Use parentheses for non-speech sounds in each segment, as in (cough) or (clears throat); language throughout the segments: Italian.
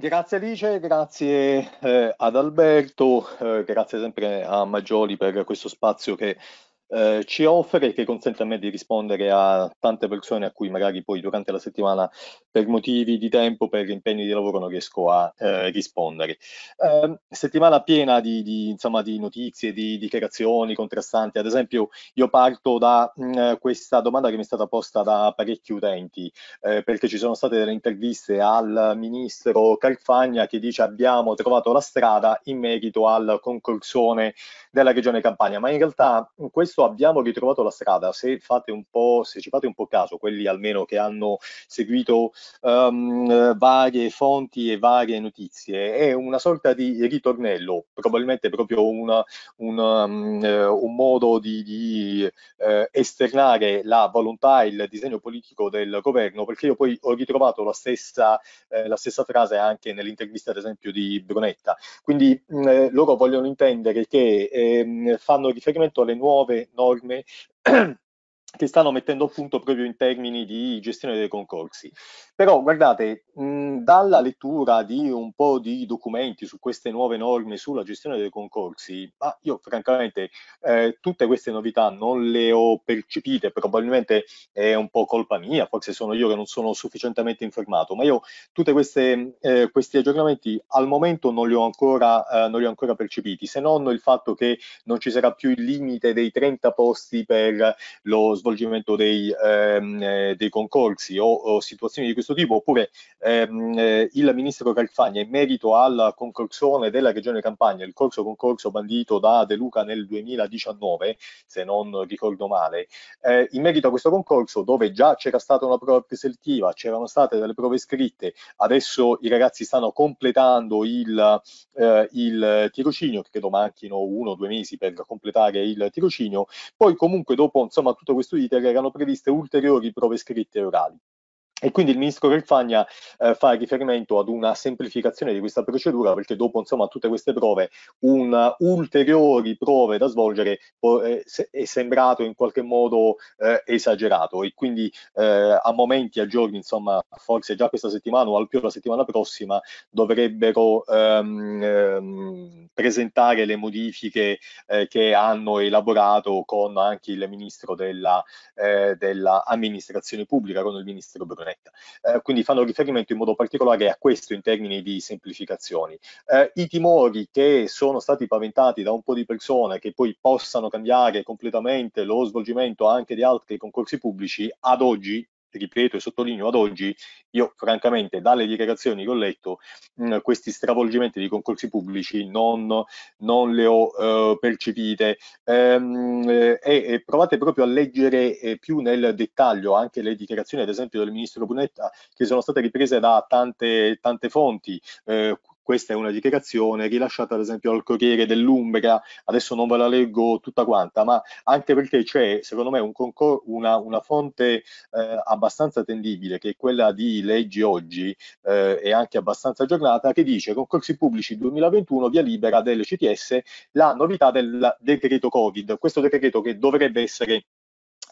Grazie Alice, grazie eh, ad Alberto, eh, grazie sempre a Maggioli per questo spazio che eh, ci offre e che consente a me di rispondere a tante persone a cui magari poi durante la settimana per motivi di tempo, per impegni di lavoro non riesco a eh, rispondere. Eh, settimana piena di, di, insomma, di notizie, di dichiarazioni contrastanti, ad esempio io parto da mh, mm, questa domanda che mi è stata posta da parecchi utenti eh, perché ci sono state delle interviste al ministro Carfagna che dice abbiamo trovato la strada in merito al concorsone della regione Campania, ma in realtà mm, questo questo abbiamo ritrovato la strada. Se, fate un po', se ci fate un po' caso, quelli almeno che hanno seguito um, varie fonti e varie notizie, è una sorta di ritornello, probabilmente proprio una, una, um, ehm, un modo di, di uh, esternare la volontà e il disegno politico del governo, perché io poi ho ritrovato la stessa, eh, la stessa frase anche nell'intervista, ad esempio, di Brunetta. Quindi mh, loro vogliono intendere che ehm, fanno riferimento alle nuove teknoloji में che stanno mettendo a punto proprio in termini di gestione dei concorsi. Però guardate, mh, dalla lettura di un po' di documenti su queste nuove norme sulla gestione dei concorsi, ma io francamente eh, tutte queste novità non le ho percepite, probabilmente è un po' colpa mia, forse sono io che non sono sufficientemente informato, ma io tutti eh, questi aggiornamenti al momento non li, ancora, eh, non li ho ancora percepiti, se non il fatto che non ci sarà più il limite dei 30 posti per lo svolgimento dei, ehm, eh, dei concorsi o, o, situazioni di questo tipo, oppure ehm, eh, il ministro Calfagna in merito alla concorsone della Regione Campania, il corso concorso bandito da De Luca nel 2019, se non ricordo male, eh, in merito a questo concorso dove già c'era stata una prova preselettiva, c'erano state delle prove scritte, adesso i ragazzi stanno completando il, eh, il tirocinio, credo manchino uno o due mesi per completare il tirocinio, poi comunque dopo insomma tutto questo istituite erano previste ulteriori prove scritte e orali. E quindi il ministro Refagna eh, fa riferimento ad una semplificazione di questa procedura perché dopo insomma, tutte queste prove, una, ulteriori prove da svolgere eh, è sembrato in qualche modo eh, esagerato e quindi eh, a momenti, a giorni, insomma forse già questa settimana o al più la settimana prossima dovrebbero ehm, ehm, presentare le modifiche eh, che hanno elaborato con anche il ministro della, eh, della pubblica, con il ministro Brunetti retta. Eh, quindi fanno riferimento in modo particolare a questo in termini di semplificazioni. Eh, I timori che sono stati paventati da un po' di persone che poi possano cambiare completamente lo svolgimento anche di altri concorsi pubblici ad oggi ripeto e sottolineo ad oggi, io francamente dalle dichiarazioni che ho letto, mh, mm, questi stravolgimenti di concorsi pubblici non, non le ho eh, percepite. Ehm, eh, e provate proprio a leggere eh, più nel dettaglio anche le dichiarazioni, ad esempio, del ministro Brunetta, che sono state riprese da tante, tante fonti. Eh, questa è una dichiarazione rilasciata ad esempio al Corriere dell'Umbria, adesso non ve la leggo tutta quanta, ma anche perché c'è secondo me un una, una, fonte eh, abbastanza attendibile, che è quella di Leggi Oggi eh, e anche abbastanza aggiornata, che dice concorsi pubblici 2021 via libera del CTS, la novità del decreto Covid, questo decreto che dovrebbe essere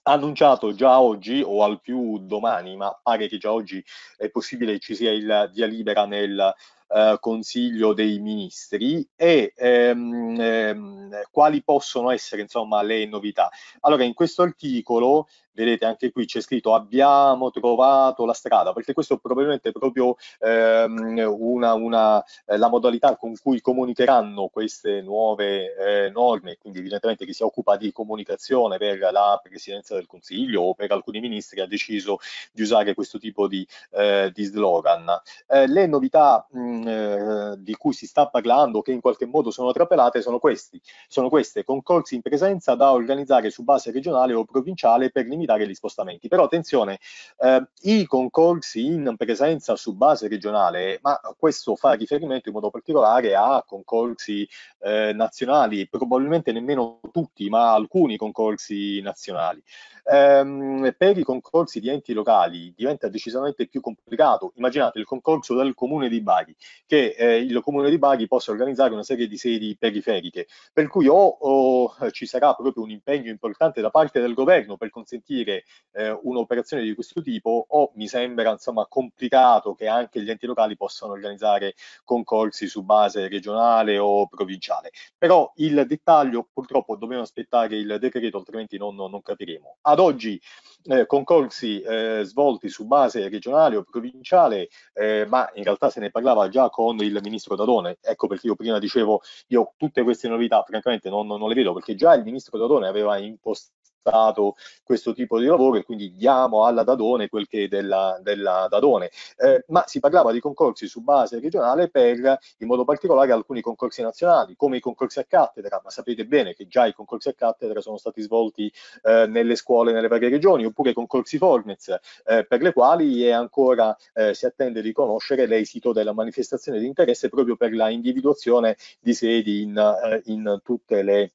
annunciato già oggi o al più domani, ma pare che già oggi è possibile che ci sia il via libera nel, eh, consiglio dei Ministri e ehm, ehm, quali possono essere insomma le novità. Allora in questo articolo vedete anche qui c'è scritto abbiamo trovato la strada perché questo è probabilmente proprio ehm, una, una, eh, la modalità con cui comunicheranno queste nuove eh, norme quindi evidentemente chi si occupa di comunicazione per la presidenza del consiglio o per alcuni ministri ha deciso di usare questo tipo di, eh, di slogan eh, le novità mh, Mm, eh, di cui si sta parlando, che in qualche modo sono trapelate, sono questi. Sono queste concorsi in presenza da organizzare su base regionale o provinciale per limitare gli spostamenti. Però attenzione, eh, i concorsi in presenza su base regionale, ma questo fa riferimento in modo particolare a concorsi eh, nazionali, probabilmente nemmeno tutti, ma alcuni concorsi nazionali. Ehm, per i concorsi di enti locali diventa decisamente più complicato. Immaginate il concorso del comune di Bari che eh, il comune di Baghi possa organizzare una serie di sedi periferiche, per cui o, o eh, ci sarà proprio un impegno importante da parte del governo per consentire eh, un'operazione di questo tipo o mi sembra insomma complicato che anche gli enti locali possano organizzare concorsi su base regionale o provinciale. Però il dettaglio purtroppo dobbiamo aspettare il decreto altrimenti non, non capiremo. Ad oggi eh, concorsi eh, svolti su base regionale o provinciale, eh, ma in realtà se ne parlava già già con il ministro Dadone. Ecco perché io prima dicevo, io tutte queste novità francamente non, non le vedo, perché già il ministro Dadone aveva impostato stato questo tipo di lavoro e quindi diamo alla Dadone quel che è della, della Dadone. Eh, ma si parlava di concorsi su base regionale per in modo particolare alcuni concorsi nazionali, come i concorsi a cattedra, ma sapete bene che già i concorsi a cattedra sono stati svolti eh, nelle scuole nelle varie regioni, oppure i concorsi Formez, eh, per le quali è ancora eh, si attende di conoscere l'esito della manifestazione di interesse proprio per la individuazione di sedi in, eh, in tutte le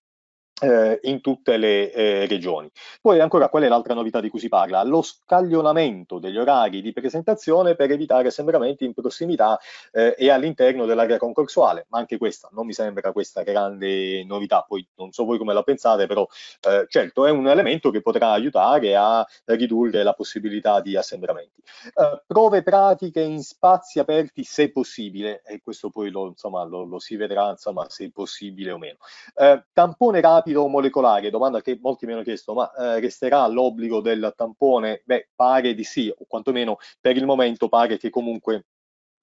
eh, in tutte le eh, regioni. Poi ancora qual è l'altra novità di cui si parla? Lo scaglionamento degli orari di presentazione per evitare assembramenti in prossimità eh, e all'interno dell'area concorsuale, ma anche questa non mi sembra questa grande novità, poi non so voi come la pensate, però eh, certo è un elemento che potrà aiutare a ridurre la possibilità di assembramenti. Eh, prove pratiche in spazi aperti se possibile, e questo poi lo, insomma, lo, lo si vedrà insomma, se possibile o meno. Eh, tampone rapido rapido molecolare, domanda che molti mi hanno chiesto, ma eh, resterà l'obbligo del tampone? Beh, pare di sì, o quantomeno per il momento pare che comunque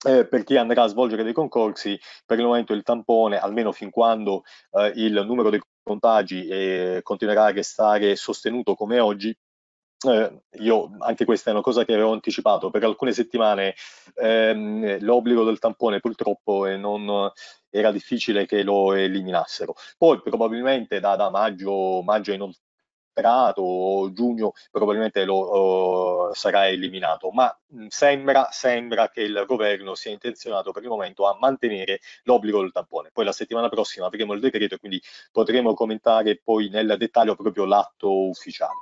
eh, per chi andrà a svolgere dei concorsi, per il momento il tampone, almeno fin quando eh, il numero dei contagi eh, continuerà a restare sostenuto come oggi, eh, io anche questa è una cosa che avevo anticipato per alcune settimane ehm, l'obbligo del tampone purtroppo eh, non, era difficile che lo eliminassero poi probabilmente da, da maggio, maggio in, o giugno probabilmente lo uh, sarà eliminato, ma sembra, sembra che il governo sia intenzionato per il momento a mantenere l'obbligo del tampone. Poi la settimana prossima avremo il decreto e quindi potremo commentare poi nel dettaglio proprio l'atto ufficiale.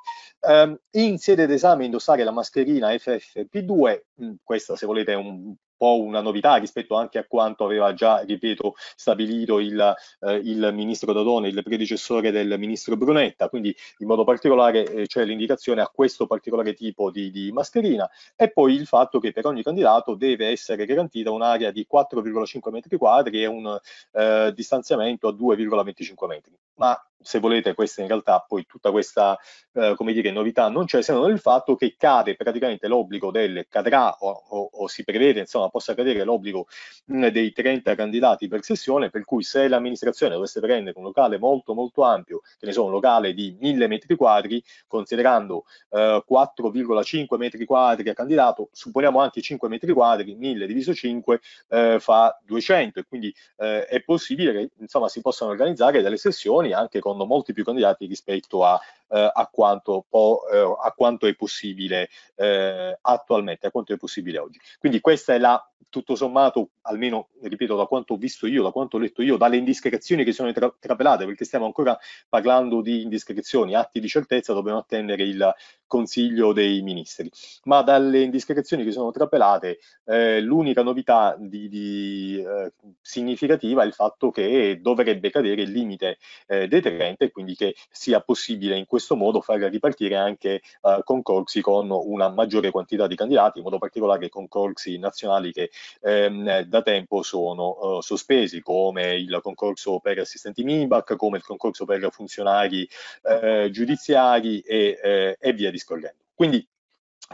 Um, in sede d'esame indossare la mascherina FFP2, mh, questa se volete è un po' una novità rispetto anche a quanto aveva già, ripeto, stabilito il, eh, il ministro Dadone, il predecessore del ministro Brunetta, quindi in modo particolare eh, c'è l'indicazione a questo particolare tipo di, di, mascherina e poi il fatto che per ogni candidato deve essere garantita un'area di 4,5 metri quadri e un eh, distanziamento a 2,25 metri. Ma se volete, questa in realtà poi tutta questa eh, come dire, novità non c'è se non il fatto che cade praticamente l'obbligo del cadrà o, o, o, si prevede insomma possa cadere l'obbligo mm, dei 30 candidati per sessione per cui se l'amministrazione dovesse prendere un locale molto molto ampio che ne so un locale di 1000 metri quadri considerando eh, 4,5 metri quadri a candidato supponiamo anche 5 metri quadri 1000 diviso 5 eh, fa 200 e quindi eh, è possibile che insomma si possano organizzare delle sessioni anche secondo molti più candidati rispetto a, eh, a, quanto, po, eh, a quanto, è possibile eh, attualmente, a quanto è possibile oggi. Quindi questa è la, tutto sommato, almeno, ripeto, da quanto ho visto io, da quanto ho letto io, dalle indiscrezioni che sono tra, trapelate, perché stiamo ancora parlando di indiscrezioni, atti di certezza, dobbiamo attendere il Consiglio dei Ministri. Ma dalle indiscrezioni che sono trapelate, eh, l'unica novità di, di eh, significativa è il fatto che dovrebbe cadere il limite eh, dei tre corrente, quindi che sia possibile in questo modo far ripartire anche eh, concorsi con una maggiore quantità di candidati, in modo particolare concorsi nazionali che ehm, eh, da tempo sono eh, sospesi, come il concorso per assistenti MIBAC, come il concorso per funzionari eh, giudiziari e, eh, e via discorrendo. Quindi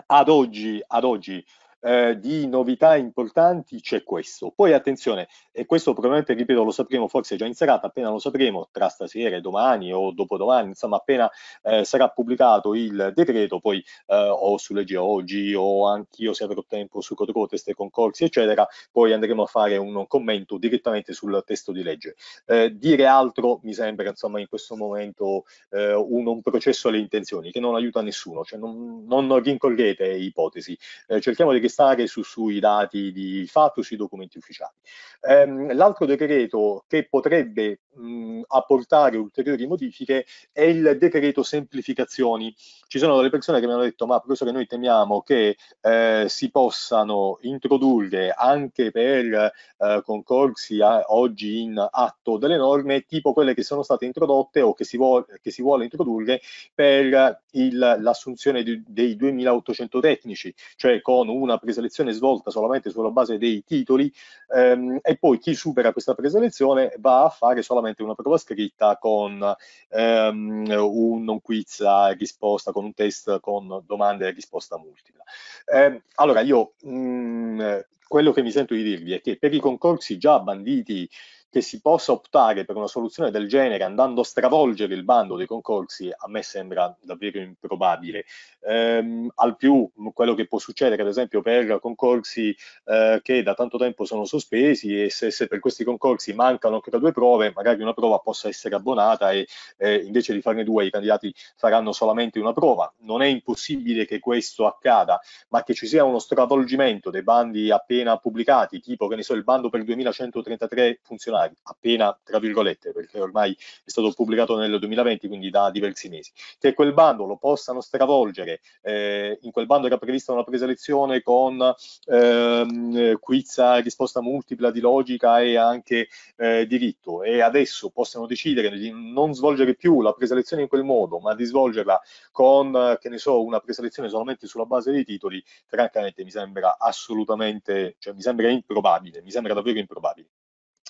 ad oggi, ad oggi eh, di novità importanti c'è questo. Poi attenzione, e questo probabilmente, ripeto, lo sapremo forse già in serata, appena lo sapremo, tra stasera e domani o dopodomani, insomma appena eh, sarà pubblicato il decreto, poi eh, o sulle oggi o anch'io se avrò tempo su Codro, e concorsi, eccetera, poi andremo a fare un commento direttamente sul testo di legge. Eh, dire altro mi sembra, insomma, in questo momento eh, un, un, processo alle intenzioni che non aiuta nessuno, cioè non, non rincorrete ipotesi, eh, cerchiamo di stare su, sui dati di fatto, sui documenti ufficiali. Ehm, l'altro decreto che potrebbe mh, apportare ulteriori modifiche è il decreto semplificazioni. Ci sono delle persone che mi hanno detto, ma questo che noi temiamo che eh, si possano introdurre anche per eh, concorsi a, eh, oggi in atto delle norme, tipo quelle che sono state introdotte o che si, vuole, che si vuole introdurre per il, l'assunzione di, dei 2800 tecnici, cioè con una preselezione svolta solamente sulla base dei titoli ehm, e poi chi supera questa preselezione va a fare solamente una prova scritta con ehm, un, un, quiz a risposta, con un test con domande a risposta multipla. Eh, allora io mh, mm, quello che mi sento di dirvi è che per i concorsi già banditi che si possa optare per una soluzione del genere andando a stravolgere il bando dei concorsi a me sembra davvero improbabile. Ehm, al più quello che può succedere ad esempio per concorsi eh, che da tanto tempo sono sospesi e se, se, per questi concorsi mancano ancora due prove, magari una prova possa essere abbonata e eh, invece di farne due i candidati faranno solamente una prova. Non è impossibile che questo accada, ma che ci sia uno stravolgimento dei bandi appena pubblicati, tipo che ne so il bando per 2133 funziona appena, tra virgolette, perché ormai è stato pubblicato nel 2020, quindi da diversi mesi, che quel bando lo possano stravolgere, eh, in quel bando era prevista una preselezione con ehm, quiz a risposta multipla di logica e anche eh, diritto e adesso possano decidere di non svolgere più la preselezione in quel modo, ma di svolgerla con, che ne so, una preselezione solamente sulla base dei titoli, francamente mi sembra assolutamente, cioè mi sembra improbabile, mi sembra davvero improbabile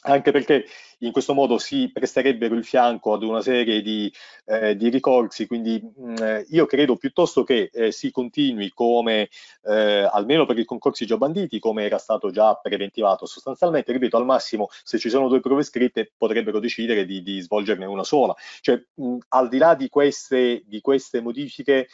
anche perché in questo modo si presterebbero il fianco ad una serie di, eh, di ricorsi, quindi mh, mm, eh, io credo piuttosto che eh, si continui come, eh, almeno per i concorsi già banditi, come era stato già preventivato. Sostanzialmente, ripeto, al massimo se ci sono due prove scritte potrebbero decidere di, di svolgerne una sola. Cioè, mh, mm, al di là di queste, di queste modifiche,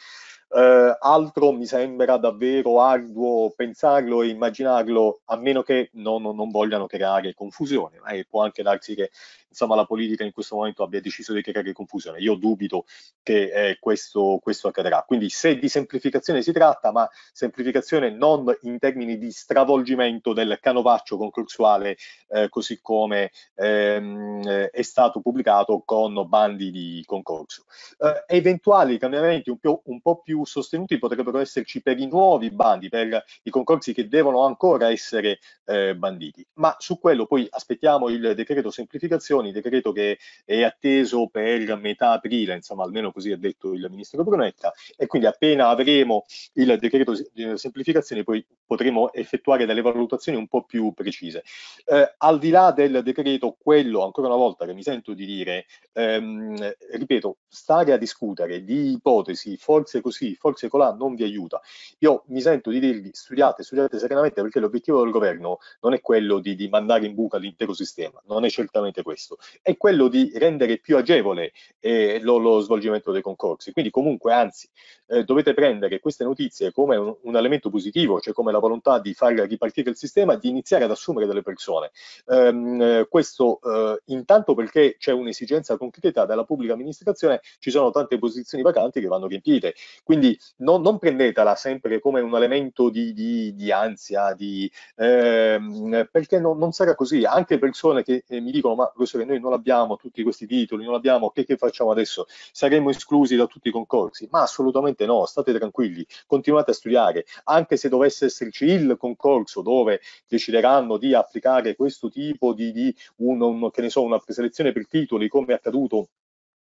eh, altro mi sembra davvero arduo pensarlo e immaginarlo, a meno che no, non vogliano creare confusione, eh, può anche darsi che insomma, la politica in questo momento abbia deciso di creare confusione. Io dubito che eh, questo, questo accadrà. Quindi se di semplificazione si tratta, ma semplificazione non in termini di stravolgimento del canovaccio concorsuale eh, così come ehm, è stato pubblicato con bandi di concorso. Eh, eventuali cambiamenti un, più, un po' più sostenuti potrebbero esserci per i nuovi bandi, per i concorsi che devono ancora essere eh, banditi. Ma su quello poi aspettiamo il decreto semplificazione elezioni, decreto che è atteso per metà aprile, insomma almeno così ha detto il ministro Brunetta, e quindi appena avremo il decreto eh, semplificazione poi potremo effettuare delle valutazioni un po' più precise. Eh, al di là del decreto, quello ancora una volta che mi sento di dire, ehm, ripeto, stare a discutere di ipotesi, forse così, forse colà, non vi aiuta. Io mi sento di dirvi studiate, studiate serenamente perché l'obiettivo del governo non è quello di, di mandare in buca l'intero sistema, non è certamente questo, è quello di rendere più agevole eh, lo, lo, svolgimento dei concorsi. Quindi comunque, anzi, eh, dovete prendere queste notizie come un, un elemento positivo, cioè come la la volontà di far ripartire il sistema, di iniziare ad assumere delle persone. Ehm, eh, questo eh, intanto perché c'è un'esigenza concreta della pubblica amministrazione, ci sono tante posizioni vacanti che vanno riempite, quindi non, non prendetela sempre come un elemento di, di, di ansia, di, ehm, perché no, non sarà così. Anche persone che eh, mi dicono, ma professore, noi non abbiamo tutti questi titoli, non abbiamo, che, che facciamo adesso? Saremo esclusi da tutti i concorsi? Ma assolutamente no, state tranquilli, continuate a studiare, anche se dovesse essere esserci il concorso dove decideranno di applicare questo tipo di, di un, un, so, una preselezione per titoli come è accaduto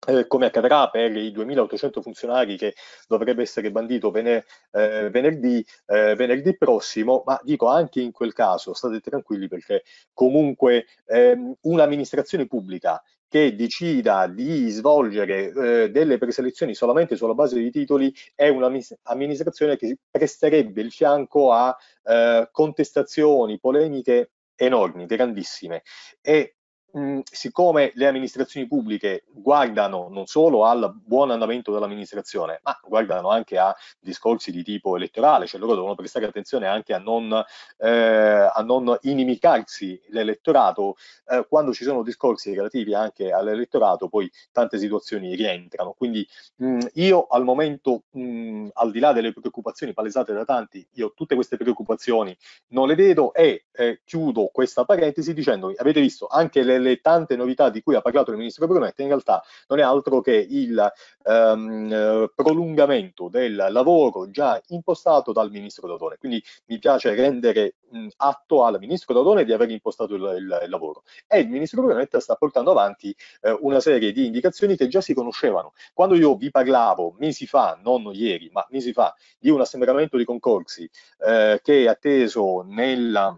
eh, come accadrà per i 2.800 funzionari che dovrebbe essere bandito vener, eh, venerdì, eh, venerdì, prossimo, ma dico anche in quel caso, state tranquilli perché comunque ehm, un'amministrazione pubblica che decida di svolgere eh, delle preselezioni solamente sulla base di titoli è un'amministrazione che presterebbe il fianco a eh, contestazioni, polemiche enormi, grandissime e Mm, siccome le amministrazioni pubbliche guardano non solo al buon andamento dell'amministrazione, ma guardano anche a discorsi di tipo elettorale, cioè loro devono prestare attenzione anche a non, eh, a non inimicarsi l'elettorato, eh, quando ci sono discorsi relativi anche all'elettorato poi tante situazioni rientrano. Quindi mh, mm, io al momento, mh, mm, al di là delle preoccupazioni palesate da tanti, io tutte queste preoccupazioni non le vedo e eh, chiudo questa parentesi dicendo, avete visto anche le delle tante novità di cui ha parlato il ministro Brunetta in realtà non è altro che il ehm, prolungamento del lavoro già impostato dal ministro Dodone. Quindi mi piace rendere mh, atto al ministro Dodone di aver impostato il, il, il lavoro. E il ministro Brunetta sta portando avanti eh, una serie di indicazioni che già si conoscevano. Quando io vi parlavo mesi fa, non ieri, ma mesi fa, di un assembramento di concorsi eh, che è atteso nella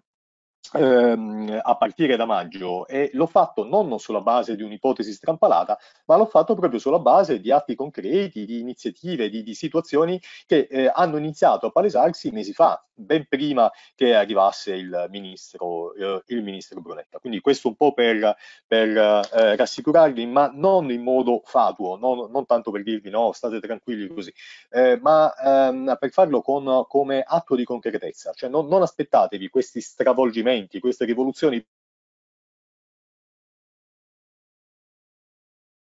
Ehm, a partire da maggio e l'ho fatto non sulla base di un'ipotesi strampalata, ma l'ho fatto proprio sulla base di atti concreti, di iniziative, di, di situazioni che eh, hanno iniziato a palesarsi mesi fa, ben prima che arrivasse il ministro, eh, il ministro Brunetta. Quindi questo un po' per, per eh, rassicurarvi, ma non in modo fatuo, non, non tanto per dirvi no, state tranquilli così, eh, ma ehm, per farlo con, come atto di concretezza, cioè non, non aspettatevi questi stravolgimenti cambiamenti, queste rivoluzioni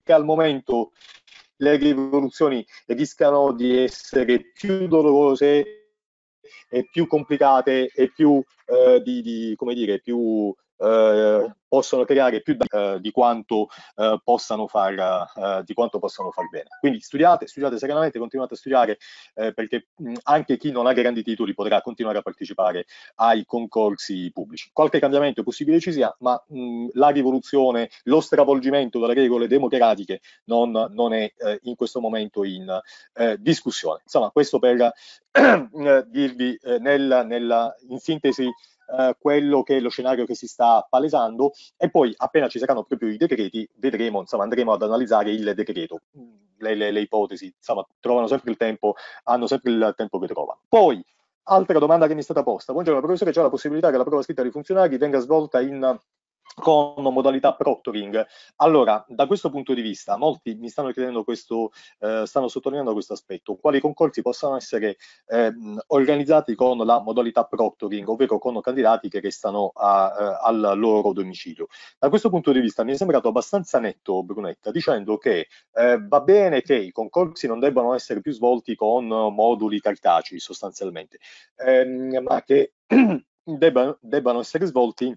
che al momento le rivoluzioni rischiano di essere più dolorose e più complicate e più, eh, di, di, come dire, più eh, possono creare più danni eh, di, quanto, eh, possano far, eh, di quanto possano far bene. Quindi studiate, studiate serenamente, continuate a studiare eh, perché mh, anche chi non ha grandi titoli potrà continuare a partecipare ai concorsi pubblici. Qualche cambiamento è possibile ci sia, ma mh, la rivoluzione, lo stravolgimento delle regole democratiche non, non è eh, in questo momento in discussione. Insomma, questo per (clears throat) dirvi nella, nella, in sintesi eh, quello che è lo scenario che si sta palesando e poi appena ci saranno proprio i decreti vedremo, insomma andremo ad analizzare il decreto. Le, le, le ipotesi, insomma, trovano sempre il tempo, hanno sempre il tempo che trovano. Poi, altra domanda che mi è stata posta. Buongiorno, professore, c'è la possibilità che la prova scritta dei funzionari venga svolta in con modalità proctoring. Allora, da questo punto di vista, molti mi stanno chiedendo questo, eh, stanno sottolineando questo aspetto, quali concorsi possono essere eh, organizzati con la modalità proctoring, ovvero con candidati che restano a, eh, al loro domicilio. Da questo punto di vista mi è sembrato abbastanza netto, Brunetta, dicendo che eh, va bene che i concorsi non debbano essere più svolti con moduli cartacei sostanzialmente, ehm, ma che (clears throat) debbano, debbano essere svolti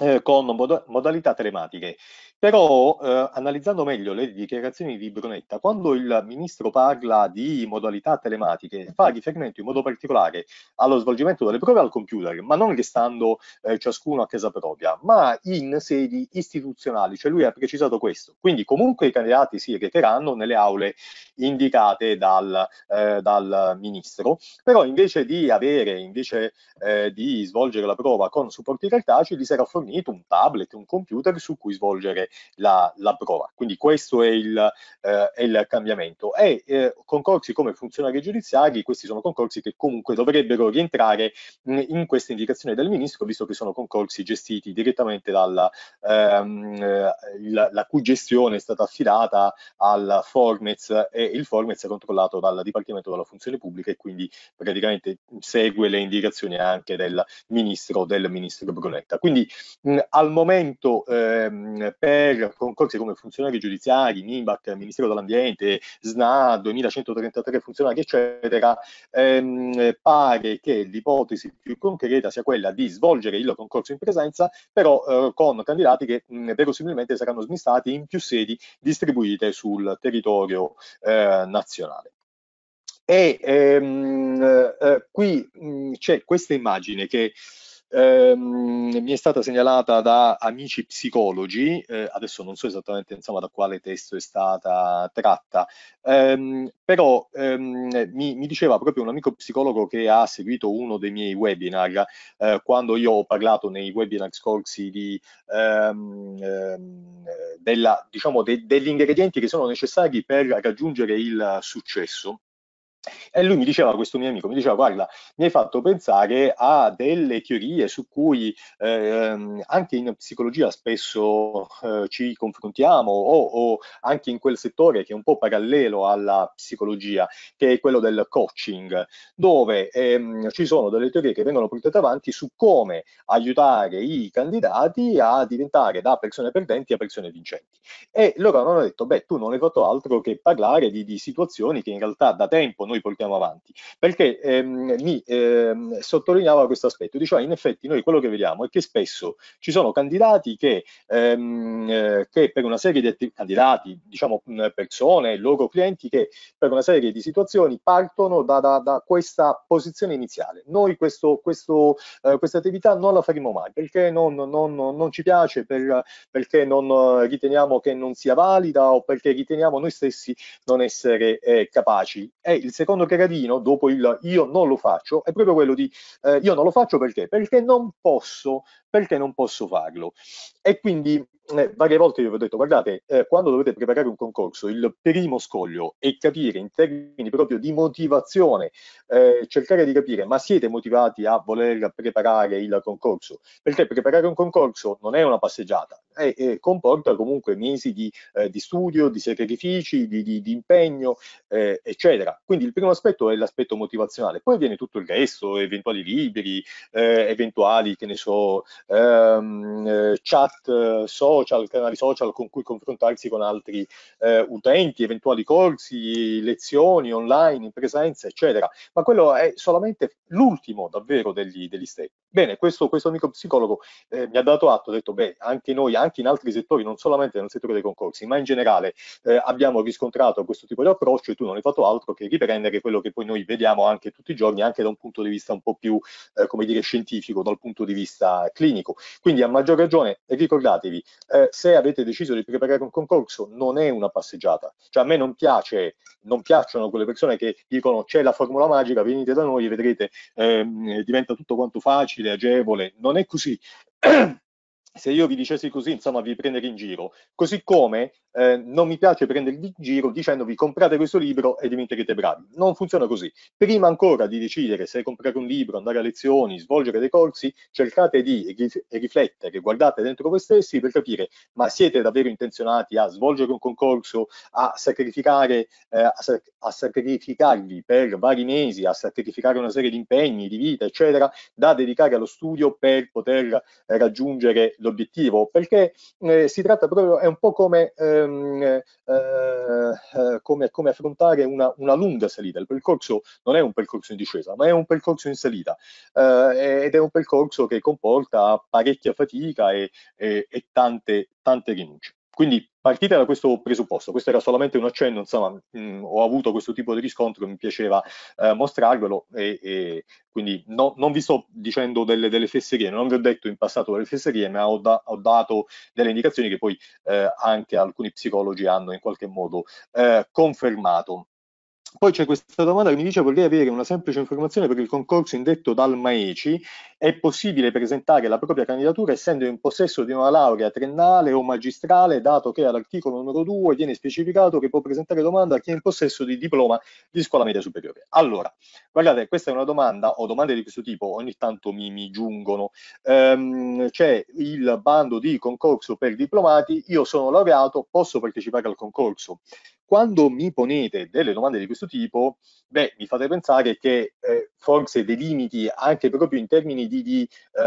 eh, con mod modalità telematiche però eh, analizzando meglio le dichiarazioni di Brunetta, quando il ministro parla di modalità telematiche, fa riferimento in modo particolare allo svolgimento delle prove al computer, ma non restando eh, ciascuno a casa propria, ma in sedi istituzionali, cioè lui ha precisato questo. Quindi comunque i candidati si recheranno nelle aule indicate dal, eh, dal ministro, però invece di avere, invece eh, di svolgere la prova con supporti cartacei, gli sarà fornito un tablet, un computer su cui svolgere la, la prova. Quindi questo è il, eh, è il cambiamento. E eh, concorsi come funzionari giudiziari, questi sono concorsi che comunque dovrebbero rientrare mh, in questa indicazione del ministro, visto che sono concorsi gestiti direttamente dalla, ehm, eh, la, la, cui gestione è stata affidata al Formez e il Formez è controllato dal Dipartimento della Funzione Pubblica e quindi praticamente segue le indicazioni anche del ministro del ministro Brunetta. Quindi mh, al momento ehm, per per concorsi come funzionari giudiziari, MIMBAC, Ministero dell'Ambiente, SNA, 2133 funzionari, eccetera, ehm, pare che l'ipotesi più concreta sia quella di svolgere il concorso in presenza, però eh, con candidati che mh, mm, verosimilmente saranno smistati in più sedi distribuite sul territorio eh, nazionale. E ehm, eh, qui mh, mm, c'è questa immagine che ehm, mi è stata segnalata da amici psicologi, eh, adesso non so esattamente insomma, da quale testo è stata tratta, ehm, però ehm, mi, mi, diceva proprio un amico psicologo che ha seguito uno dei miei webinar, eh, quando io ho parlato nei webinar scorsi di, ehm, ehm, della, diciamo, de, degli ingredienti che sono necessari per raggiungere il successo. E lui mi diceva, questo mio amico, mi diceva, guarda, mi hai fatto pensare a delle teorie su cui eh, anche in psicologia spesso eh, ci confrontiamo o, o, anche in quel settore che è un po' parallelo alla psicologia, che è quello del coaching, dove ehm, ci sono delle teorie che vengono portate avanti su come aiutare i candidati a diventare da persone perdenti a persone vincenti. E loro hanno detto, beh, tu non hai fatto altro che parlare di, di situazioni che in realtà da tempo noi poi portiamo avanti, perché ehm, mi ehm, sottolineava questo aspetto, diceva in effetti noi quello che vediamo è che spesso ci sono candidati che, ehm, eh, che per una serie di attività, candidati, diciamo persone, loro clienti che per una serie di situazioni partono da, da, da questa posizione iniziale. Noi questo, questo, eh, questa attività non la faremo mai perché non, non, non ci piace, per, perché non riteniamo che non sia valida o perché riteniamo noi stessi non essere eh, capaci. E il secondo secondo gradino, dopo il io non lo faccio, è proprio quello di eh, io non lo faccio perché? Perché non posso, perché non posso farlo. E quindi eh, varie volte io vi ho detto, guardate, eh, quando dovete preparare un concorso, il primo scoglio è capire in termini proprio di motivazione, eh, cercare di capire ma siete motivati a voler preparare il concorso? Perché preparare un concorso non è una passeggiata, è, è, comporta comunque mesi di, eh, di studio, di sacrifici, di, di, di impegno, eh, eccetera. Quindi il primo aspetto è l'aspetto motivazionale, poi viene tutto il resto, eventuali libri, eh, eventuali, che ne so, ehm, eh, chat eh, social, canali social con cui confrontarsi con altri eh, utenti, eventuali corsi, lezioni online, in presenza, eccetera. Ma quello è solamente l'ultimo davvero degli, degli step. Bene, questo, questo amico psicologo eh, mi ha dato atto, ha detto, beh, anche noi, anche in altri settori, non solamente nel settore dei concorsi, ma in generale eh, abbiamo riscontrato questo tipo di approccio e tu non hai fatto altro che riprendere quello che poi noi vediamo anche tutti i giorni, anche da un punto di vista un po' più, eh, come dire, scientifico, dal punto di vista clinico. Quindi a maggior ragione, ricordatevi, eh, se avete deciso di preparare un concorso, non è una passeggiata. Cioè a me non piace, non piacciono quelle persone che dicono c'è la formula magica, venite da noi e vedrete, ehm, diventa tutto quanto facile, facile, agevole, non è così. (clears throat) se io vi dicessi così, insomma, vi prendere in giro. Così come eh, non mi piace prendervi in giro dicendovi comprate questo libro e diventerete bravi. Non funziona così. Prima ancora di decidere se comprare un libro, andare a lezioni, svolgere dei corsi, cercate di riflettere, guardate dentro voi stessi per capire ma siete davvero intenzionati a svolgere un concorso, a sacrificare, eh, a, sac- a sacrificarvi per vari mesi, a sacrificare una serie di impegni, di vita, eccetera, da dedicare allo studio per poter eh, raggiungere lo l'obiettivo, perché eh, si tratta proprio, è un po' come, ehm, eh, eh, come, come affrontare una, una, lunga salita, il percorso non è un percorso in discesa, ma è un percorso in salita eh, ed è un percorso che comporta parecchia fatica e, e, e tante, tante rinunce. Quindi partite da questo presupposto, questo era solamente un accenno, insomma mh, mm, ho avuto questo tipo di riscontro, mi piaceva eh, mostrarvelo e, e quindi no, non vi sto dicendo delle, delle, fesserie, non vi ho detto in passato delle fesserie, ma ho, da, ho dato delle indicazioni che poi eh, anche alcuni psicologi hanno in qualche modo eh, confermato. Poi c'è questa domanda che mi dice vorrei avere una semplice informazione per il concorso indetto dal MAECI. È possibile presentare la propria candidatura essendo in possesso di una laurea triennale o magistrale, dato che all'articolo numero 2 viene specificato che può presentare domanda a chi è in possesso di diploma di scuola media superiore. Allora, guardate, questa è una domanda o domande di questo tipo ogni tanto mi, mi giungono. Ehm, c'è il bando di concorso per diplomati, io sono laureato, posso partecipare al concorso quando mi ponete delle domande di questo tipo, beh, mi fate pensare che eh, forse dei limiti anche proprio in termini di, di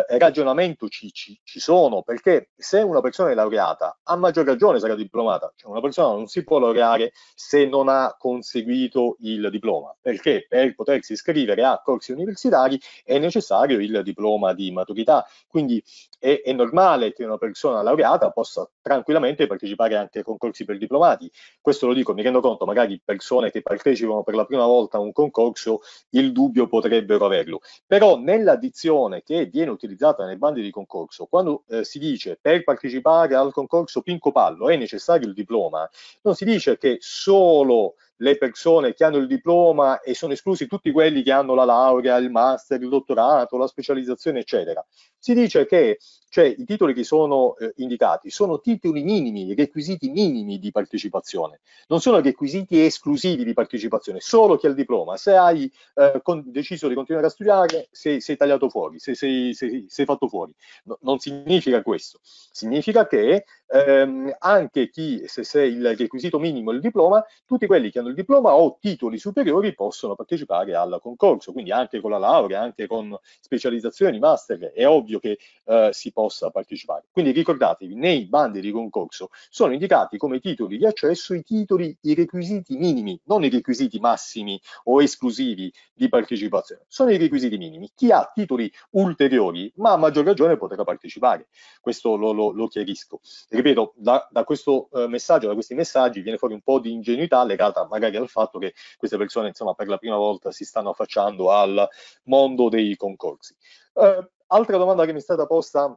eh, ragionamento ci, ci, ci, sono, perché se una persona è laureata, a maggior ragione sarà diplomata, cioè una persona non si può laureare se non ha conseguito il diploma, perché per potersi iscrivere a corsi universitari è necessario il diploma di maturità, quindi è, è normale che una persona laureata possa tranquillamente partecipare anche a concorsi per diplomati, questo lo dico dico, mi rendo conto, magari persone che partecipano per la prima volta a un concorso, il dubbio potrebbero averlo. Però nella dizione che viene utilizzata nei bandi di concorso, quando eh, si dice per partecipare al concorso Pinco Pallo è necessario il diploma, non si dice che solo le persone che hanno il diploma e sono esclusi tutti quelli che hanno la laurea, il master, il dottorato, la specializzazione, eccetera. Si dice che cioè, i titoli che sono eh, indicati sono titoli minimi, requisiti minimi di partecipazione, non sono requisiti esclusivi di partecipazione, solo chi ha il diploma. Se hai eh, con, deciso di continuare a studiare, sei, sei tagliato fuori, sei, sei, sei fatto fuori. No, non significa questo, significa che ehm, anche chi, se sei il requisito minimo il diploma, tutti quelli che hanno il diploma o titoli superiori possono partecipare al concorso, quindi anche con la laurea, anche con specializzazioni, master, è ovvio che eh, si possa partecipare. Quindi ricordatevi, nei bandi di concorso sono indicati come titoli di accesso i titoli, i requisiti minimi, non i requisiti massimi o esclusivi di partecipazione, sono i requisiti minimi. Chi ha titoli ulteriori, ma a maggior ragione potrà partecipare. Questo lo, lo, lo chiarisco ripeto, da, da questo eh, messaggio, da questi messaggi viene fuori un po' di ingenuità legata magari al fatto che queste persone, insomma, per la prima volta si stanno affacciando al mondo dei concorsi. Eh, altra domanda che mi è stata posta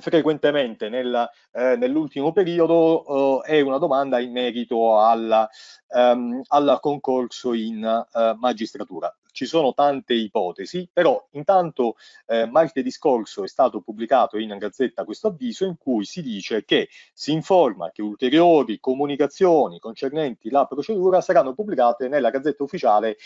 frequentemente nella, eh, nell'ultimo periodo eh, è una domanda in merito alla, ehm, al concorso in eh, magistratura. Ci sono tante ipotesi, però intanto eh, martedì scorso è stato pubblicato in Gazzetta questo avviso in cui si dice che si informa che ulteriori comunicazioni concernenti la procedura saranno pubblicate nella Gazzetta Ufficiale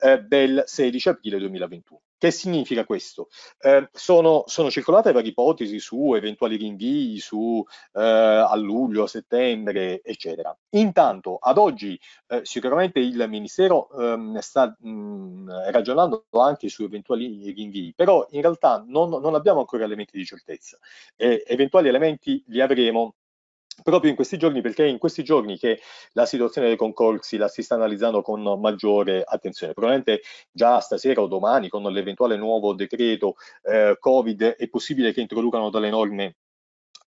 eh, del 16 aprile 2021. Che significa questo? Eh, sono, sono, circolate varie ipotesi su eventuali rinvii su, eh, a luglio, a settembre, eccetera. Intanto, ad oggi, eh, sicuramente il Ministero ehm, sta mh, ragionando anche su eventuali rinvii, però in realtà non, non abbiamo ancora elementi di certezza. eventuali elementi li avremo proprio in questi giorni, perché è in questi giorni che la situazione dei concorsi la si sta analizzando con maggiore attenzione. Probabilmente già stasera o domani, con l'eventuale nuovo decreto eh, Covid, è possibile che introducano delle norme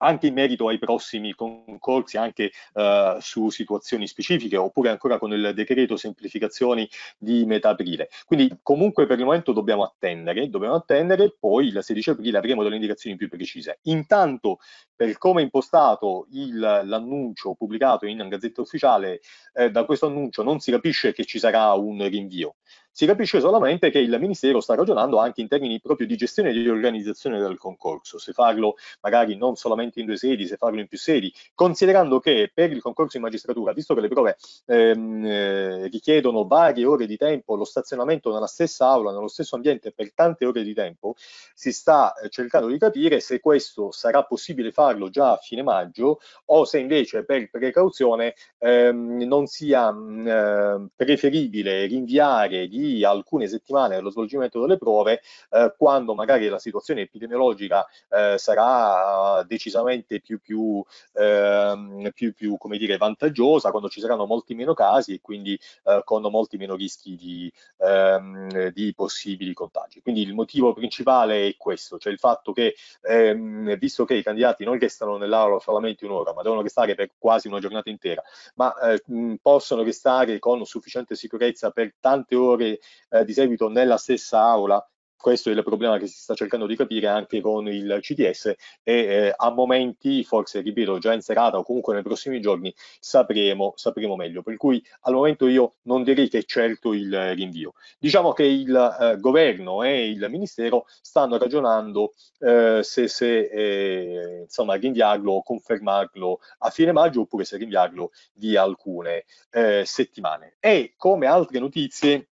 anche in merito ai prossimi concorsi, anche eh, su situazioni specifiche, oppure ancora con il decreto semplificazioni di metà aprile. Quindi comunque per il momento dobbiamo attendere, dobbiamo attendere, poi il 16 aprile avremo delle indicazioni più precise. Intanto per come è impostato l'annuncio pubblicato in Gazzetta Ufficiale, eh, da questo annuncio non si capisce che ci sarà un rinvio. Si capisce solamente che il Ministero sta ragionando anche in termini proprio di gestione e di organizzazione del concorso, se farlo magari non solamente in due sedi, se farlo in più sedi, considerando che per il concorso in magistratura, visto che le prove ehm, eh, richiedono varie ore di tempo, lo stazionamento nella stessa aula, nello stesso ambiente per tante ore di tempo, si sta eh, cercando di capire se questo sarà possibile farlo farlo già a fine maggio o se invece per precauzione ehm, non sia mh, mm, ehm, preferibile rinviare di alcune settimane lo svolgimento delle prove eh, quando magari la situazione epidemiologica eh, sarà eh, decisamente più, più, ehm, più, più come dire, vantaggiosa, quando ci saranno molti meno casi e quindi eh, con molti meno rischi di, ehm, di possibili contagi. Quindi il motivo principale è questo, cioè il fatto che ehm, visto che i candidati non che stanno nell'aula solamente un'ora, ma devono restare per quasi una giornata intera, ma eh, possono restare con sufficiente sicurezza per tante ore eh, di seguito nella stessa aula questo è il problema che si sta cercando di capire anche con il CTS e eh, a momenti, forse ripeto, già in serata o comunque nei prossimi giorni sapremo, sapremo meglio. Per cui al momento io non direi che è certo il eh, rinvio. Diciamo che il eh, governo e il ministero stanno ragionando eh, se, se eh, insomma, rinviarlo o confermarlo a fine maggio oppure se rinviarlo di alcune eh, settimane. E come altre notizie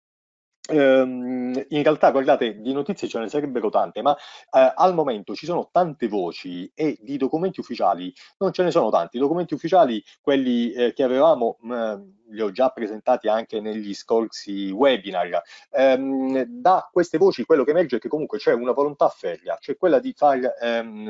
Ehm, in realtà, guardate, di notizie ce ne sarebbero tante, ma eh, al momento ci sono tante voci e di documenti ufficiali non ce ne sono tanti. I documenti ufficiali, quelli eh, che avevamo, mh, mm, eh, li ho già presentati anche negli scorsi webinar. Ehm, da queste voci quello che emerge è che comunque c'è una volontà ferrea, cioè quella di far, ehm,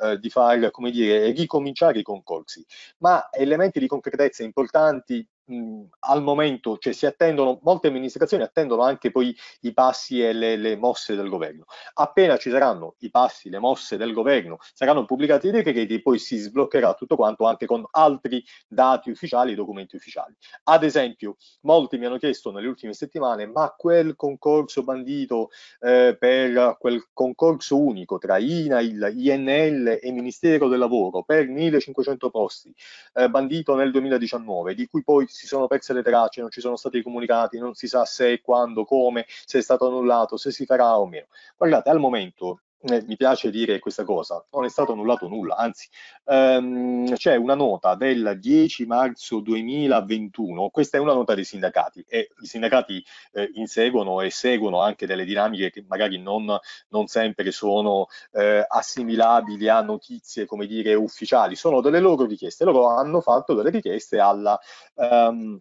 eh, di far come dire, ricominciare i concorsi, ma elementi di concretezza importanti mh, al momento, cioè si attendono, molte amministrazioni attendono anche poi i passi e le, le, mosse del governo. Appena ci saranno i passi, le mosse del governo, saranno pubblicati i decreti, poi si sbloccherà tutto quanto anche con altri dati ufficiali, documenti ufficiali. Ad esempio, molti mi hanno chiesto nelle ultime settimane, ma quel concorso bandito eh, per quel concorso unico tra INAIL, INL e Ministero del Lavoro per 1500 posti, eh, bandito nel 2019, di cui poi si sono perse le tracce, non ci sono stati comunicati, non si sa se, quando, come, se è stato annullato, se si farà o meno. Guardate, al momento eh, mi piace dire questa cosa, non è stato annullato nulla, anzi ehm, c'è una nota del 10 marzo 2021, questa è una nota dei sindacati e i sindacati eh, inseguono e seguono anche delle dinamiche che magari non, non sempre sono eh, assimilabili a notizie come dire ufficiali, sono delle loro richieste, loro hanno fatto delle richieste alla... Ehm,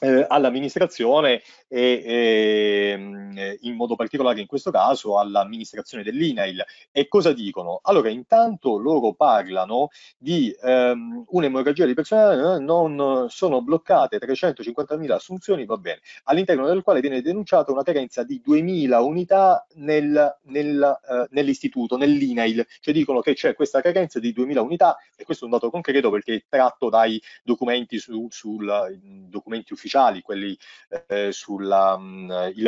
eh, all'amministrazione e, e ehm, in modo particolare in questo caso all'amministrazione dell'INAIL. E cosa dicono? Allora, intanto loro parlano di ehm, un'emorragia di personale, eh, non sono bloccate 350.000 assunzioni, va bene, all'interno del quale viene denunciata una carenza di 2.000 unità nel, nel, eh, nell'istituto, nell'INAIL, cioè dicono che c'è questa carenza di 2.000 unità e questo è un dato concreto perché è tratto dai documenti, su, sul, documenti ufficiali ufficiali, quelli eh, sul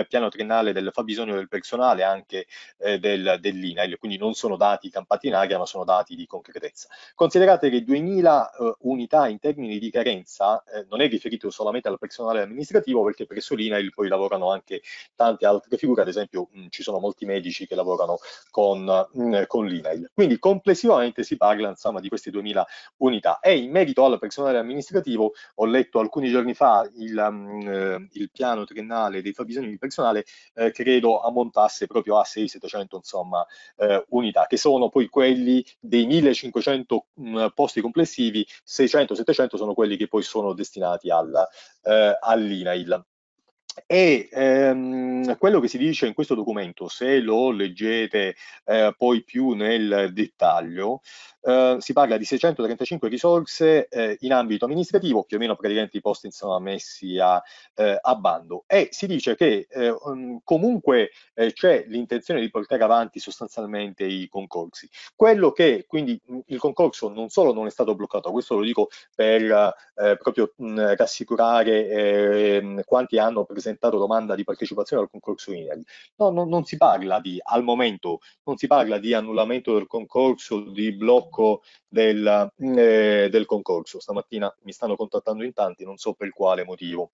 piano triennale del fabbisogno del personale anche eh, del, dell'INAIL, quindi non sono dati campati in aria ma sono dati di concretezza. Considerate che 2000 eh, unità in termini di carenza eh, non è riferito solamente al personale amministrativo perché presso l'INAIL poi lavorano anche tante altre figure, ad esempio mh, ci sono molti medici che lavorano con, mh, con l'INAIL. Quindi complessivamente si parla insomma di queste 2000 unità e in merito al personale amministrativo ho letto alcuni giorni fa il, um, eh, il, piano triennale dei fabbisogni di personale eh, credo ammontasse proprio a 6-700 insomma eh, unità, che sono poi quelli dei 1500 mh, mm, posti complessivi, 600-700 sono quelli che poi sono destinati all'INAIL. E ehm, quello che si dice in questo documento, se lo leggete eh, poi più nel dettaglio, eh, si parla di 635 risorse eh, in ambito amministrativo, più o meno praticamente i posti sono messi a, eh, a, bando e si dice che eh, um, comunque eh, c'è l'intenzione di portare avanti sostanzialmente i concorsi. Quello che quindi mm, il concorso non solo non è stato bloccato, questo lo dico per proprio mh, mm, rassicurare ehm, quanti hanno presentato presentato domanda di partecipazione al concorso INAIL. No, no, non si parla di, al momento, non si parla di annullamento del concorso, di blocco del, eh, del concorso. Stamattina mi stanno contattando in tanti, non so per quale motivo.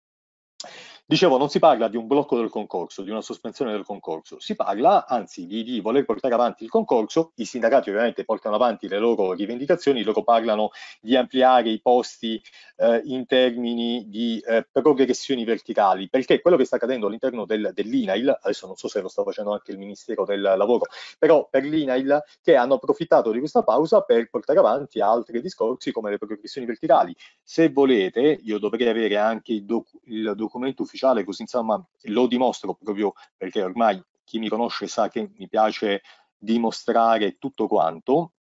Dicevo, non si parla di un blocco del concorso, di una sospensione del concorso, si parla anzi di, di voler portare avanti il concorso, i sindacati ovviamente portano avanti le loro rivendicazioni, loro parlano di ampliare i posti eh, in termini di eh, progressioni verticali, perché quello che sta accadendo all'interno del, dell'INAIL, adesso non so se lo sta facendo anche il Ministero del Lavoro, però per l'INAIL che hanno approfittato di questa pausa per portare avanti altri discorsi come le progressioni verticali. Se volete, io dovrei avere anche il, docu- il documento ufficiale ufficiale, così insomma lo dimostro proprio perché ormai chi mi conosce sa che mi piace dimostrare tutto quanto.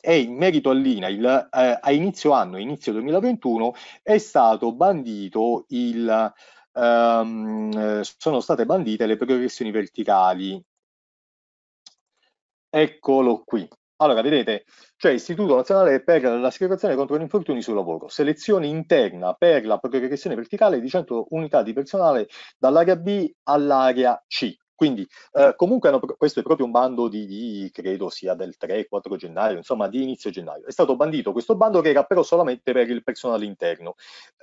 E in merito all'INAIL, eh, a inizio anno, inizio 2021, è stato bandito il, ehm, sono state bandite le progressioni verticali. Eccolo qui. Allora, vedete, c'è cioè, Istituto Nazionale per l'Assicurazione contro gli infortuni sul lavoro, selezione interna per la progressione verticale di 100 unità di personale dall'area B all'area C. Quindi eh, comunque hanno, questo è proprio un bando di, di credo sia del 3-4 gennaio, insomma di inizio gennaio. È stato bandito questo bando che era però solamente per il personale interno.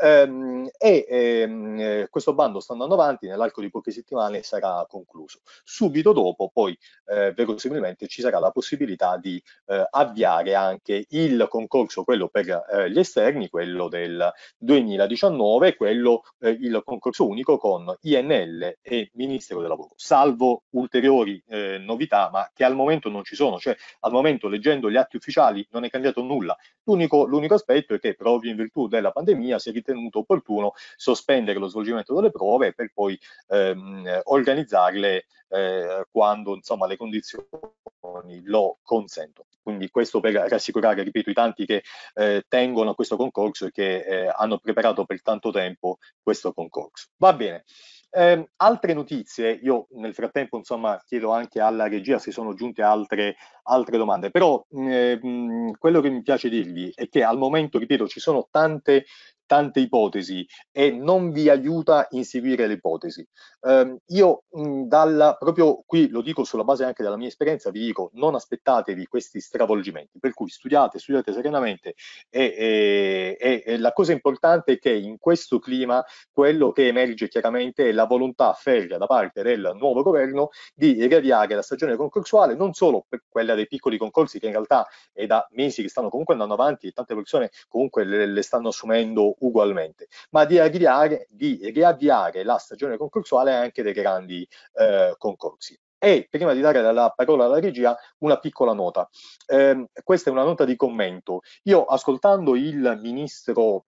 Ehm, e ehm, eh, questo bando sta andando avanti, nell'arco di poche settimane sarà concluso. Subito dopo poi eh, verosimilmente ci sarà la possibilità di eh, avviare anche il concorso, quello per eh, gli esterni, quello del 2019, quello eh, il concorso unico con INL e Ministero del Lavoro. Salvo salvo ulteriori eh, novità, ma che al momento non ci sono, cioè al momento leggendo gli atti ufficiali non è cambiato nulla. L'unico, l'unico aspetto è che proprio in virtù della pandemia si è ritenuto opportuno sospendere lo svolgimento delle prove per poi ehm, organizzarle eh, quando insomma, le condizioni lo consentono. Quindi questo per rassicurare, ripeto, i tanti che eh, tengono questo concorso e che eh, hanno preparato per tanto tempo questo concorso. Va bene. Eh, altre notizie, io nel frattempo insomma chiedo anche alla regia se sono giunte altre, altre domande, però eh, quello che mi piace dirvi è che al momento, ripeto, ci sono tante tante ipotesi e non vi aiuta a inseguire le ipotesi. Eh, io mh, dalla, proprio qui lo dico sulla base anche della mia esperienza, vi dico non aspettatevi questi stravolgimenti, per cui studiate, studiate serenamente e, e, e la cosa importante è che in questo clima quello che emerge chiaramente è la volontà ferrea da parte del nuovo governo di riavviare la stagione concorsuale, non solo per quella dei piccoli concorsi che in realtà è da mesi che stanno comunque andando avanti e tante persone comunque le, le stanno assumendo ugualmente, ma di, avviare, di riavviare la stagione concorsuale anche dei grandi eh, concorsi. E prima di dare la parola alla regia, una piccola nota. Eh, questa è una nota di commento. Io ascoltando il ministro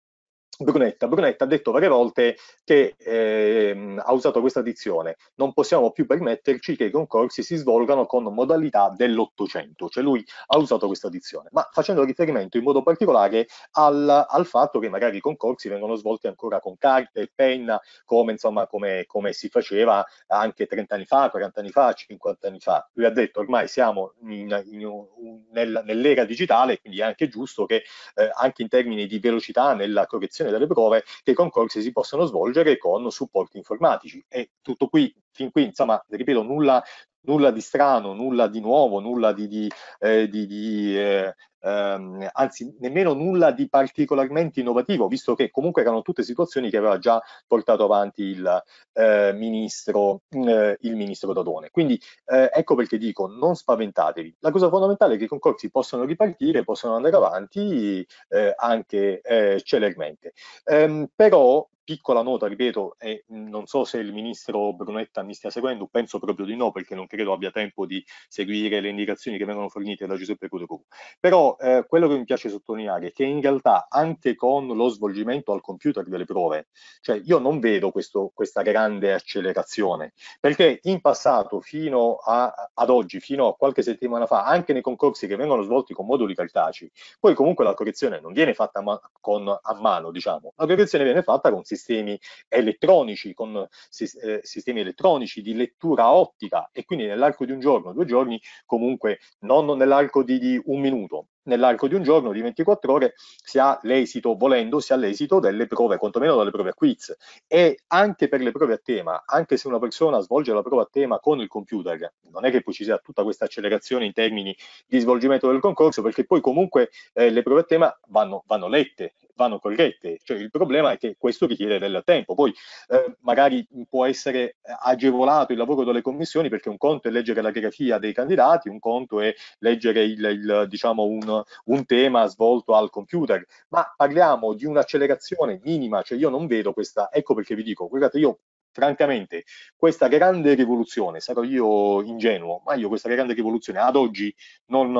Brunetta. Brunetta ha detto varie volte che eh, ha usato questa dizione, non possiamo più permetterci che i concorsi si svolgano con modalità dell'Ottocento, cioè lui ha usato questa dizione, ma facendo riferimento in modo particolare al, al, fatto che magari i concorsi vengono svolti ancora con carta e penna, come, insomma, come, come si faceva anche 30 anni fa, 40 anni fa, 50 anni fa. Lui ha detto ormai siamo in, in, nel, nell'era digitale, quindi è anche giusto che eh, anche in termini di velocità nella correzione valutazione delle prove che i concorsi si possono svolgere con supporti informatici. E tutto qui, fin qui, insomma, ripeto, nulla nulla di strano, nulla di nuovo, nulla di, di, eh, di, di eh, ehm, anzi nemmeno nulla di particolarmente innovativo, visto che comunque erano tutte situazioni che aveva già portato avanti il, eh, ministro, mm, eh, il ministro Dadone. Quindi eh, ecco perché dico non spaventatevi. La cosa fondamentale è che i concorsi possono ripartire, possono andare avanti eh, anche eh, celermente. Ehm, però piccola nota, ripeto, e mhmm, non so se il ministro Brunetta mi stia seguendo, penso proprio di no, perché non credo abbia tempo di seguire le indicazioni che vengono fornite da Giuseppe Cudecu. Però eh, quello che mi piace sottolineare è che in realtà anche con lo svolgimento al computer delle prove, cioè io non vedo questo, questa grande accelerazione, perché in passato, fino a, ad oggi, fino a qualche settimana fa, anche nei concorsi che vengono svolti con moduli cartacei, poi comunque la correzione non viene fatta ma- con, a mano, diciamo, la correzione viene fatta con sistemi elettronici, con eh, sistemi elettronici di lettura ottica e quindi nell'arco di un giorno, due giorni, comunque non nell'arco di, di un minuto, nell'arco di un giorno, di 24 ore, si ha l'esito, volendo, si ha l'esito delle prove, quantomeno delle prove a quiz. E anche per le prove a tema, anche se una persona svolge la prova a tema con il computer, non è che poi ci sia tutta questa accelerazione in termini di svolgimento del concorso, perché poi comunque eh, le prove a tema vanno, vanno, lette, vanno corrette. Cioè il problema è che questo richiede del tempo. Poi eh, magari può essere agevolato il lavoro delle commissioni, perché un conto è leggere la grafia dei candidati, un conto è leggere il, il diciamo, un un, tema svolto al computer, ma parliamo di un'accelerazione minima, cioè io non vedo questa, ecco perché vi dico, guardate io francamente questa grande rivoluzione, sarò io ingenuo, ma io questa grande rivoluzione ad oggi non,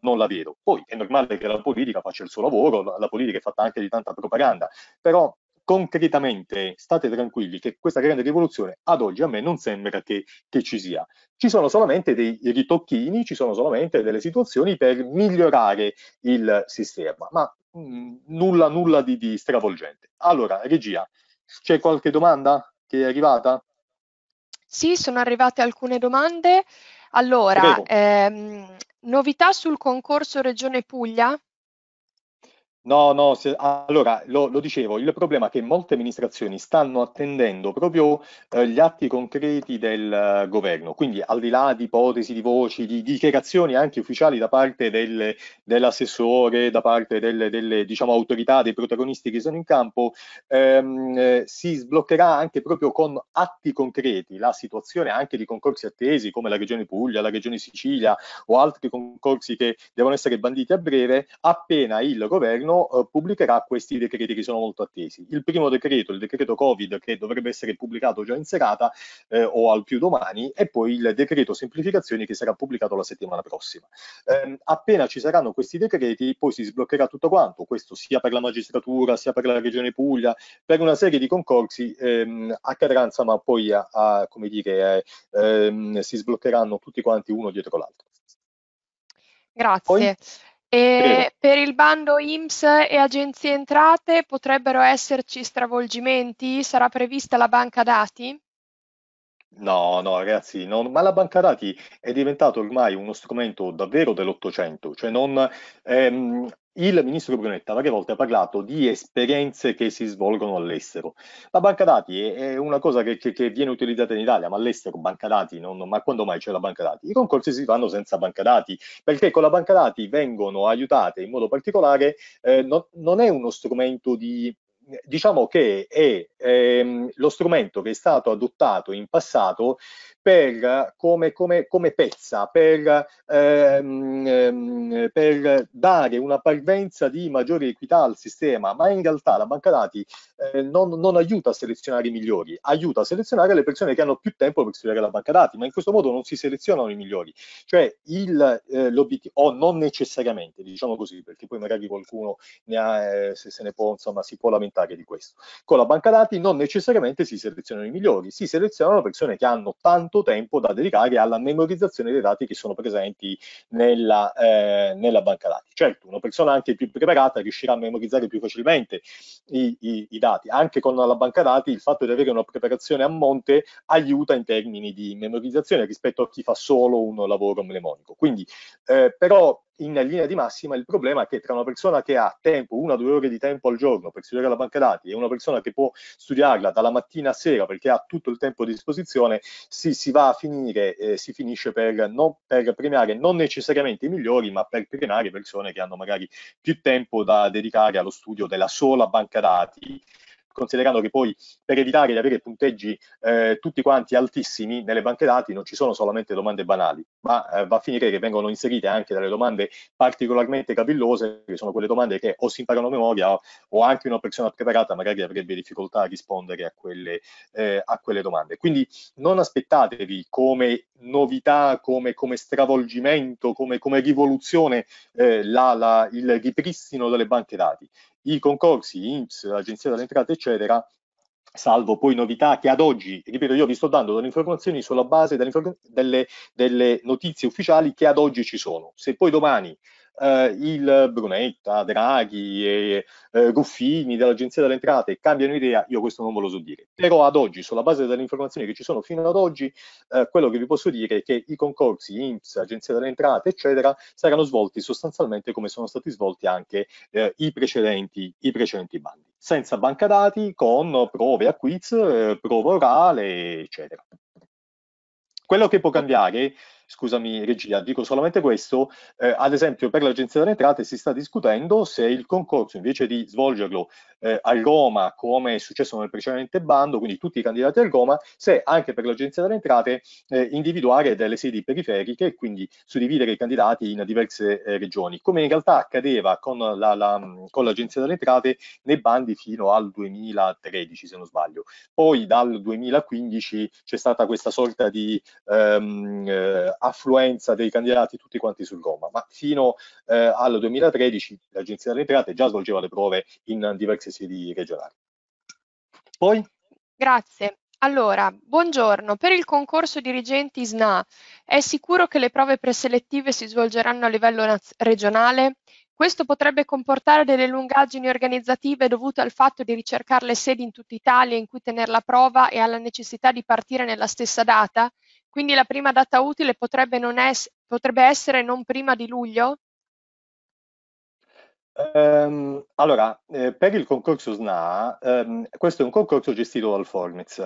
non, la vedo. Poi è normale che la politica faccia il suo lavoro, la politica è fatta anche di tanta propaganda, però concretamente state tranquilli che questa grande rivoluzione ad oggi a me non sembra che, che, ci sia. Ci sono solamente dei ritocchini, ci sono solamente delle situazioni per migliorare il sistema, ma mh, mm, nulla, nulla di, di stravolgente. Allora, regia, c'è qualche domanda che è arrivata? Sì, sono arrivate alcune domande. Allora, ehm, novità sul concorso Regione Puglia? No, no, se, allora lo, lo, dicevo, il problema è che molte amministrazioni stanno attendendo proprio eh, gli atti concreti del uh, governo, quindi al di là di ipotesi, di voci, di, dichiarazioni anche ufficiali da parte del, dell'assessore, da parte delle, delle diciamo, autorità, dei protagonisti che sono in campo, ehm, eh, si sbloccherà anche proprio con atti concreti la situazione anche di concorsi attesi come la Regione Puglia, la Regione Sicilia o altri concorsi che devono essere banditi a breve appena il governo governo eh, pubblicherà questi decreti che sono molto attesi. Il primo decreto, il decreto Covid, che dovrebbe essere pubblicato già in serata eh, o al più domani, e poi il decreto semplificazioni che sarà pubblicato la settimana prossima. Eh, appena ci saranno questi decreti, poi si sbloccherà tutto quanto, questo sia per la magistratura, sia per la Regione Puglia, per una serie di concorsi ehm, a cadranza, ma poi a, a, come dire, eh, ehm, si sbloccheranno tutti quanti uno dietro l'altro. Grazie. Poi, e per il bando IMSS e agenzie entrate potrebbero esserci stravolgimenti? Sarà prevista la banca dati? No, no, ragazzi, non, ma la banca dati è diventata ormai uno strumento davvero dell'Ottocento, cioè non, ehm, il ministro Brunetta varie volte ha parlato di esperienze che si svolgono all'estero. La banca dati è, una cosa che, che, che, viene utilizzata in Italia, ma all'estero banca dati, non, ma quando mai c'è la banca dati? I concorsi si fanno senza banca dati, perché con la banca dati vengono aiutate in modo particolare, eh, no, non è uno strumento di diciamo che è ehm, lo strumento che è stato adottato in passato per, come, come, come, pezza, per, ehm, ehm, per, dare una parvenza di maggiore equità al sistema, ma in realtà la banca dati eh, non, non, aiuta a selezionare i migliori, aiuta a selezionare le persone che hanno più tempo per studiare la banca dati, ma in questo modo non si selezionano i migliori, cioè il, eh, l'obiettivo, o non necessariamente, diciamo così, perché poi magari qualcuno ne ha, eh, se, se ne può, insomma, si può lamentare di questo. Con la banca dati non necessariamente si selezionano i migliori, si selezionano persone che hanno tanto tanto tempo da dedicare alla memorizzazione dei dati che sono presenti nella, eh, nella banca dati. Certo, una persona anche più preparata riuscirà a memorizzare più facilmente i, i, i dati. Anche con la banca dati il fatto di avere una preparazione a monte aiuta in termini di memorizzazione rispetto a chi fa solo un lavoro mnemonico. Quindi, eh, però in linea di massima il problema è che tra una persona che ha tempo, una o due ore di tempo al giorno per studiare la banca dati e una persona che può studiarla dalla mattina a sera perché ha tutto il tempo a disposizione, si, si va a finire, eh, si finisce per, non, per premiare non necessariamente i migliori, ma per premiare persone che hanno magari più tempo da dedicare allo studio della sola banca dati considerando che poi per evitare di avere punteggi eh, tutti quanti altissimi nelle banche dati non ci sono solamente domande banali, ma eh, va a finire che vengono inserite anche delle domande particolarmente capillose, che sono quelle domande che o si imparano a memoria o, anche una persona preparata magari avrebbe difficoltà a rispondere a quelle, eh, a quelle domande. Quindi non aspettatevi come novità, come, come stravolgimento, come, come rivoluzione eh, la, la, il ripristino delle banche dati i concorsi, INPS, l'Agenzia delle Entrate, eccetera, salvo poi novità che ad oggi, ripeto, io vi sto dando delle informazioni sulla base delle, delle, notizie ufficiali che ad oggi ci sono. Se poi domani eh, il Brunetta, Draghi e eh, Ruffini dell'Agenzia delle Entrate cambiano idea, io questo non ve lo so dire. Però ad oggi, sulla base delle informazioni che ci sono fino ad oggi, eh, quello che vi posso dire è che i concorsi IMSS, Agenzia delle Entrate, eccetera, saranno svolti sostanzialmente come sono stati svolti anche eh, i, precedenti, i precedenti bandi, senza banca dati, con prove a quiz, eh, prova orale, eccetera. Quello che può cambiare Scusami regia, dico solamente questo, eh, ad esempio per l'Agenzia delle Entrate si sta discutendo se il concorso invece di svolgerlo eh, a Roma come è successo nel precedente bando, quindi tutti i candidati a Roma, se anche per l'Agenzia delle Entrate eh, individuare delle sedi periferiche e quindi suddividere i candidati in diverse eh, regioni, come in realtà accadeva con, la, la, con l'Agenzia delle Entrate nei bandi fino al 2013 se non sbaglio. Poi dal 2015 c'è stata questa sorta di ehm, eh, affluenza dei candidati tutti quanti sul gomma, ma fino eh, al 2013 l'Agenzia delle Entrate già svolgeva le prove in diverse sedi regionali. Poi? Grazie. Allora, buongiorno. Per il concorso dirigenti SNA è sicuro che le prove preselettive si svolgeranno a livello regionale? Questo potrebbe comportare delle lungaggini organizzative dovute al fatto di ricercare le sedi in tutta Italia in cui tenere la prova e alla necessità di partire nella stessa data, quindi la prima data utile potrebbe, es- potrebbe essere non prima di luglio? Um, allora, eh, per il concorso SNA, um, ehm, questo è un concorso gestito dal Formez.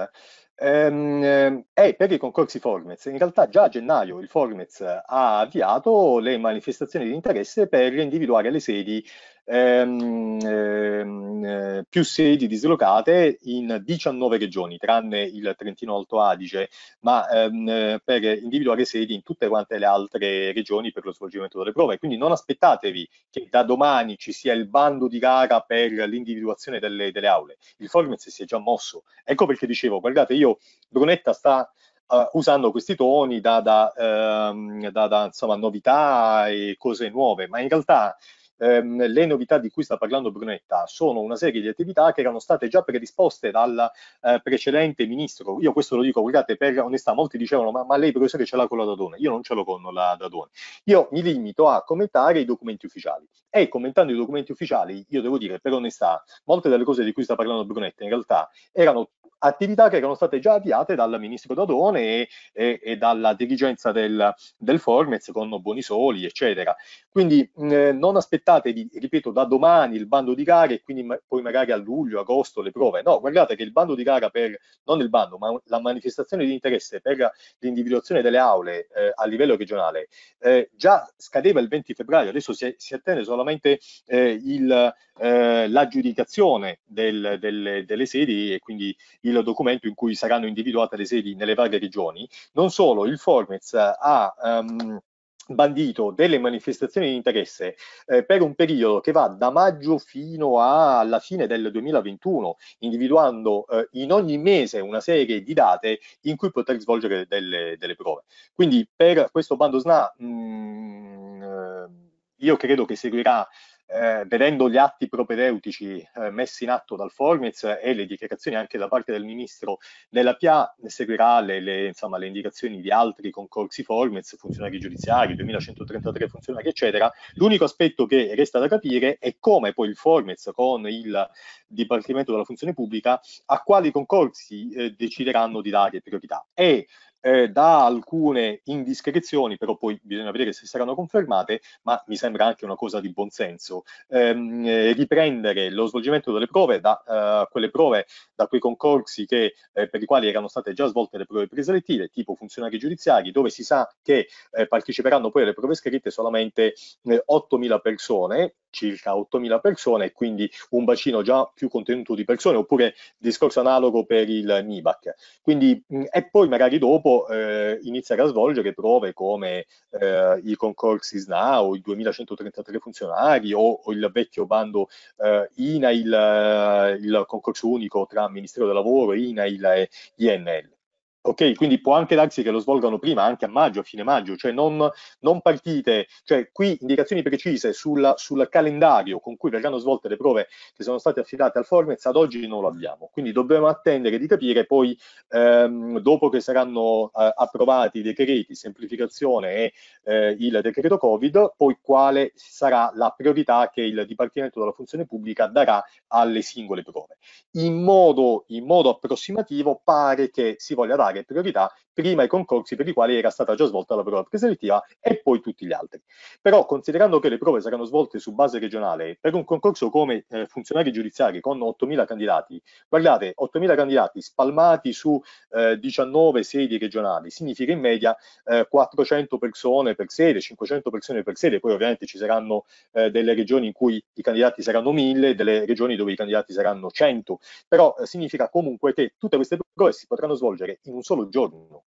Um, ehm, eh, e per i concorsi Formez, in realtà già a gennaio il Formez ha avviato le manifestazioni di interesse per individuare le sedi ehm, ehm, eh, più sedi dislocate in 19 regioni, tranne il Trentino Alto Adige, ma ehm, eh, per individuare sedi in tutte quante le altre regioni per lo svolgimento delle prove. Quindi non aspettatevi che da domani ci sia il bando di gara per l'individuazione delle, delle aule. Il Formez si è già mosso. Ecco perché dicevo, guardate, io, Brunetta sta Uh, usando questi toni da, da, uh, da, da insomma, novità e cose nuove, ma in realtà ehm, le novità di cui sta parlando Brunetta sono una serie di attività che erano state già predisposte dal eh, precedente ministro. Io questo lo dico, guardate, per onestà, molti dicevano, ma, ma lei professore ce l'ha con la Dadone, io non ce l'ho con la Dadone. Io mi limito a commentare i documenti ufficiali e commentando i documenti ufficiali, io devo dire, per onestà, molte delle cose di cui sta parlando Brunetta in realtà erano attività che erano state già avviate dal ministro Dadone e, e, e dalla dirigenza del, del Formez con Bonisoli, eccetera. Quindi eh, non aspettare aspettatevi, ripeto, da domani il bando di gara e quindi ma- poi magari a luglio, agosto le prove. No, guardate che il bando di gara per, non il bando, ma la manifestazione di interesse per l'individuazione delle aule eh, a livello regionale eh, già scadeva il 20 febbraio, adesso si, si attende solamente eh, il, eh, l'aggiudicazione del, del, delle sedi e quindi il documento in cui saranno individuate le sedi nelle varie regioni. Non solo, il Formez ha... Um, bandito delle manifestazioni di interesse eh, per un periodo che va da maggio fino a, alla fine del 2021, individuando eh, in ogni mese una serie di date in cui poter svolgere delle, delle prove. Quindi per questo bando SNA mh, mm, eh, io credo che seguirà eh, vedendo gli atti propedeutici eh, messi in atto dal Formez e le dichiarazioni anche da parte del ministro della PIA, seguirà le, le, insomma, le indicazioni di altri concorsi Formez, funzionari giudiziari, 2133 funzionari, eccetera. L'unico aspetto che resta da capire è come poi il Formez con il Dipartimento della Funzione Pubblica a quali concorsi eh, decideranno di dare priorità. E eh, da alcune indiscrezioni, però poi bisogna vedere se saranno confermate, ma mi sembra anche una cosa di buonsenso. Ehm, eh, riprendere lo svolgimento delle prove da eh, quelle prove, da quei concorsi che, eh, per i quali erano state già svolte le prove preselettive, tipo funzionari giudiziari, dove si sa che eh, parteciperanno poi alle prove scritte solamente 8.000 eh, persone, circa 8.000 persone, quindi un bacino già più contenuto di persone, oppure discorso analogo per il NIBAC. Quindi, mm, e poi magari dopo eh, iniziare a svolgere prove come eh, i concorsi SNA o i 2133 funzionari o, o il vecchio bando eh, INA, eh, il, concorso unico tra Ministero del Lavoro, INAIL e INL. Ok, quindi può anche darsi che lo svolgano prima, anche a maggio, a fine maggio, cioè non, non partite, cioè qui indicazioni precise sul, sul, calendario con cui verranno svolte le prove che sono state affidate al Formez, ad oggi non lo abbiamo, quindi dobbiamo attendere di capire poi ehm, dopo che saranno eh, approvati i decreti semplificazione e eh, il decreto Covid, poi quale sarà la priorità che il Dipartimento della Funzione Pubblica darà alle singole prove. in modo, in modo approssimativo pare che si voglia dare primaria priorità, prima i concorsi per i quali era stata già svolta la prova preselettiva e poi tutti gli altri. Però considerando che le prove saranno svolte su base regionale, per un concorso come eh, funzionari giudiziari con 8.000 candidati, guardate, 8.000 candidati spalmati su eh, 19 sedi regionali, significa in media eh, 400 persone per sede, 500 persone per sede, poi ovviamente ci saranno eh, delle regioni in cui i candidati saranno 1.000, delle regioni dove i candidati saranno 100, però eh, significa comunque che tutte queste prove si potranno svolgere in un solo giorno,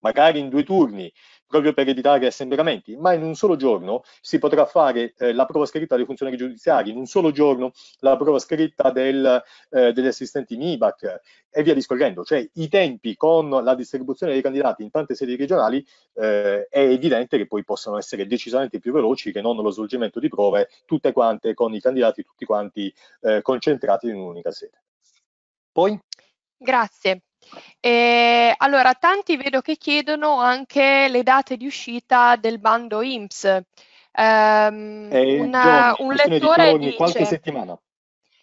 magari in due turni, proprio per evitare assembramenti, ma in un solo giorno si potrà fare eh, la prova scritta dei funzionari giudiziari, in un solo giorno la prova scritta del, eh, degli assistenti MIBAC e via discorrendo. Cioè i tempi con la distribuzione dei candidati in tante sedi regionali eh, è evidente che poi possono essere decisamente più veloci che non lo svolgimento di prove tutte quante con i candidati tutti quanti eh, concentrati in un'unica sede. Poi? Grazie. E, allora, tanti vedo che chiedono anche le date di uscita del bando IMSS. Um, ehm, eh, una, giorni, un lettore di dice, qualche settimana.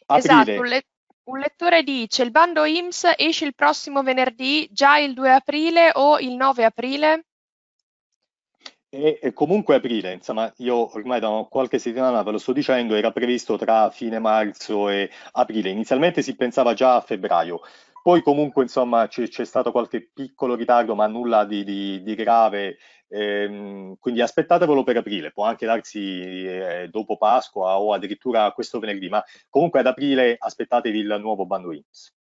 Aprile. Esatto, un, le, un, lettore dice il bando IMSS esce il prossimo venerdì, già il 2 aprile o il 9 aprile? E, e comunque aprile, insomma, io ormai da qualche settimana ve lo sto dicendo, era previsto tra fine marzo e aprile. Inizialmente si pensava già a febbraio. Poi comunque insomma c'è, c'è stato qualche piccolo ritardo ma nulla di, di, di grave, ehm, quindi aspettatevelo per aprile, può anche darsi eh, dopo Pasqua o addirittura questo venerdì, ma comunque ad aprile aspettatevi il nuovo bando IMSS.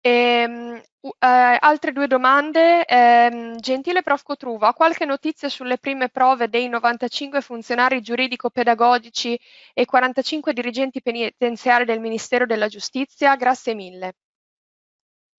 Ehm, eh, altre due domande. Ehm, gentile Prof. Cotruva, qualche notizia sulle prime prove dei 95 funzionari giuridico-pedagogici e 45 dirigenti penitenziari del Ministero della Giustizia? Grazie mille.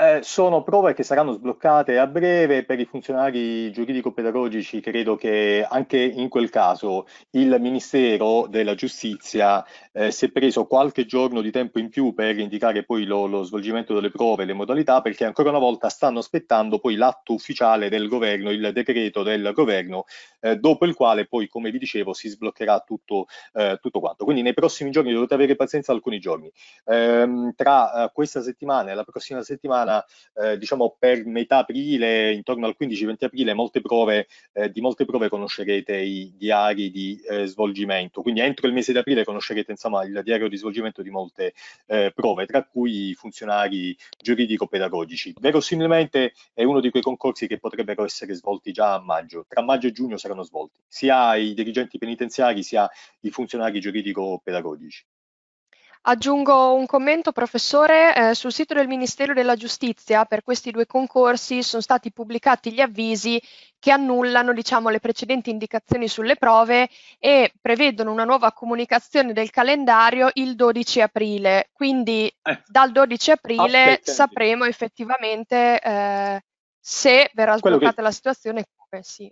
Eh, sono prove che saranno sbloccate a breve per i funzionari giuridico-pedagogici. Credo che anche in quel caso il Ministero della Giustizia eh, si è preso qualche giorno di tempo in più per indicare poi lo, lo svolgimento delle prove e le modalità, perché ancora una volta stanno aspettando poi l'atto ufficiale del governo, il decreto del governo, eh, dopo il quale poi, come vi dicevo, si sbloccherà tutto, eh, tutto quanto. Quindi nei prossimi giorni dovete avere pazienza alcuni giorni. Ehm, tra eh, questa settimana e la prossima settimana, eh, diciamo per metà aprile, intorno al 15-20 aprile, molte prove, eh, di molte prove conoscerete i diari di svolgimento. Quindi entro il mese di aprile conoscerete insomma insomma, il diario di svolgimento di molte eh, prove, tra cui i funzionari giuridico-pedagogici. Verosimilmente è uno di quei concorsi che potrebbero essere svolti già a maggio. Tra maggio e giugno saranno svolti sia i dirigenti penitenziari sia i funzionari giuridico-pedagogici. Aggiungo un commento, professore, eh, sul sito del Ministero della Giustizia per questi due concorsi sono stati pubblicati gli avvisi che annullano diciamo, le precedenti indicazioni sulle prove e prevedono una nuova comunicazione del calendario il 12 aprile. Quindi eh, dal 12 aprile aspettenti. sapremo effettivamente eh, se verrà sbloccata che... la situazione. Sì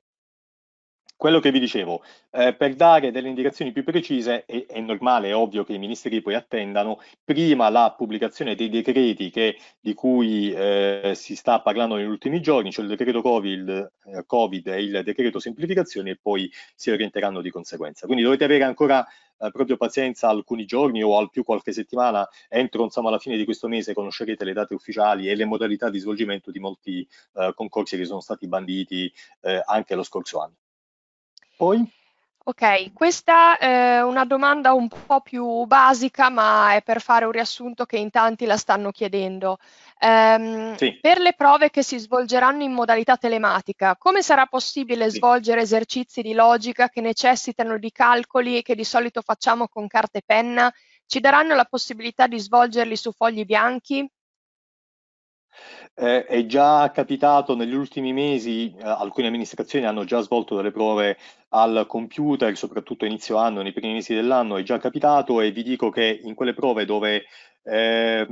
quello che vi dicevo, eh, per dare delle indicazioni più precise, è, è, normale, è ovvio che i ministeri poi attendano prima la pubblicazione dei decreti che, di cui eh, si sta parlando negli ultimi giorni, cioè il decreto COVID, eh, COVID e il decreto semplificazione, e poi si orienteranno di conseguenza. Quindi dovete avere ancora eh, proprio pazienza alcuni giorni o al più qualche settimana, entro insomma la fine di questo mese conoscerete le date ufficiali e le modalità di svolgimento di molti eh, concorsi che sono stati banditi eh, anche lo scorso anno. Poi? Ok, questa è eh, una domanda un po' più basica, ma è per fare un riassunto che in tanti la stanno chiedendo. Ehm, sì. Per le prove che si svolgeranno in modalità telematica, come sarà possibile sì. svolgere esercizi di logica che necessitano di calcoli che di solito facciamo con carta e penna? Ci daranno la possibilità di svolgerli su fogli bianchi? Eh, è già capitato negli ultimi mesi, eh, alcune amministrazioni hanno già svolto delle prove al computer, soprattutto inizio anno, nei primi mesi dell'anno, è già capitato e vi dico che in quelle prove dove eh,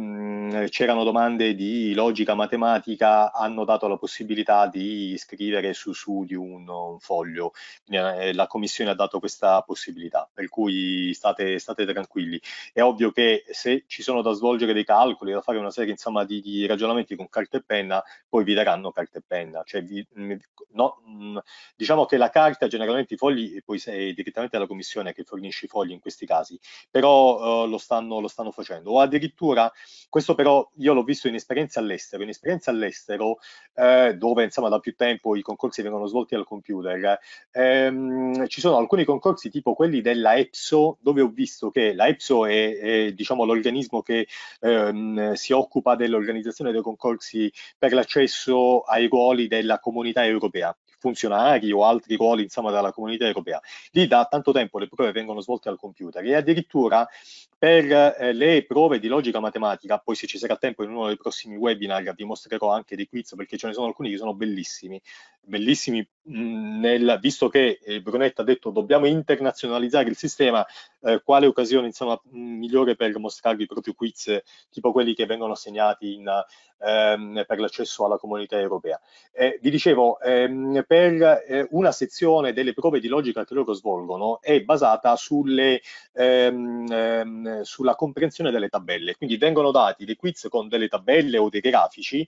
c'erano domande di logica matematica, hanno dato la possibilità di scrivere su, su di un, un foglio. Quindi, eh, la commissione ha dato questa possibilità, per cui state, state, tranquilli. È ovvio che se ci sono da svolgere dei calcoli, da fare una serie insomma, di, di ragionamenti con carta e penna, poi vi daranno carta e penna. Cioè, vi, mm, no, mm, diciamo che la carta, generalmente i fogli, poi è direttamente alla commissione che fornisce i fogli in questi casi, però eh, lo, stanno, lo, stanno, facendo. O aderire addirittura, questo però io l'ho visto in esperienza all'estero, in esperienza all'estero eh, dove insomma da più tempo i concorsi vengono svolti al computer, ehm, ci sono alcuni concorsi tipo quelli della EPSO dove ho visto che la EPSO è, è diciamo l'organismo che ehm, si occupa dell'organizzazione dei concorsi per l'accesso ai ruoli della comunità europea funzionari o altri ruoli insomma, dalla comunità europea. Lì da tanto tempo le prove vengono svolte al computer e addirittura per eh, le prove di logica matematica, poi se ci sarà tempo in uno dei prossimi webinar vi mostrerò anche dei quiz perché ce ne sono alcuni che sono bellissimi, bellissimi nel, visto che eh, Brunetta ha detto dobbiamo internazionalizzare il sistema, eh, quale occasione insomma, migliore per mostrarvi proprio quiz tipo quelli che vengono assegnati in, ehm, per l'accesso alla comunità europea. Eh, vi dicevo, ehm, per per eh, una sezione delle prove di logica che loro svolgono è basata sulle, ehm, ehm, sulla comprensione delle tabelle. Quindi vengono dati dei quiz con delle tabelle o dei grafici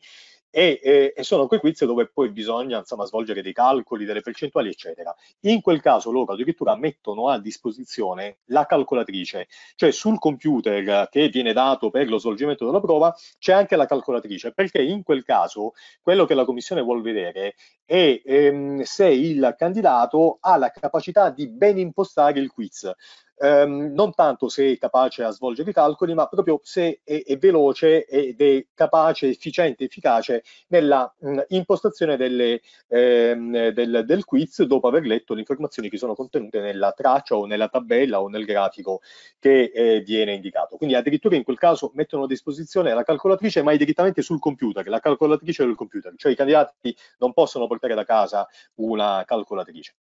e, e, e, sono quei quiz dove poi bisogna insomma, svolgere dei calcoli, delle percentuali, eccetera. In quel caso loro addirittura mettono a disposizione la calcolatrice, cioè sul computer che viene dato per lo svolgimento della prova c'è anche la calcolatrice, perché in quel caso quello che la commissione vuole vedere è ehm, se il candidato ha la capacità di ben impostare il quiz ehm, non tanto se è capace a svolgere i calcoli, ma proprio se è, è veloce ed è capace, efficiente, efficace nella mh, impostazione delle, ehm, del, del, quiz dopo aver letto le informazioni che sono contenute nella traccia o nella tabella o nel grafico che eh, viene indicato. Quindi addirittura in quel caso mettono a disposizione la calcolatrice, ma è direttamente sul computer, la calcolatrice del computer, cioè i candidati non possono portare da casa una calcolatrice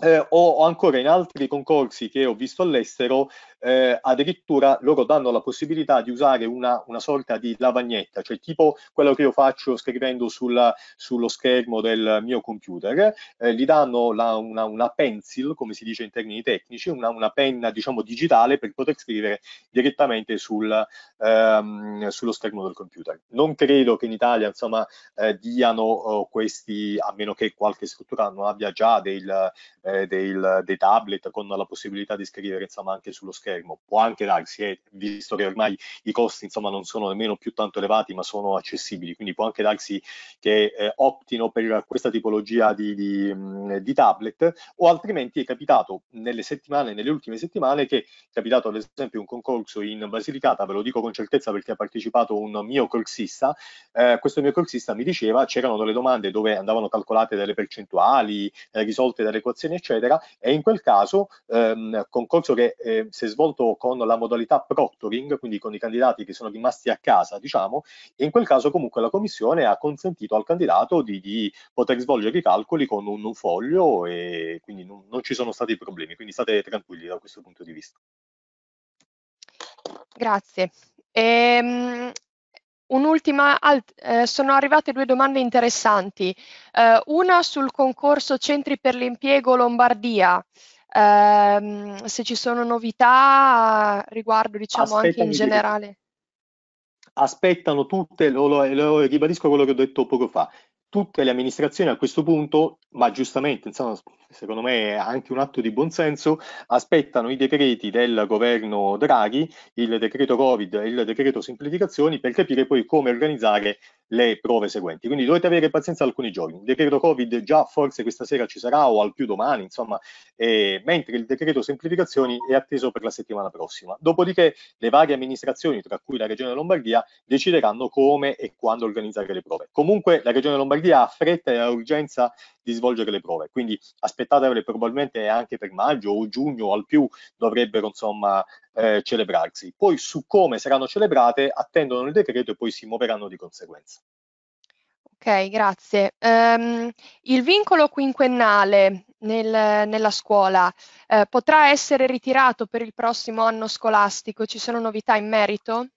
eh, o ancora in altri concorsi che ho visto all'estero, eh, addirittura loro danno la possibilità di usare una, una, sorta di lavagnetta, cioè tipo quello che io faccio scrivendo sulla, sullo schermo del mio computer, eh, gli danno la, una, una, pencil, come si dice in termini tecnici, una, una, penna diciamo digitale per poter scrivere direttamente sul, ehm, sullo schermo del computer. Non credo che in Italia insomma eh, diano oh, questi, a meno che qualche struttura non abbia già del eh, del, dei tablet con la possibilità di scrivere insomma, anche sullo schermo. Può anche darsi, eh, visto che ormai i costi insomma, non sono nemmeno più tanto elevati, ma sono accessibili, quindi può anche darsi che eh, optino per questa tipologia di, di, mm, di, tablet o altrimenti è capitato nelle settimane, nelle ultime settimane, che è capitato ad esempio un concorso in Basilicata, ve lo dico con certezza perché ha partecipato un mio corsista, eh, questo mio corsista mi diceva c'erano delle domande dove andavano calcolate delle percentuali eh, risolte dalle equazioni eccetera, e in quel caso ehm, concorso che eh, si è svolto con la modalità proctoring, quindi con i candidati che sono rimasti a casa, diciamo, in quel caso comunque la commissione ha consentito al candidato di, di poter svolgere i calcoli con un, un foglio e quindi non, non ci sono stati problemi, quindi state tranquilli da questo punto di vista. Grazie. Ehm, Un'ultima, eh, sono arrivate due domande interessanti. Eh, una sul concorso Centri per l'impiego Lombardia, ehm, se ci sono novità riguardo diciamo Aspettami anche in generale. Aspettano tutte, lo, lo, lo, ribadisco quello che ho detto poco fa, tutte le amministrazioni a questo punto, ma giustamente, insomma, secondo me è anche un atto di buonsenso, aspettano i decreti del governo Draghi, il decreto Covid e il decreto semplificazioni, per capire poi come organizzare le prove seguenti. Quindi dovete avere pazienza alcuni giorni. Il decreto Covid già forse questa sera ci sarà o al più domani, insomma, eh, mentre il decreto semplificazioni è atteso per la settimana prossima. Dopodiché le varie amministrazioni, tra cui la Regione Lombardia, decideranno come e quando organizzare le prove. Comunque la Regione Lombardia ha fretta e ha urgenza di svolgere le prove. Quindi aspettatevele probabilmente anche per maggio o giugno al più dovrebbero insomma eh, celebrarsi. Poi su come saranno celebrate attendono il decreto e poi si muoveranno di conseguenza. Ok, grazie. Um, il vincolo quinquennale nel, nella scuola eh, potrà essere ritirato per il prossimo anno scolastico? Ci sono novità in merito?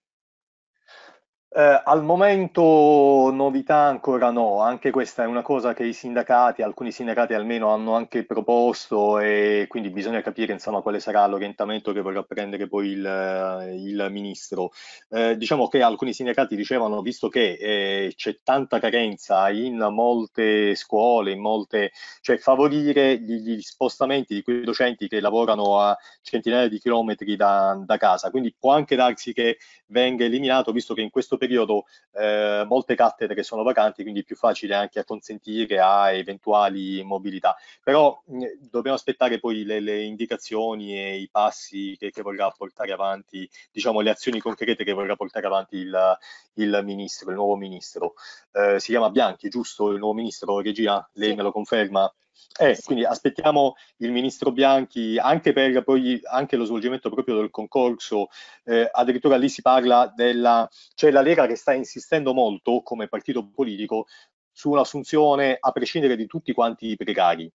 Eh, al momento novità ancora no, anche questa è una cosa che i sindacati, alcuni sindacati almeno hanno anche proposto e quindi bisogna capire insomma quale sarà l'orientamento che vorrà prendere poi il, eh, il ministro. Eh, diciamo che alcuni sindacati dicevano, visto che eh, c'è tanta carenza in molte scuole, in molte, cioè favorire gli, gli, spostamenti di quei docenti che lavorano a centinaia di chilometri da, da casa, quindi può anche darsi che venga eliminato, visto che in questo periodo eh, molte cattedre sono vacanti, quindi è più facile anche acconsentire a eventuali mobilità. Però mh, dobbiamo aspettare poi le, le, indicazioni e i passi che, che, vorrà portare avanti, diciamo le azioni concrete che vorrà portare avanti il, il ministro, il nuovo ministro. Eh, si chiama Bianchi, giusto? Il nuovo ministro, regia, lei sì. me lo conferma? Eh, sì. Quindi aspettiamo il ministro Bianchi anche per poi anche lo svolgimento proprio del concorso. Eh, addirittura lì si parla della. cioè la Lega che sta insistendo molto come partito politico su un'assunzione a prescindere di tutti quanti i precari.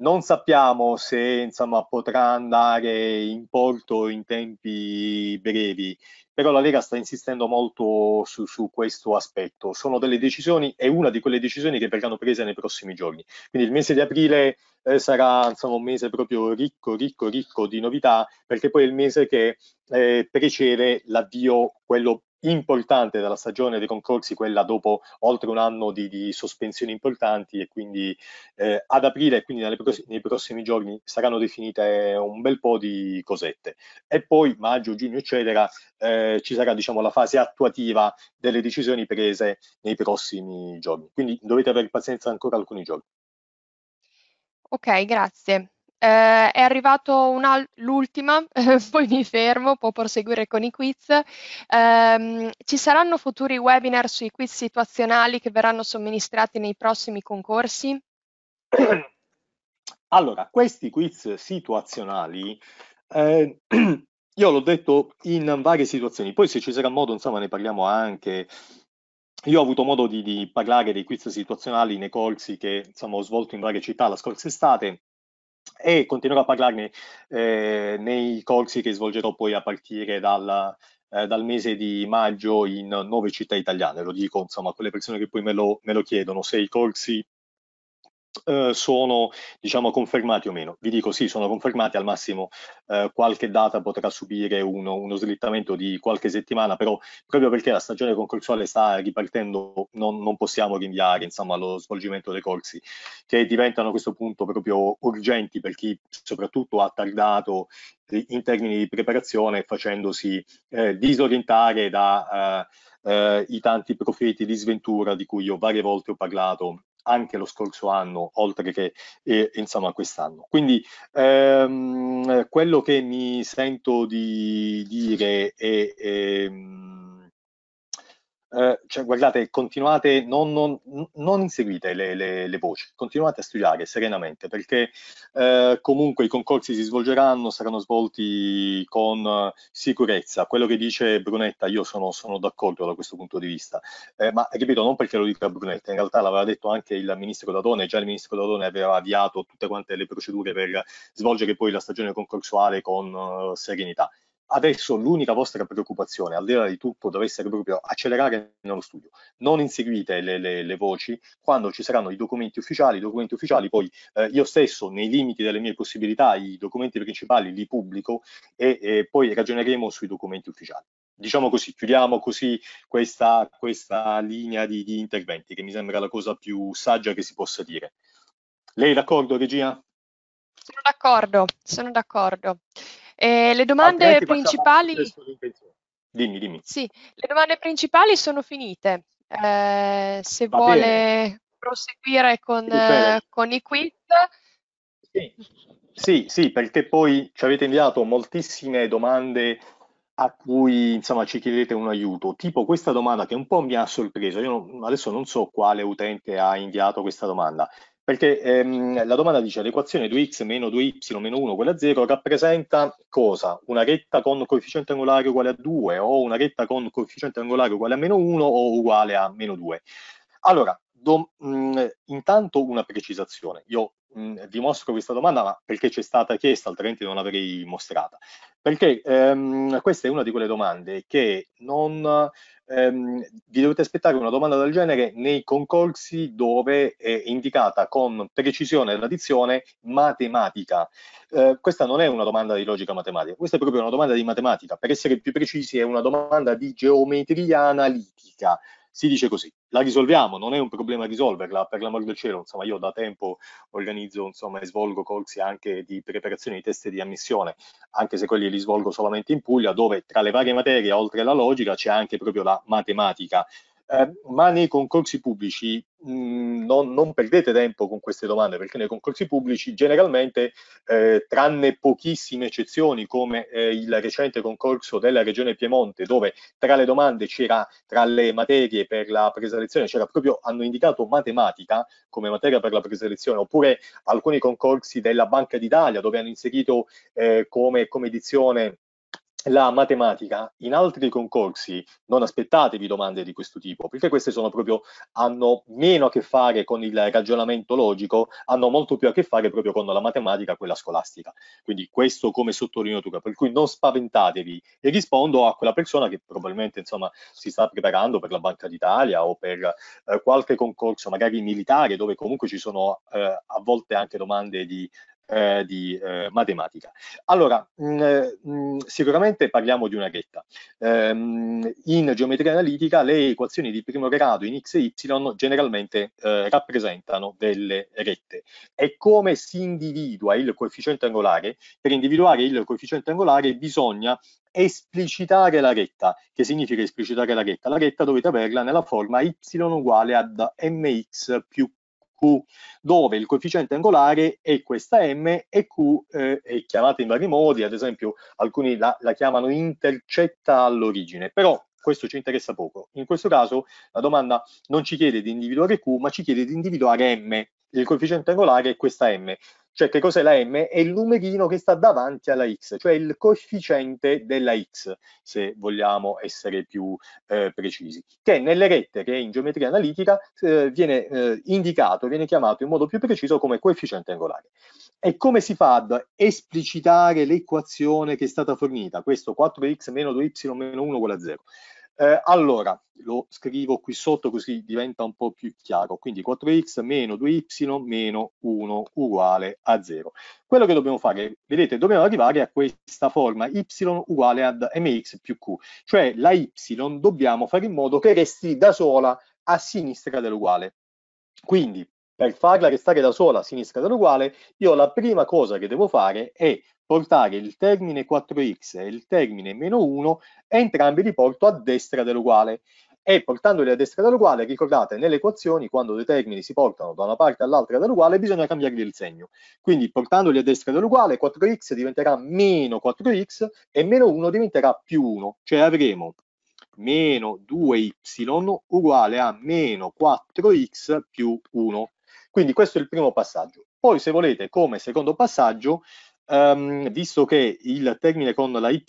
Non sappiamo se insomma, potrà andare in porto in tempi brevi, però la Lega sta insistendo molto su, su, questo aspetto. Sono delle decisioni, è una di quelle decisioni che verranno prese nei prossimi giorni. Quindi il mese di aprile eh, sarà insomma, un mese proprio ricco, ricco, ricco di novità, perché poi è il mese che eh, precede l'avvio, quello importante della stagione dei concorsi, quella dopo oltre un anno di, di sospensioni importanti e quindi eh, ad aprile e quindi pross- nei prossimi giorni saranno definite un bel po' di cosette. E poi maggio, giugno, eccetera, eh, ci sarà diciamo la fase attuativa delle decisioni prese nei prossimi giorni. Quindi dovete avere pazienza ancora alcuni giorni. Ok, grazie. Eh, è arrivato l'ultima, eh, (laughs) poi mi fermo, può proseguire con i quiz. Eh, ci saranno futuri webinar sui quiz situazionali che verranno somministrati nei prossimi concorsi? (clears throat) Allora, questi quiz situazionali, eh, (clears throat) io l'ho detto in varie situazioni, poi se ci sarà modo, insomma, ne parliamo anche io ho avuto modo di, di, parlare dei quiz situazionali nei corsi che insomma, ho svolto in varie città la scorsa estate e continuerò a parlarne eh, nei corsi che svolgerò poi a partire dal, eh, dal, mese di maggio in nove città italiane. Lo dico insomma a quelle persone che poi me lo, me lo chiedono se i corsi eh, sono diciamo confermati o meno. Vi dico sì, sono confermati, al massimo eh, qualche data potrà subire uno, uno, slittamento di qualche settimana, però proprio perché la stagione concorsuale sta ripartendo non, non possiamo rinviare insomma, lo svolgimento dei corsi che diventano a questo punto proprio urgenti per chi soprattutto ha tardato in termini di preparazione facendosi eh, disorientare da... Eh, eh, i tanti profeti di sventura di cui io varie volte ho parlato anche lo scorso anno, oltre che eh, insomma quest'anno. Quindi ehm, quello che mi sento di dire è... Ehm, eh, cioè, guardate, continuate, non, non, non inseguite le, le, le, voci, continuate a studiare serenamente perché eh, comunque i concorsi si svolgeranno, saranno svolti con eh, sicurezza. Quello che dice Brunetta, io sono, sono d'accordo da questo punto di vista, eh, ma ripeto, non perché lo dica Brunetta, in realtà l'aveva detto anche il ministro Dadone, già il ministro Dadone aveva avviato tutte quante le procedure per svolgere poi la stagione concorsuale con uh, serenità. Adesso l'unica vostra preoccupazione, al di là di tutto, deve essere proprio accelerare nello studio. Non inseguite le, le, le voci quando ci saranno i documenti ufficiali. I documenti ufficiali poi eh, io stesso, nei limiti delle mie possibilità, i documenti principali li pubblico e, e poi ragioneremo sui documenti ufficiali. Diciamo così, chiudiamo così questa, questa linea di, di interventi che mi sembra la cosa più saggia che si possa dire. Lei è d'accordo, Regina? Sono d'accordo, sono d'accordo. Eh, le ah, domande principali... Dimmi, dimmi. Sì, le domande principali sono finite. Eh, se Va vuole bene. proseguire con, eh, con i quiz. Sì. sì, sì, perché poi ci avete inviato moltissime domande a cui insomma ci chiedete un aiuto, tipo questa domanda che un po' mi ha sorpreso, io non, adesso non so quale utente ha inviato questa domanda, perché ehm, la domanda dice l'equazione 2x meno 2y meno 1 uguale a 0 rappresenta cosa? Una retta con coefficiente angolare uguale a 2 o una retta con coefficiente angolare uguale a meno 1 o uguale a meno 2. Allora, do, mh, mm, intanto una precisazione. Io mm, vi mostro questa domanda ma perché c'è stata chiesta, altrimenti non l'avrei mostrata. Perché ehm, questa è una di quelle domande che non ehm, vi dovete aspettare una domanda del genere nei concorsi dove è indicata con precisione la dizione matematica. Eh, questa non è una domanda di logica matematica, questa è proprio una domanda di matematica. Per essere più precisi, è una domanda di geometria analitica si dice così, la risolviamo, non è un problema risolverla, per l'amor del cielo, insomma io da tempo organizzo insomma, e svolgo corsi anche di preparazione di test di ammissione, anche se quelli li svolgo solamente in Puglia, dove tra le varie materie, oltre alla logica, c'è anche proprio la matematica eh, ma nei concorsi pubblici mh, mm, non, non, perdete tempo con queste domande, perché nei concorsi pubblici generalmente, eh, tranne pochissime eccezioni come eh, il recente concorso della Regione Piemonte, dove tra le domande c'era, tra le materie per la presa preselezione, c'era proprio, hanno indicato matematica come materia per la presa preselezione, oppure alcuni concorsi della Banca d'Italia, dove hanno inserito eh, come, come edizione la matematica in altri concorsi non aspettatevi domande di questo tipo perché queste sono proprio hanno meno a che fare con il ragionamento logico hanno molto più a che fare proprio con la matematica quella scolastica quindi questo come sottolineatura per cui non spaventatevi e rispondo a quella persona che probabilmente insomma si sta preparando per la Banca d'Italia o per eh, qualche concorso magari militare dove comunque ci sono eh, a volte anche domande di eh, di eh, matematica. Allora, mh, mm, mh, mm, sicuramente parliamo di una retta. Ehm, in geometria analitica le equazioni di primo grado in x e y generalmente eh, rappresentano delle rette. E come si individua il coefficiente angolare? Per individuare il coefficiente angolare bisogna esplicitare la retta. Che significa esplicitare la retta? La retta dovete averla nella forma y uguale ad mx più dove il coefficiente angolare è questa M e Q eh, è chiamata in vari modi, ad esempio alcuni la, la chiamano intercetta all'origine, però questo ci interessa poco. In questo caso la domanda non ci chiede di individuare Q, ma ci chiede di individuare M, il coefficiente angolare è questa m. Cioè che cos'è la m? È il numerino che sta davanti alla x, cioè il coefficiente della x, se vogliamo essere più eh, precisi, che nelle rette che in geometria analitica eh, viene eh, indicato, viene chiamato in modo più preciso come coefficiente angolare. E come si fa ad esplicitare l'equazione che è stata fornita? Questo 4x meno 2y meno 1 uguale a 0. Eh, allora, lo scrivo qui sotto così diventa un po' più chiaro. Quindi 4x meno 2y meno 1 uguale a 0. Quello che dobbiamo fare, vedete, dobbiamo arrivare a questa forma y uguale ad mx più q. Cioè la y dobbiamo fare in modo che resti da sola a sinistra dell'uguale. Quindi per farla restare da sola a sinistra dell'uguale, io la prima cosa che devo fare è portare il termine 4x e il termine meno 1, entrambi li porto a destra dell'uguale. E portandoli a destra dell'uguale, ricordate, nelle equazioni, quando dei termini si portano da una parte all'altra dall'uguale, bisogna cambiargli il segno. Quindi portandoli a destra dell'uguale, 4x diventerà meno 4x e meno 1 diventerà più 1. Cioè avremo meno 2y uguale a meno 4x più 1 quindi questo è il primo passaggio. Poi se volete come secondo passaggio, um, visto che il termine con la y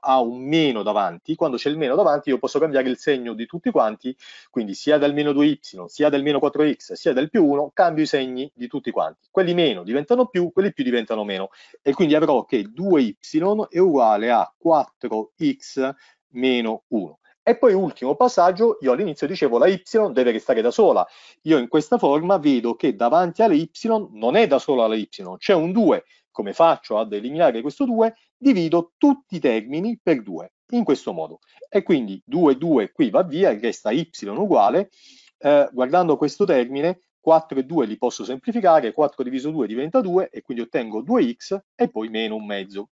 ha un meno davanti, quando c'è il meno davanti io posso cambiare il segno di tutti quanti, quindi sia del meno 2y, sia del meno 4x, sia del più 1, cambio i segni di tutti quanti. Quelli meno diventano più, quelli più diventano meno. E quindi avrò che 2y è uguale a 4x meno 1. E poi ultimo passaggio, io all'inizio dicevo la Y deve restare da sola. Io in questa forma vedo che davanti alla Y non è da sola la Y, c'è un 2. Come faccio ad eliminare questo 2? Divido tutti i termini per 2, in questo modo. E quindi 2, 2 qui va via, resta Y uguale. Eh, guardando questo termine, 4 e 2 li posso semplificare, 4 diviso 2 diventa 2 e quindi ottengo 2x e poi meno un mezzo.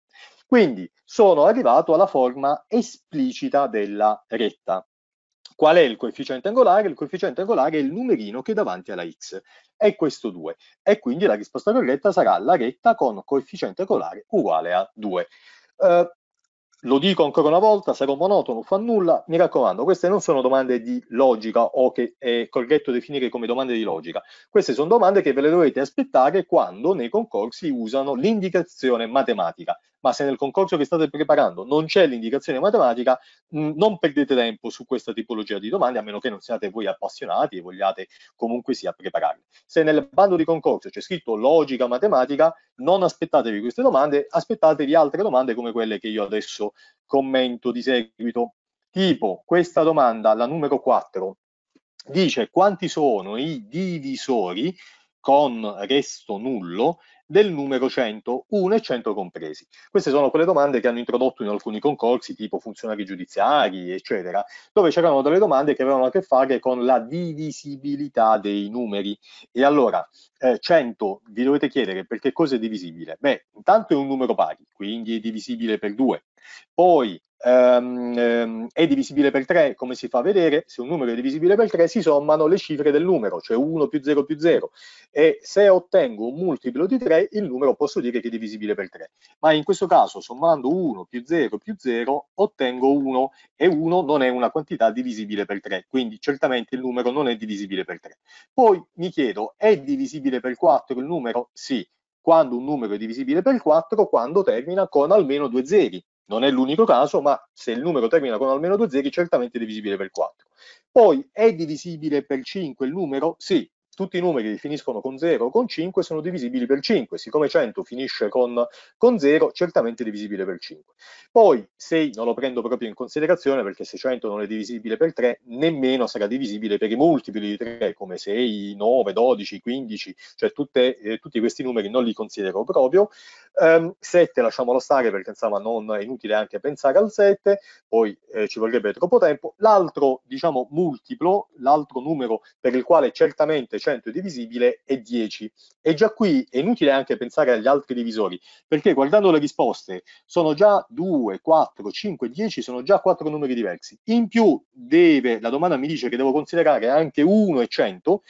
Quindi sono arrivato alla forma esplicita della retta. Qual è il coefficiente angolare? Il coefficiente angolare è il numerino che è davanti alla x, è questo 2, e quindi la risposta corretta sarà la retta con coefficiente angolare uguale a 2. Eh, lo dico ancora una volta, sarò monotono, fa nulla, mi raccomando, queste non sono domande di logica o che è corretto definire come domande di logica, queste sono domande che ve le dovete aspettare quando nei concorsi usano l'indicazione matematica, ma se nel concorso che state preparando non c'è l'indicazione matematica, mh, non perdete tempo su questa tipologia di domande, a meno che non siate voi appassionati e vogliate comunque sia prepararle. Se nel bando di concorso c'è scritto logica matematica, non aspettatevi queste domande, aspettatevi altre domande come quelle che io adesso commento di seguito. Tipo questa domanda, la numero 4, dice quanti sono i divisori con resto nullo del numero 100, 1 e 100 compresi. Queste sono quelle domande che hanno introdotto in alcuni concorsi tipo funzionari giudiziari, eccetera, dove c'erano delle domande che avevano a che fare con la divisibilità dei numeri. E allora, eh, 100 vi dovete chiedere perché cosa è divisibile? Beh, intanto è un numero pari, quindi è divisibile per 2, poi ehm, ehm, è divisibile per 3, come si fa a vedere, se un numero è divisibile per 3 si sommano le cifre del numero, cioè 1 più 0 più 0. E se ottengo un multiplo di 3, il numero posso dire che è divisibile per 3. Ma in questo caso, sommando 1 più 0 più 0, ottengo 1 e 1 non è una quantità divisibile per 3, quindi certamente il numero non è divisibile per 3. Poi mi chiedo, è divisibile per 4 il numero? Sì quando un numero è divisibile per 4 quando termina con almeno due zeri. Non è l'unico caso, ma se il numero termina con almeno due zeri, certamente è divisibile per 4. Poi è divisibile per 5 il numero? Sì, tutti i numeri che finiscono con 0 o con 5 sono divisibili per 5, siccome 100 finisce con, con 0, certamente è divisibile per 5. Poi 6 non lo prendo proprio in considerazione perché se 100 non è divisibile per 3, nemmeno sarà divisibile per i multipli di 3 come 6, 9, 12, 15, cioè tutte, eh, tutti questi numeri non li considero proprio. Um, ehm, 7 lasciamolo stare perché insomma non è inutile anche pensare al 7, poi eh, ci vorrebbe troppo tempo. L'altro diciamo multiplo, l'altro numero per il quale certamente 100 divisibile è 10. E già qui è inutile anche pensare agli altri divisori, perché guardando le risposte sono già 2, 4, 5, 10, sono già 4 numeri diversi. In più deve, la domanda mi dice che devo considerare anche 1 e 100,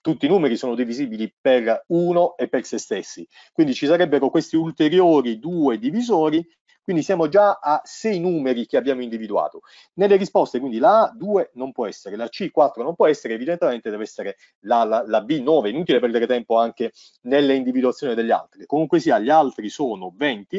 tutti i numeri sono divisibili per 1 e per se stessi. Quindi ci sarebbero questi ulteriori due divisori quindi siamo già a sei numeri che abbiamo individuato. Nelle risposte, quindi la A2 non può essere, la C4 non può essere, evidentemente deve essere la, la, la B9, inutile perdere tempo anche nelle individuazioni degli altri. Comunque sia, gli altri sono 20,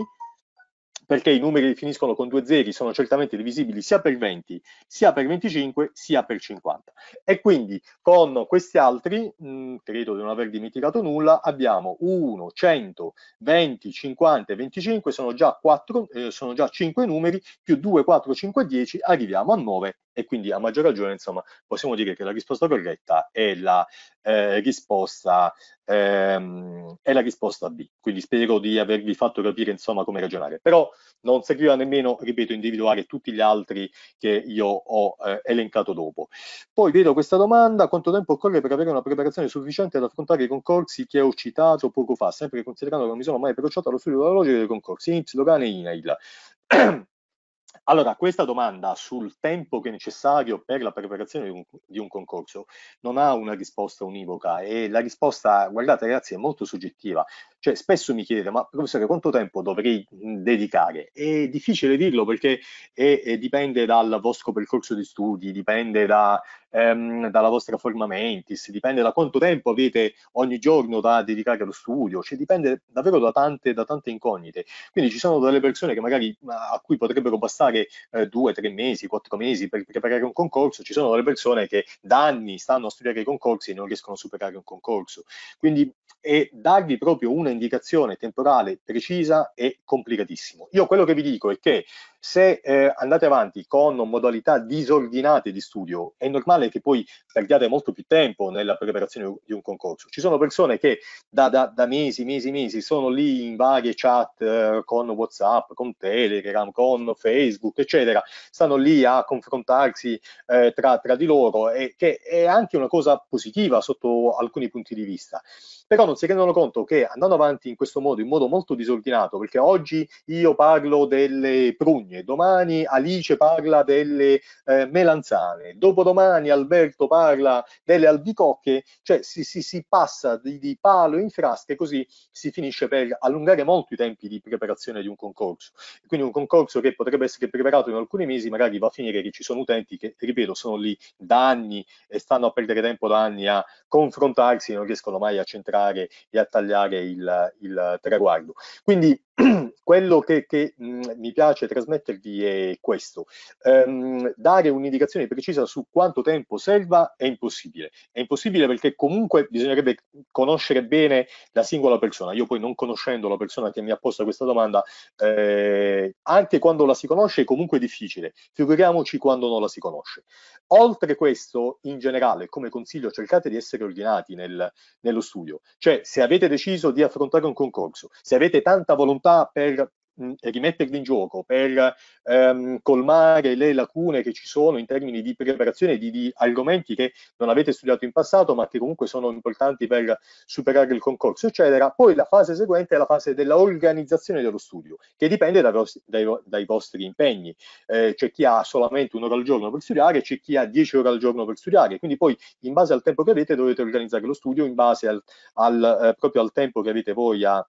perché i numeri che finiscono con due zeri sono certamente divisibili sia per 20, sia per 25, sia per 50. E quindi con questi altri, mh, mm, credo di non aver dimenticato nulla, abbiamo 1, 100, 20, 50 e 25, sono già, 4, eh, sono già 5 numeri, più 2, 4, 5, 10, arriviamo a 9 e quindi a maggior ragione insomma possiamo dire che la risposta corretta è la eh, risposta ehm, è la risposta B quindi spero di avervi fatto capire insomma come ragionare però non serviva nemmeno ripeto individuare tutti gli altri che io ho eh, elencato dopo poi vedo questa domanda quanto tempo occorre per avere una preparazione sufficiente ad affrontare i concorsi che ho citato poco fa sempre considerando che non mi sono mai approcciato allo studio della logica dei concorsi INPS, Logan e INAIL (clears throat) Allora, questa domanda sul tempo che è necessario per la preparazione di un, di un, concorso non ha una risposta univoca e la risposta, guardate ragazzi, è molto soggettiva. Cioè, spesso mi chiedete, ma professore, quanto tempo dovrei dedicare? È difficile dirlo perché è, è, dipende dal vostro percorso di studi, dipende da ehm, dalla vostra forma mentis, dipende da quanto tempo avete ogni giorno da dedicare allo studio, cioè dipende davvero da tante, da tante incognite. Quindi ci sono delle persone che magari a cui potrebbero bastare eh, due, tre mesi, quattro mesi per preparare un concorso, ci sono delle persone che da anni stanno a studiare i concorsi e non riescono a superare un concorso. Quindi e darvi proprio una indicazione temporale precisa è complicatissimo. Io quello che vi dico è che se eh, andate avanti con modalità disordinate di studio, è normale che poi perdiate molto più tempo nella preparazione di un concorso. Ci sono persone che da, da, da mesi, mesi, mesi sono lì in varie chat eh, con WhatsApp, con Telegram, con Facebook, eccetera, stanno lì a confrontarsi eh, tra, tra di loro, e, che è anche una cosa positiva sotto alcuni punti di vista però non si rendono conto che andando avanti in questo modo, in modo molto disordinato, perché oggi io parlo delle prugne, castagne, domani Alice parla delle eh, melanzane, dopodomani Alberto parla delle albicocche, cioè si, si, si passa di, di, palo in frasca e così si finisce per allungare molto i tempi di preparazione di un concorso. Quindi un concorso che potrebbe essere preparato in alcuni mesi magari va a finire che ci sono utenti che, ripeto, sono lì da anni e stanno a perdere tempo da anni a confrontarsi e non riescono mai a centrare e a tagliare il, il traguardo. Quindi (clears throat) quello che, che mh, mi piace trasmettere permettervi è questo. Um, dare un'indicazione precisa su quanto tempo serva è impossibile. È impossibile perché comunque bisognerebbe conoscere bene la singola persona. Io poi non conoscendo la persona che mi ha posto questa domanda, eh, anche quando la si conosce è comunque difficile. Figuriamoci quando non la si conosce. Oltre questo, in generale, come consiglio, cercate di essere ordinati nel, nello studio. Cioè, se avete deciso di affrontare un concorso, se avete tanta volontà per rimetterli in gioco, per ehm, colmare le lacune che ci sono in termini di preparazione di, di, argomenti che non avete studiato in passato ma che comunque sono importanti per superare il concorso, eccetera. Poi la fase seguente è la fase dell'organizzazione dello studio, che dipende dai, vostri, dai, dai vostri impegni. Eh, c'è chi ha solamente un'ora al giorno per studiare, c'è chi ha 10 ore al giorno per studiare, quindi poi in base al tempo che avete dovete organizzare lo studio in base al, al, eh, proprio al tempo che avete voi a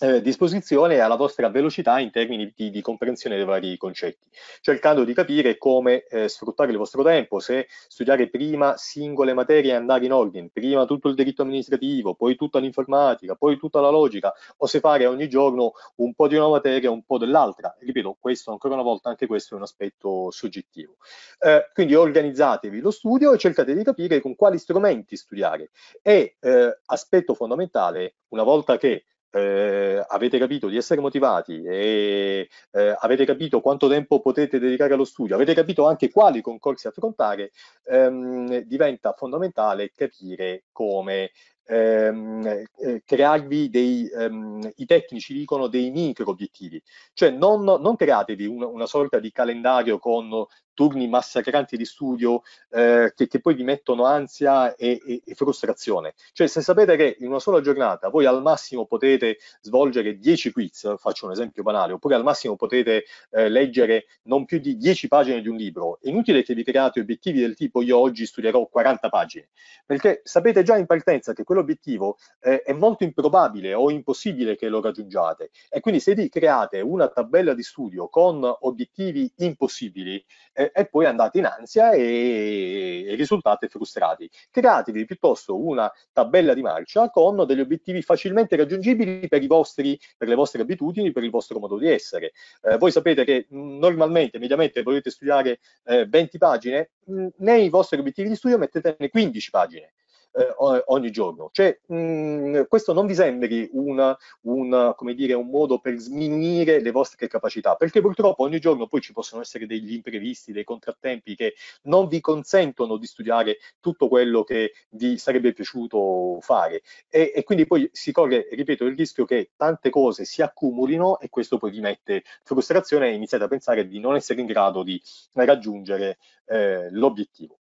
eh, disposizione e alla vostra velocità in termini di, di, comprensione dei vari concetti, cercando di capire come eh, sfruttare il vostro tempo, se studiare prima singole materie e andare in ordine, prima tutto il diritto amministrativo, poi tutta l'informatica, poi tutta la logica, o se fare ogni giorno un po' di una materia e un po' dell'altra. Ripeto, questo ancora una volta, anche questo è un aspetto soggettivo. Eh, quindi organizzatevi lo studio e cercate di capire con quali strumenti studiare. E eh, aspetto fondamentale, una volta che eh, avete capito di essere motivati e eh, avete capito quanto tempo potete dedicare allo studio, avete capito anche quali concorsi affrontare, ehm, diventa fondamentale capire come ehm, eh, crearvi dei, ehm, i tecnici dicono dei micro obiettivi, cioè non, non createvi un, una sorta di calendario con turni massacranti di studio eh, che, che, poi vi mettono ansia e, e, e, frustrazione. Cioè se sapete che in una sola giornata voi al massimo potete svolgere 10 quiz, faccio un esempio banale, oppure al massimo potete eh, leggere non più di 10 pagine di un libro, è inutile che vi create obiettivi del tipo io oggi studierò 40 pagine, perché sapete già in partenza che quello l'obiettivo eh, è molto improbabile o impossibile che lo raggiungiate e quindi se vi create una tabella di studio con obiettivi impossibili eh, e poi andate in ansia e, e risultate frustrati, createvi piuttosto una tabella di marcia con degli obiettivi facilmente raggiungibili per, vostri, per le vostre abitudini, per il vostro modo di essere. Eh, voi sapete che normalmente, mediamente, volete studiare 20 eh, pagine, mm, nei vostri obiettivi di studio mettetene 15 pagine eh, ogni giorno. Cioè, mh, mm, questo non vi sembri una, una, dire, un modo per sminuire le vostre capacità, perché purtroppo ogni giorno poi ci possono essere degli imprevisti, dei contrattempi che non vi consentono di studiare tutto quello che vi sarebbe piaciuto fare. E, e quindi poi si corre, ripeto, il rischio che tante cose si accumulino e questo poi vi mette frustrazione e iniziate a pensare di non essere in grado di raggiungere eh, l'obiettivo.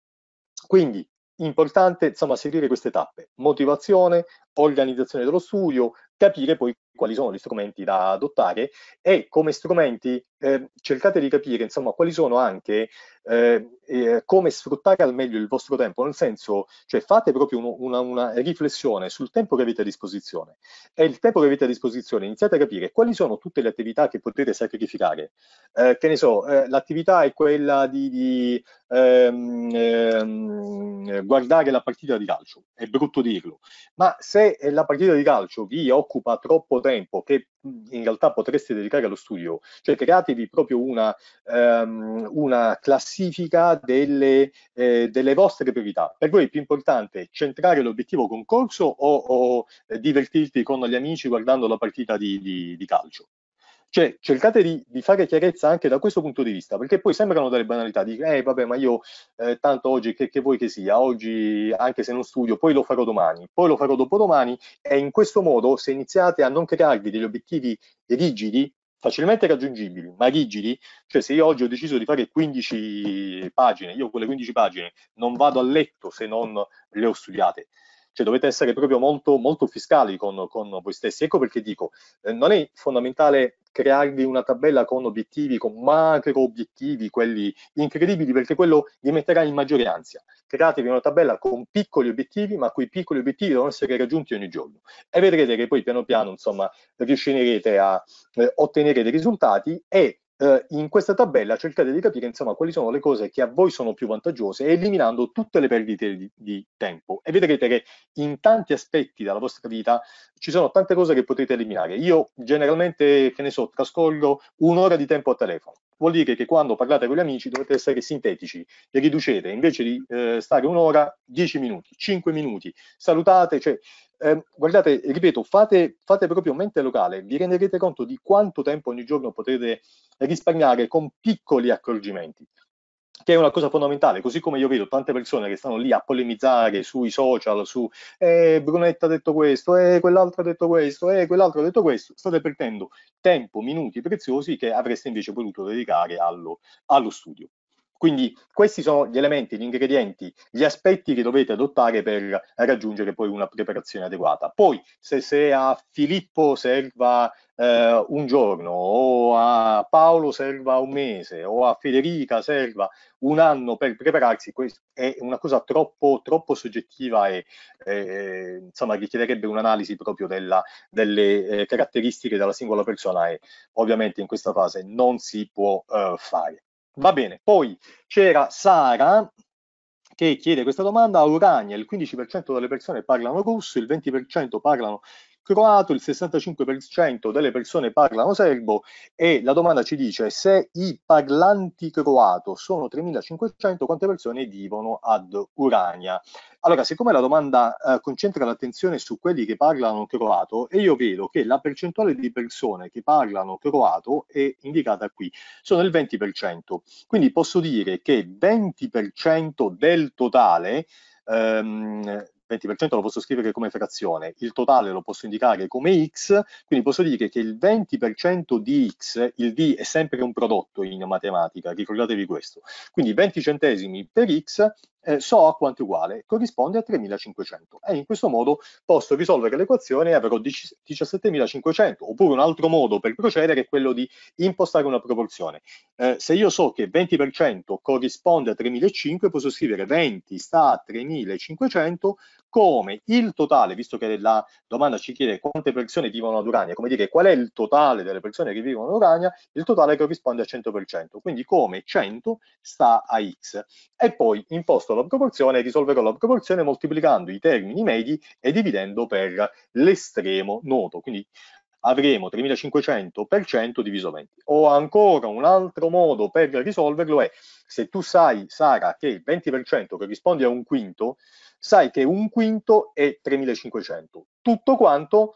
Quindi importante insomma seguire queste tappe, motivazione, organizzazione dello studio, capire poi quali sono gli strumenti da adottare e come strumenti eh, cercate di capire insomma quali sono anche eh, eh, come sfruttare al meglio il vostro tempo, nel senso cioè fate proprio un, una, una, riflessione sul tempo che avete a disposizione e il tempo che avete a disposizione iniziate a capire quali sono tutte le attività che potete sacrificare, eh, che ne so eh, l'attività è quella di, di ehm, ehm, guardare la partita di calcio, è brutto dirlo, ma se la partita di calcio vi occupa troppo tempo che mhmm, in realtà potreste dedicare allo studio, cioè createvi proprio una, um, una classifica delle, eh, delle, vostre priorità. Per voi è più importante centrare l'obiettivo concorso o, o eh, divertirti con gli amici guardando la partita di, di, di calcio? Cioè, cercate di, di, fare chiarezza anche da questo punto di vista, perché poi sembrano delle banalità, di eh vabbè, ma io eh, tanto oggi che, che, vuoi che sia, oggi anche se non studio, poi lo farò domani, poi lo farò dopodomani, e in questo modo se iniziate a non crearvi degli obiettivi rigidi, facilmente raggiungibili, ma rigidi, cioè se io oggi ho deciso di fare 15 pagine, io quelle 15 pagine non vado a letto se non le ho studiate, cioè dovete essere proprio molto, molto fiscali con, con voi stessi. Ecco perché dico, eh, non è fondamentale crearvi una tabella con obiettivi, con macro obiettivi, quelli incredibili, perché quello vi metterà in maggiore ansia. Createvi una tabella con piccoli obiettivi, ma quei piccoli obiettivi devono essere raggiunti ogni giorno. E vedrete che poi piano piano, insomma, riuscirete a eh, ottenere dei risultati e eh, in questa tabella cercate di capire insomma quali sono le cose che a voi sono più vantaggiose eliminando tutte le perdite di, di tempo e vedrete che in tanti aspetti della vostra vita ci sono tante cose che potete eliminare io generalmente che ne so trascorro un'ora di tempo a telefono vuol dire che quando parlate con gli amici dovete essere sintetici e riducete invece di eh, stare un'ora 10 minuti 5 minuti salutate cioè eh, guardate ripeto fate, fate, proprio mente locale vi renderete conto di quanto tempo ogni giorno potete risparmiare con piccoli accorgimenti che è una cosa fondamentale, così come io vedo tante persone che stanno lì a polemizzare sui social, su eh, Brunetta ha detto questo, eh, quell'altro ha detto questo, eh, quell'altro ha detto questo, state perdendo tempo, minuti preziosi che avreste invece potuto dedicare allo, allo studio. Quindi questi sono gli elementi, gli ingredienti, gli aspetti che dovete adottare per raggiungere poi una preparazione adeguata. Poi se, se a Filippo serva eh, un giorno o a Paolo serva un mese o a Federica serva un anno per prepararsi, è una cosa troppo, troppo soggettiva e eh, insomma richiederebbe un'analisi proprio della, delle eh, caratteristiche della singola persona e ovviamente in questa fase non si può eh, fare. Va bene, poi c'era Sara che chiede questa domanda a Urania, il 15% delle persone parlano russo, il 20% parlano croato, il 65% delle persone parlano serbo e la domanda ci dice se i parlanti croato sono 3.500, quante persone vivono ad Urania? Allora, siccome la domanda eh, concentra l'attenzione su quelli che parlano croato, e io vedo che la percentuale di persone che parlano croato è indicata qui, sono il 20%. Quindi posso dire che 20% del totale ehm, 20% lo posso scrivere come frazione, il totale lo posso indicare come x, quindi posso dire che il 20% di x, il d è sempre un prodotto in matematica, ricordatevi questo, quindi 20 centesimi per x eh, so A quanto è uguale, corrisponde a 3500 e in questo modo posso risolvere l'equazione e avrò 17500 oppure un altro modo per procedere è quello di impostare una proporzione eh, se io so che 20% corrisponde a 3500 posso scrivere 20 sta a 3500 come il totale, visto che la domanda ci chiede quante persone vivono ad Urania, come dire qual è il totale delle persone che vivono ad Urania, il totale corrisponde a 100%, quindi come 100 sta a x. E poi imposto rispetto alla proporzione, risolverò la proporzione moltiplicando i termini medi e dividendo per l'estremo noto. Quindi avremo 3500 per 100 diviso 20. O ancora un altro modo per risolverlo è se tu sai, Sara, che il 20% corrisponde a un quinto, sai che un quinto è 3500. Tutto quanto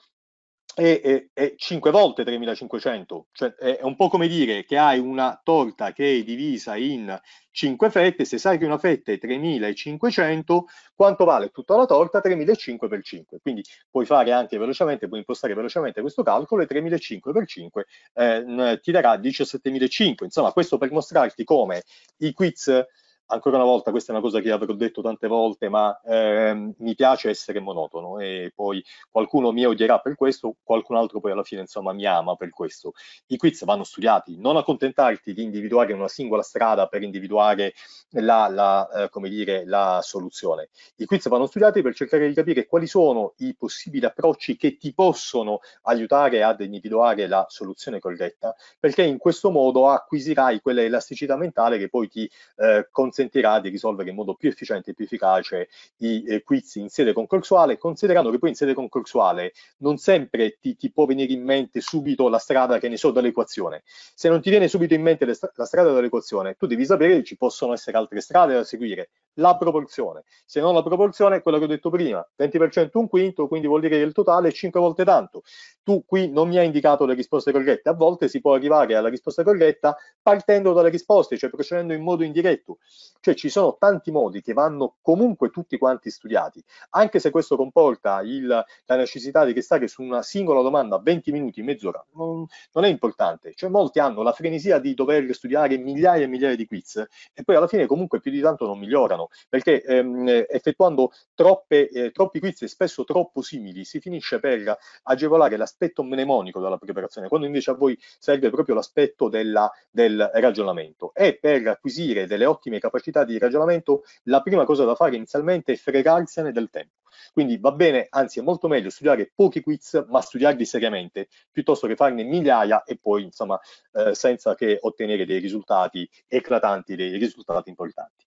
cioè, è, è, è 5 volte 3500, cioè è, un po' come dire che hai una torta che è divisa in 5 fette, se sai che una fetta è 3500, quanto vale tutta la torta? 3500 per 5, quindi puoi fare anche velocemente, puoi impostare velocemente questo calcolo e 3500 per 5 eh, ti darà 17500, insomma questo per mostrarti come i quiz ancora una volta, questa è una cosa che avrò detto tante volte, ma ehm, mi piace essere monotono e poi qualcuno mi odierà per questo, qualcun altro poi alla fine insomma mi ama per questo. I quiz vanno studiati, non accontentarti di individuare una singola strada per individuare la, la, eh, come dire, la soluzione. I quiz vanno studiati per cercare di capire quali sono i possibili approcci che ti possono aiutare ad individuare la soluzione corretta, perché in questo modo acquisirai quella elasticità mentale che poi ti eh, consente consentirà di risolvere in modo più efficiente e più efficace i eh, quiz in sede concorsuale, considerando che poi in sede concorsuale non sempre ti, ti può venire in mente subito la strada che ne so dall'equazione. Se non ti viene subito in mente st la strada dall'equazione, tu devi sapere che ci possono essere altre strade da seguire. La proporzione, se non la proporzione è quella che ho detto prima, 20% un quinto, quindi vuol dire che il totale è 5 volte tanto. Tu qui non mi hai indicato le risposte corrette, a volte si può arrivare alla risposta corretta partendo dalle risposte, cioè procedendo in modo indiretto. Cioè ci sono tanti modi che vanno comunque tutti quanti studiati, anche se questo comporta il, la necessità di stare su una singola domanda 20 minuti, mezz'ora, non, non è importante. Cioè molti hanno la frenesia di dover studiare migliaia e migliaia di quiz e poi alla fine comunque più di tanto non migliorano, perché ehm, effettuando troppe, eh, troppi quiz e spesso troppo simili si finisce per agevolare l'aspetto mnemonico della preparazione, quando invece a voi serve proprio l'aspetto del ragionamento. E per acquisire delle ottime capacità capacità di ragionamento, la prima cosa da fare inizialmente è fregarsene del tempo. Quindi va bene, anzi è molto meglio studiare pochi quiz, ma studiarli seriamente, piuttosto che farne migliaia e poi, insomma, eh, senza che ottenere dei risultati eclatanti, dei risultati importanti.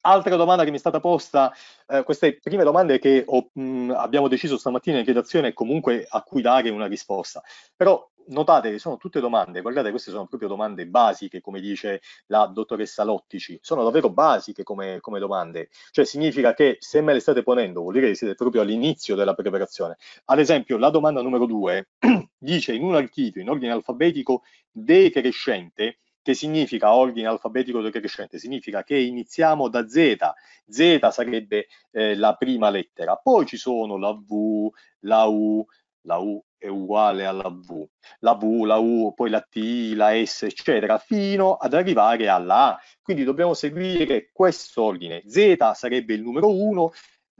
Altra domanda che mi è stata posta, eh, queste prime domande che ho, mh, abbiamo deciso stamattina in redazione comunque a cui dare una risposta, però notate che sono tutte domande, guardate queste sono proprio domande basiche, come dice la dottoressa Lottici, sono davvero basiche come, come domande, cioè significa che se me le state ponendo vuol dire che siete proprio all'inizio della preparazione. Ad esempio la domanda numero due (clears throat) dice in un archivio in ordine alfabetico decrescente, che significa ordine alfabetico decrescente? Significa che iniziamo da Z, Z sarebbe eh, la prima lettera, poi ci sono la V, la U, la U è uguale alla V, la V, la U, poi la T, la S, eccetera, fino ad arrivare alla A. Quindi dobbiamo seguire questo ordine. Z sarebbe il numero 1,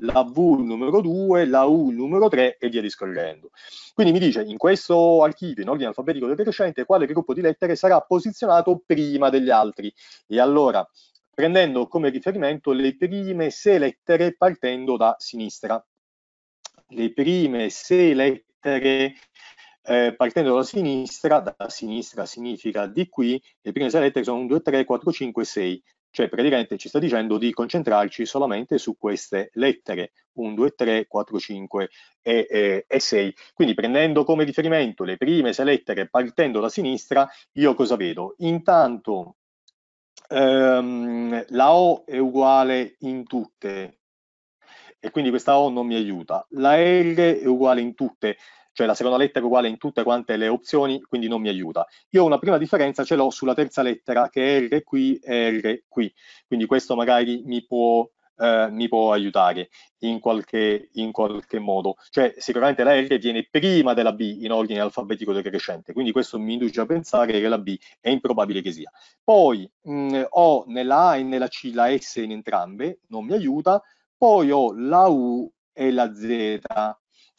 la V il numero 2, la U il numero 3 e via discorrendo. Quindi mi dice in questo archivio in ordine alfabetico decrescente quale gruppo di lettere sarà posizionato prima degli altri. E allora prendendo come riferimento le prime sei lettere partendo da sinistra. Le prime sei lettere mettere eh, partendo dalla sinistra, da sinistra significa di qui, le prime sei lettere sono 1, 2, 3, 4, 5, 6, cioè praticamente ci sta dicendo di concentrarci solamente su queste lettere, 1, 2, 3, 4, 5 e, e, e 6. Quindi prendendo come riferimento le prime sei lettere partendo da sinistra, io cosa vedo? Intanto ehm, la O è uguale in tutte, e quindi questa O non mi aiuta. La R è uguale in tutte, cioè la seconda lettera è uguale in tutte quante le opzioni, quindi non mi aiuta. Io una prima differenza ce l'ho sulla terza lettera che è R qui e R qui, quindi questo magari mi può, eh, mi può aiutare in qualche, in qualche, modo. Cioè sicuramente la R viene prima della B in ordine alfabetico decrescente, quindi questo mi induce a pensare che la B è improbabile che sia. Poi mh, mm, ho nella A e nella C la S in entrambe, non mi aiuta, poi ho la U e la Z.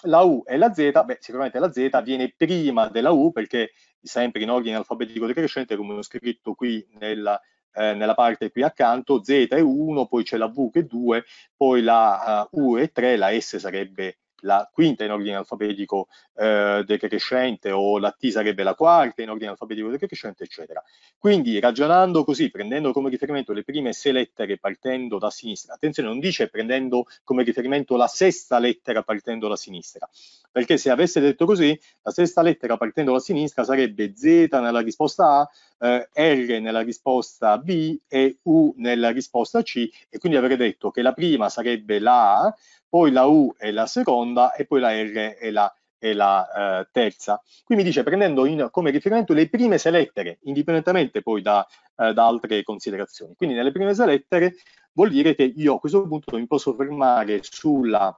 La U e la Z, beh, sicuramente la Z viene prima della U perché sempre in ordine alfabetico decrescente, come ho scritto qui nella, eh, nella parte qui accanto, Z è 1, poi c'è la V che è 2, poi la uh, U è 3, la S sarebbe la quinta in ordine alfabetico eh, decrescente o la T sarebbe la quarta in ordine alfabetico decrescente, eccetera. Quindi ragionando così, prendendo come riferimento le prime sei lettere partendo da sinistra, attenzione non dice prendendo come riferimento la sesta lettera partendo da sinistra, perché se avesse detto così, la sesta lettera partendo da sinistra sarebbe Z nella risposta A, eh, R nella risposta B e U nella risposta C e quindi avrei detto che la prima sarebbe la A, poi la U è la seconda e poi la R è la, è la eh, terza. Qui mi dice prendendo in, come riferimento le prime sei lettere, indipendentemente poi da, eh, da altre considerazioni. Quindi nelle prime sei lettere vuol dire che io a questo punto mi posso fermare sulla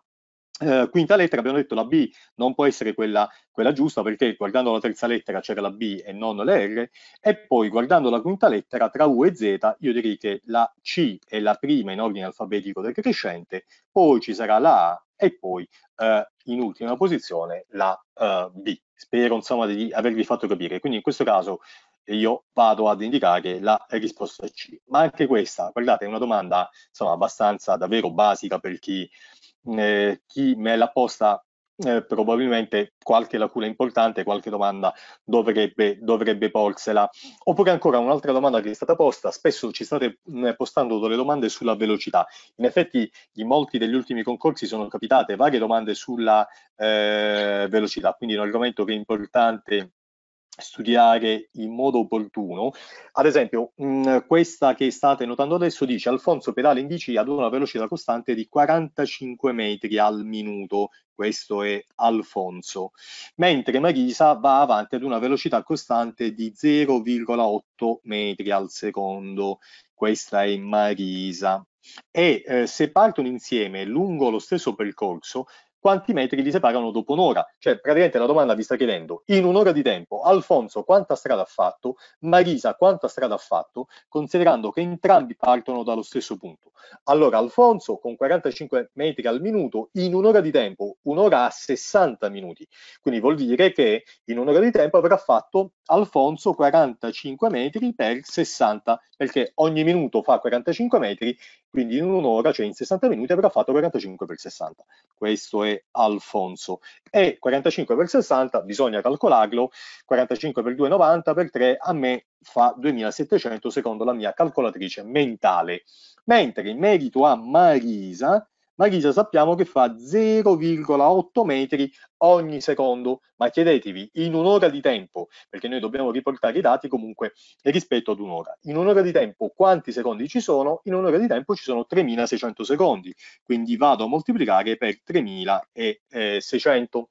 eh, quinta lettera, abbiamo detto la B non può essere quella, quella, giusta perché guardando la terza lettera c'era la B e non la R e poi guardando la quinta lettera tra U e Z io direi che la C è la prima in ordine alfabetico decrescente, poi ci sarà la A e poi eh, in ultima posizione la eh, B. Spero insomma di avervi fatto capire. Quindi in questo caso e io vado ad indicare la risposta C. Ma anche questa, guardate, è una domanda insomma, abbastanza davvero basica per chi, eh, chi me l'ha posta eh, probabilmente qualche lacuna importante, qualche domanda dovrebbe, dovrebbe porsela. Oppure ancora un'altra domanda che è stata posta, spesso ci state mm, postando delle domande sulla velocità. In effetti in molti degli ultimi concorsi sono capitate varie domande sulla eh, velocità, quindi un argomento che è importante studiare in modo opportuno. Ad esempio, mh, mm, questa che state notando adesso dice Alfonso pedale in DC ad una velocità costante di 45 metri al minuto. Questo è Alfonso. Mentre Marisa va avanti ad una velocità costante di 0,8 metri al secondo. Questa è Marisa. E eh, se partono insieme lungo lo stesso percorso, quanti metri li separano dopo un'ora? Cioè, praticamente la domanda vi sta chiedendo, in un'ora di tempo, Alfonso quanta strada ha fatto, Marisa quanta strada ha fatto, considerando che entrambi partono dallo stesso punto. Allora, Alfonso con 45 metri al minuto, in un'ora di tempo, un'ora a 60 minuti. Quindi vuol dire che in un'ora di tempo avrà fatto Alfonso 45 metri per 60, perché ogni minuto fa 45 metri, quindi in un'ora, cioè in 60 minuti, avrà fatto 45 per 60. Questo è 2 Alfonso. E 45 per 60 bisogna calcolarlo, 45 per 2 90 per 3 a me fa 2700 secondo la mia calcolatrice mentale. Mentre in merito a Marisa, ma Ghisa sappiamo che fa 0,8 metri ogni secondo, ma chiedetevi in un'ora di tempo, perché noi dobbiamo riportare i dati comunque rispetto ad un'ora, in un'ora di tempo quanti secondi ci sono? In un'ora di tempo ci sono 3600 secondi, quindi vado a moltiplicare per 3600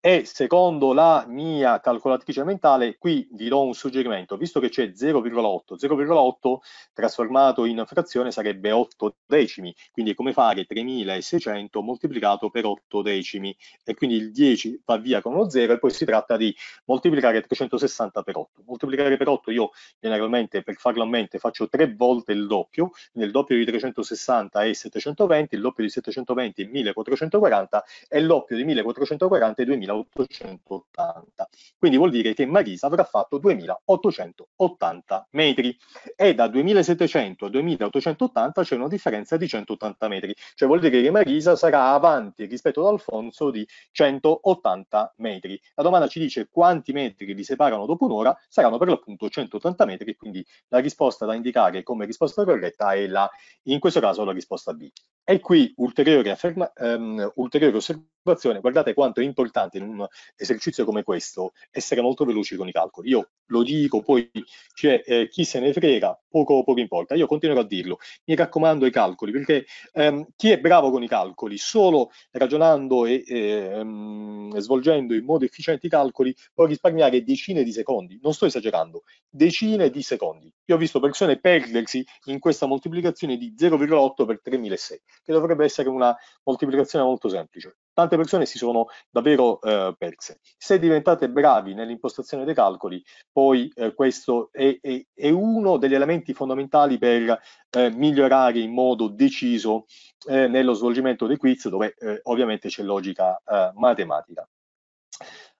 e secondo la mia calcolatrice mentale, qui vi do un suggerimento, visto che c'è 0,8, 0,8 trasformato in frazione sarebbe 8 decimi, quindi è come fare 3600 moltiplicato per 8 decimi, e quindi il 10 va via con lo 0 e poi si tratta di moltiplicare 360 per 8. Moltiplicare per 8 io generalmente per farlo a mente faccio 3 volte il doppio, nel doppio di 360 è 720, il doppio di 720 è 1440 e il doppio di 1440 durante 2880. Quindi vuol dire che Marisa avrà fatto 2880 metri e da 2700 a 2880 c'è una differenza di 180 metri, cioè vuol dire che Marisa sarà avanti rispetto ad Alfonso di 180 metri. La domanda ci dice quanti metri li separano dopo un'ora, saranno per l'appunto 180 metri, quindi la risposta da indicare come risposta corretta è la, in questo caso la risposta B. E qui ulteriore, afferma, um, ulteriore, osservazione, guardate quanto è importante in un esercizio come questo essere molto veloci con i calcoli. Io lo dico, poi cioè, eh, chi se ne frega, poco, poco importa, io continuerò a dirlo. Mi raccomando i calcoli, perché um, chi è bravo con i calcoli, solo ragionando e eh, um, svolgendo in modo efficiente i calcoli, può risparmiare decine di secondi, non sto esagerando, decine di secondi. Io ho visto persone perdersi in questa moltiplicazione di 0,8 per 3006 che dovrebbe essere una moltiplicazione molto semplice. Tante persone si sono davvero eh, perse. Se diventate bravi nell'impostazione dei calcoli, poi eh, questo è, è, è, uno degli elementi fondamentali per eh, migliorare in modo deciso eh, nello svolgimento dei quiz, dove eh, ovviamente c'è logica eh, matematica.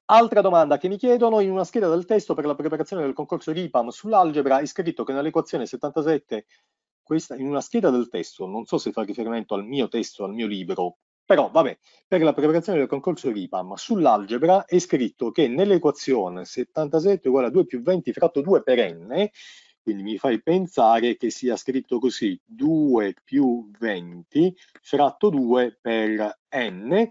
Altra domanda che mi chiedono, in una scheda del testo per la preparazione del concorso RIPAM sull'algebra è scritto che nell'equazione 77 questa, in una scheda del testo, non so se fa riferimento al mio testo, al mio libro, però vabbè, per la preparazione del concorso RIPAM sull'algebra è scritto che nell'equazione 77 uguale a 2 più 20 fratto 2 per n, quindi mi fai pensare che sia scritto così 2 più 20 fratto 2 per n,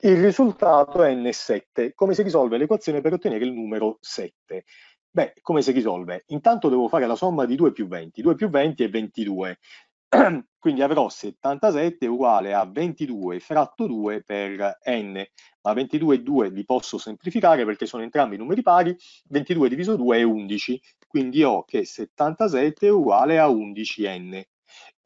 il risultato è n7, come si risolve l'equazione per ottenere il numero 7. Beh, come si risolve? Intanto devo fare la somma di 2 più 20, 2 più 20 è 22, (clears throat) quindi avrò 77 uguale a 22 fratto 2 per n, ma 22 e 2 li posso semplificare perché sono entrambi numeri pari, 22 diviso 2 è 11, quindi ho che 77 è uguale a 11n.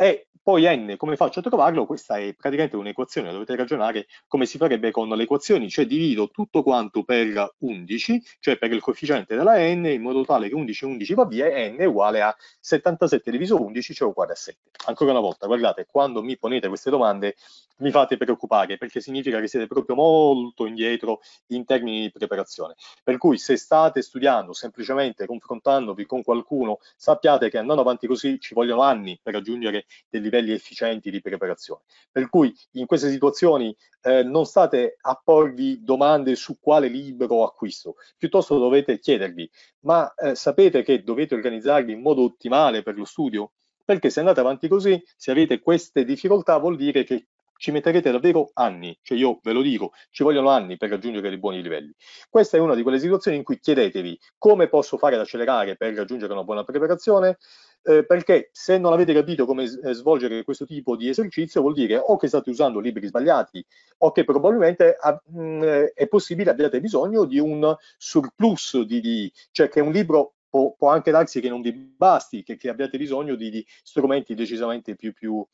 E poi n, come faccio a trovarlo? Questa è praticamente un'equazione, dovete ragionare come si farebbe con le equazioni, cioè divido tutto quanto per 11, cioè per il coefficiente della n, in modo tale che 11 11 va via e n è uguale a 77 diviso 11, cioè uguale a 7. Ancora una volta, guardate, quando mi ponete queste domande mi fate preoccupare, perché significa che siete proprio molto indietro in termini di preparazione. Per cui se state studiando, semplicemente confrontandovi con qualcuno, sappiate che andando avanti così ci vogliono anni per raggiungere dei livelli efficienti di preparazione. Per cui in queste situazioni eh, non state a porvi domande su quale libro acquisto, piuttosto dovete chiedervi, ma eh, sapete che dovete organizzarvi in modo ottimale per lo studio? Perché se andate avanti così, se avete queste difficoltà, vuol dire che ci metterete davvero anni, cioè io ve lo dico, ci vogliono anni per raggiungere dei buoni livelli. Questa è una di quelle situazioni in cui chiedetevi come posso fare ad accelerare per raggiungere una buona preparazione, eh, perché se non avete capito come eh, svolgere questo tipo di esercizio vuol dire o che state usando libri sbagliati o che probabilmente mh, mm, eh, è possibile abbiate bisogno di un surplus di, di cioè che un libro può, può anche darsi che non vi basti, che, che abbiate bisogno di, di strumenti decisamente più, più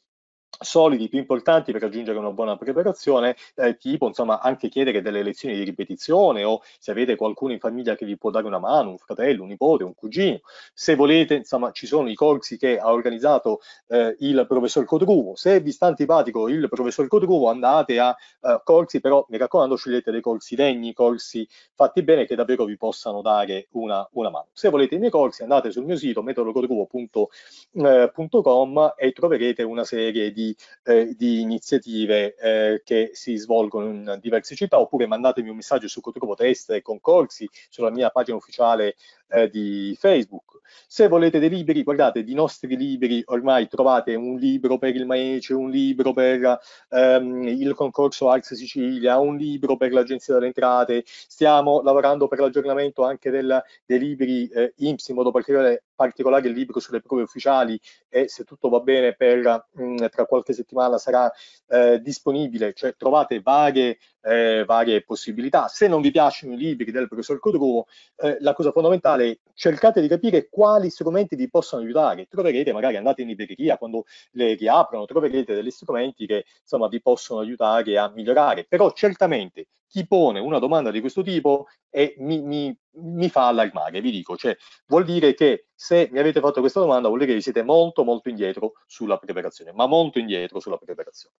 solidi più importanti per raggiungere una buona preparazione, eh, tipo insomma anche chiedere delle lezioni di ripetizione o se avete qualcuno in famiglia che vi può dare una mano, un fratello, un nipote, un cugino, se volete insomma ci sono i corsi che ha organizzato eh, il professor Codruvo, se vi sta antipatico il professor Codruvo andate a eh, corsi però mi raccomando scegliete dei corsi degni, corsi fatti bene che davvero vi possano dare una, una mano. Se volete i miei corsi andate sul mio sito metodolocodruvo.com eh, e troverete una serie di di, eh, di iniziative eh, che si svolgono in diverse città oppure mandatemi un messaggio su Cotrovo Test e Concorsi sulla mia pagina ufficiale eh, di Facebook. Se volete dei libri, guardate, di nostri libri ormai trovate un libro per il Maece, un libro per ehm, il concorso Arts Sicilia, un libro per l'Agenzia delle Entrate. Stiamo lavorando per l'aggiornamento anche del, dei libri eh, IMSS, in modo particolare, particolare il libro sulle prove ufficiali e se tutto va bene per mh, mm, tra qualche settimana sarà eh, disponibile. Cioè, trovate varie, eh, varie possibilità. Se non vi piacciono i libri del professor Codruo, eh, la cosa fondamentale quale cercate di capire quali strumenti vi possono aiutare. Troverete, magari andate in libreria quando le riaprono, troverete degli strumenti che insomma vi possono aiutare a migliorare. Però certamente chi pone una domanda di questo tipo è, mi, mi, mi, fa allarmare, vi dico, cioè vuol dire che se mi avete fatto questa domanda vuol dire che siete molto molto indietro sulla preparazione, ma molto indietro sulla preparazione.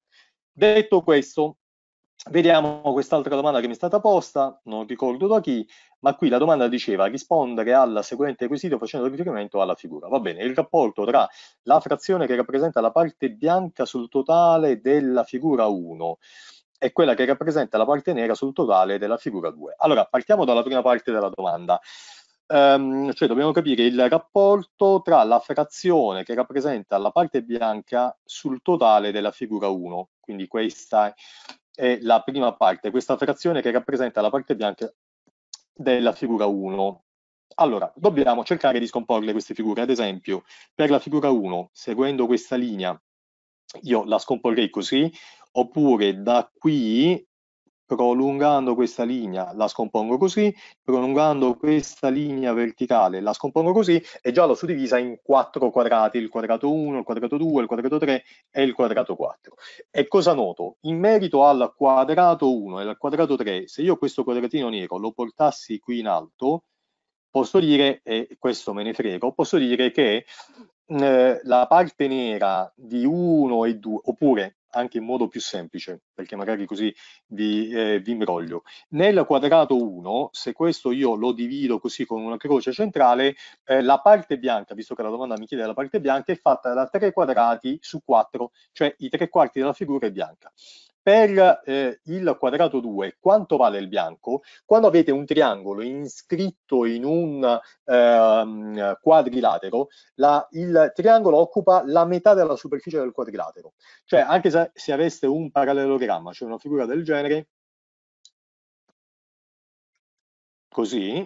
Detto questo, Vediamo quest'altra domanda che mi è stata posta, non ricordo da chi, ma qui la domanda diceva rispondere al seguente quesito facendo riferimento alla figura. Va bene, il rapporto tra la frazione che rappresenta la parte bianca sul totale della figura 1 e quella che rappresenta la parte nera sul totale della figura 2. Allora, partiamo dalla prima parte della domanda. Um, cioè dobbiamo capire il rapporto tra la frazione che rappresenta la parte bianca sul totale della figura 1, quindi questa è la prima parte, questa frazione che rappresenta la parte bianca della figura 1. Allora, dobbiamo cercare di scomporre queste figure. Ad esempio, per la figura 1, seguendo questa linea, io la scomporrei così, oppure da qui prolungando questa linea la scompongo così, prolungando questa linea verticale la scompongo così e già l'ho suddivisa in quattro quadrati, il quadrato 1, il quadrato 2, il quadrato 3 e il quadrato 4. E cosa noto? In merito al quadrato 1 e al quadrato 3, se io questo quadratino nero lo portassi qui in alto, posso dire, e questo me ne frego, posso dire che eh, la parte nera di 1 e 2, oppure anche in modo più semplice, perché magari così vi, eh, vi imbroglio. Nel quadrato 1, se questo io lo divido così con una croce centrale, eh, la parte bianca, visto che la domanda mi chiede la parte bianca, è fatta da 3 quadrati su 4, cioè i tre quarti della figura è bianca per eh, il quadrato 2 quanto vale il bianco, quando avete un triangolo iscritto in un ehm, quadrilatero, la, il triangolo occupa la metà della superficie del quadrilatero. Cioè, anche se, se aveste un parallelogramma, cioè una figura del genere, così,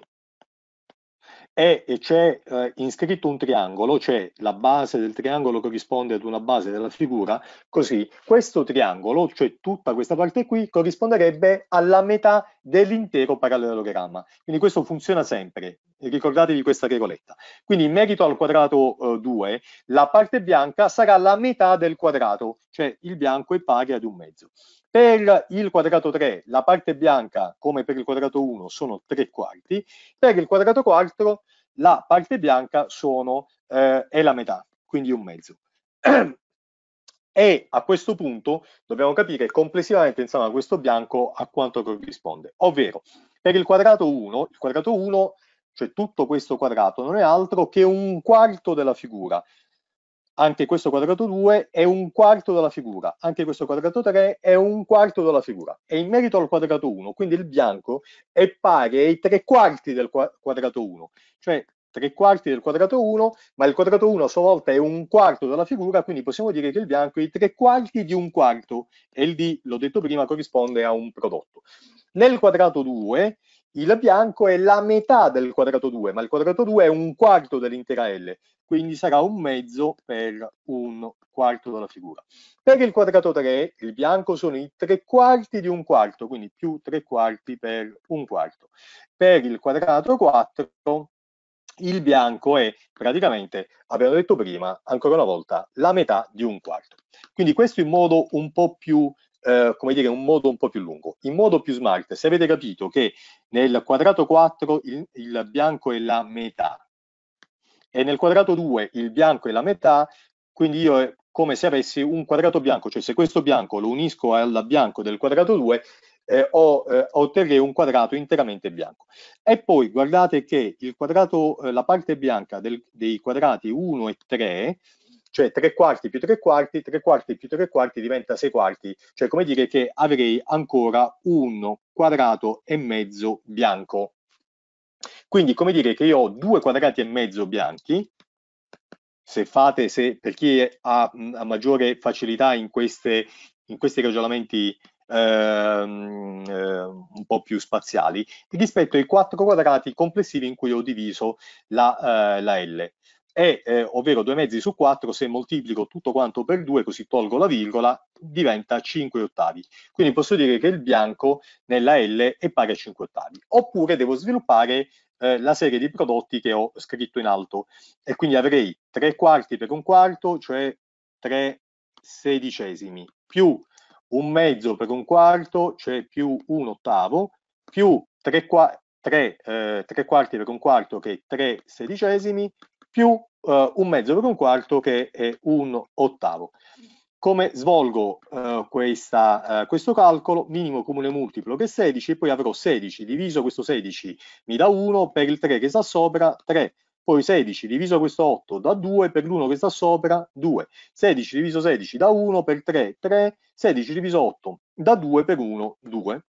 è, e c'è eh, inscritto un triangolo, cioè la base del triangolo corrisponde ad una base della figura, così questo triangolo, cioè tutta questa parte qui, corrisponderebbe alla metà dell'intero parallelogramma. Quindi questo funziona sempre, ricordatevi questa regoletta. Quindi in merito al quadrato eh, 2, la parte bianca sarà la metà del quadrato, cioè il bianco è pari ad un mezzo. Per il quadrato 3 la parte bianca, come per il quadrato 1, sono tre quarti, per il quadrato 4 la parte bianca sono, eh, è la metà, quindi un mezzo. (clears throat) e a questo punto dobbiamo capire complessivamente insomma questo bianco a quanto corrisponde, ovvero per il quadrato 1, il quadrato 1, cioè tutto questo quadrato non è altro che un quarto della figura, anche questo quadrato 2 è un quarto della figura, anche questo quadrato 3 è un quarto della figura, E in merito al quadrato 1, quindi il bianco è pari ai tre quarti del quadrato 1, cioè tre quarti del quadrato 1, ma il quadrato 1 a sua volta è un quarto della figura, quindi possiamo dire che il bianco è i tre quarti di un quarto, e il D, l'ho detto prima, corrisponde a un prodotto. Nel quadrato 2 il bianco è la metà del quadrato 2, ma il quadrato 2 è un quarto dell'intera L, quindi sarà un mezzo per un quarto della figura. Per il quadrato 3, il bianco sono i tre quarti di un quarto, quindi più tre quarti per un quarto. Per il quadrato 4, il bianco è praticamente, abbiamo detto prima, ancora una volta, la metà di un quarto. Quindi questo in modo un po' più Uh, come dire, un modo un po' più lungo. In modo più smart, se avete capito che nel quadrato 4 il, il bianco è la metà, e nel quadrato 2 il bianco è la metà, quindi io è come se avessi un quadrato bianco, cioè se questo bianco lo unisco al bianco del quadrato 2, eh, o, eh, otterrei un quadrato interamente bianco. E poi guardate che quadrato, eh, la parte bianca del, dei quadrati 1 e 3, cioè 3 quarti più 3 quarti, 3 quarti più 3 quarti diventa 6 quarti, cioè come dire che avrei ancora un quadrato e mezzo bianco. Quindi come dire che io ho due quadrati e mezzo bianchi, se fate, se, per chi ha, ha maggiore facilità in, queste, in questi ragionamenti ehm, eh, un po' più spaziali, rispetto ai quattro quadrati complessivi in cui ho diviso la, eh, la L e, eh, ovvero 2 mezzi su 4, se moltiplico tutto quanto per 2, così tolgo la virgola, diventa 5 ottavi. Quindi posso dire che il bianco nella L è pari a 5 ottavi. Oppure devo sviluppare eh, la serie di prodotti che ho scritto in alto e quindi avrei 3 quarti per un quarto, cioè 3 sedicesimi, più un mezzo per un quarto, cioè più un ottavo, più 3 quarti 3, eh, 3 quarti per un quarto che è 3 sedicesimi più uh, un mezzo per un quarto che è un ottavo. Come svolgo uh, questa, uh, questo calcolo? Minimo comune multiplo che è 16, poi avrò 16 diviso questo 16 mi dà 1 per il 3 che sta sopra, 3 poi 16 diviso questo 8 da 2 per l'1 che sta sopra 2, 16 diviso 16 da 1 per 3, 3, 16 diviso 8 da 2 per 1, 2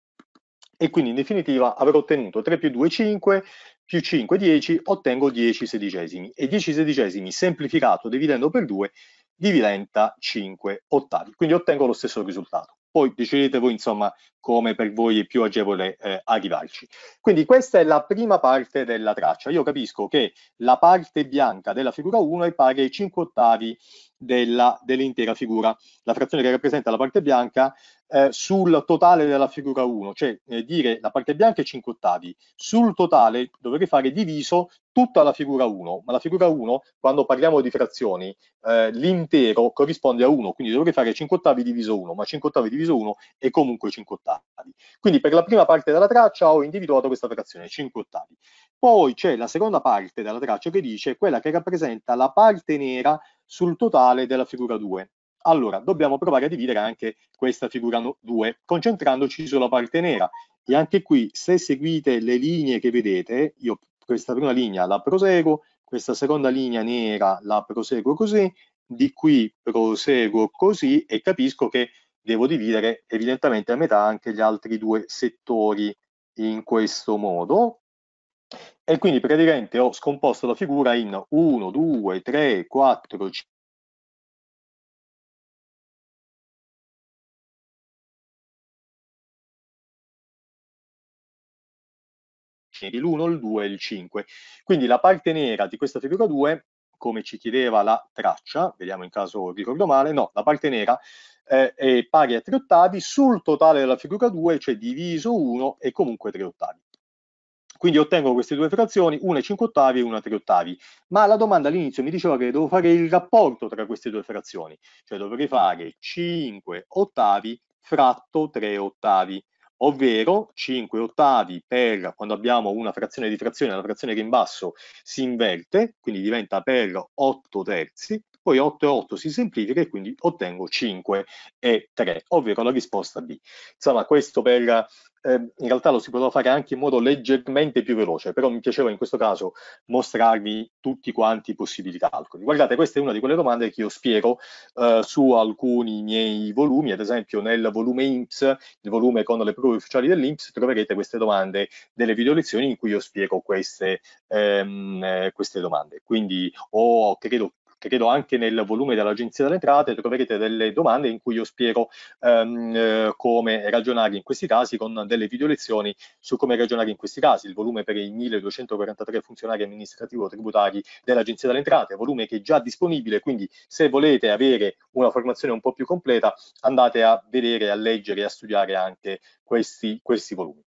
e quindi in definitiva avrò ottenuto 3 più 2, 5, più 5, 10, ottengo 10 sedicesimi e 10 sedicesimi semplificato dividendo per 2 diventa 5 ottavi, quindi ottengo lo stesso risultato. Poi decidete voi insomma come per voi è più agevole eh, arrivarci. Quindi questa è la prima parte della traccia. Io capisco che la parte bianca della figura 1 è pari ai 5 ottavi della, dell'intera figura, la frazione che rappresenta la parte bianca eh, sul totale della figura 1, cioè eh, dire la parte bianca è 5 ottavi, sul totale dovrei fare diviso tutta la figura 1, ma la figura 1 quando parliamo di frazioni eh, l'intero corrisponde a 1, quindi dovrei fare 5 ottavi diviso 1, ma 5 ottavi diviso 1 è comunque 5 ottavi. Quindi per la prima parte della traccia ho individuato questa frazione, 5 ottavi. Poi c'è la seconda parte della traccia che dice quella che rappresenta la parte nera sul totale della figura 2. Allora, dobbiamo provare a dividere anche questa figura 2, concentrandoci sulla parte nera. E anche qui, se seguite le linee che vedete, io questa prima linea la proseguo, questa seconda linea nera la proseguo così, di qui proseguo così e capisco che devo dividere evidentemente a metà anche gli altri due settori in questo modo e quindi praticamente ho scomposto la figura in 1, 2, 3, 4, 5. l'1, il 2 e il 5. Quindi la parte nera di questa figura 2, come ci chiedeva la traccia, vediamo in caso ricordo male, no, la parte nera eh, è pari a 3 ottavi sul totale della figura 2, cioè diviso 1 e comunque 3 ottavi. Quindi ottengo queste due frazioni, una 5 ottavi e una 3 ottavi. Ma la domanda all'inizio mi diceva che devo fare il rapporto tra queste due frazioni, cioè dovrei fare 5 ottavi fratto 3 ottavi ovvero 5 ottavi per quando abbiamo una frazione di frazione, la frazione che in basso si inverte, quindi diventa per 8 terzi, poi 8 e 8 si semplifica e quindi ottengo 5 e 3, ovvero la risposta B. Insomma, questo per eh, in realtà lo si poteva fare anche in modo leggermente più veloce, però mi piaceva in questo caso mostrarvi tutti quanti i possibili calcoli. Guardate, questa è una di quelle domande che io spiego eh, su alcuni miei volumi, ad esempio nel volume IMSS, il volume con le prove ufficiali dell'IMSS, troverete queste domande delle video lezioni in cui io spiego queste, ehm, queste domande. Quindi ho, credo, credo anche nel volume dell'Agenzia delle Entrate, troverete delle domande in cui io spiego ehm, eh, come ragionare in questi casi con delle video lezioni su come ragionare in questi casi. Il volume per i 1243 funzionari amministrativo tributari dell'Agenzia delle Entrate, volume che è già disponibile, quindi se volete avere una formazione un po' più completa andate a vedere, a leggere e a studiare anche questi, questi volumi.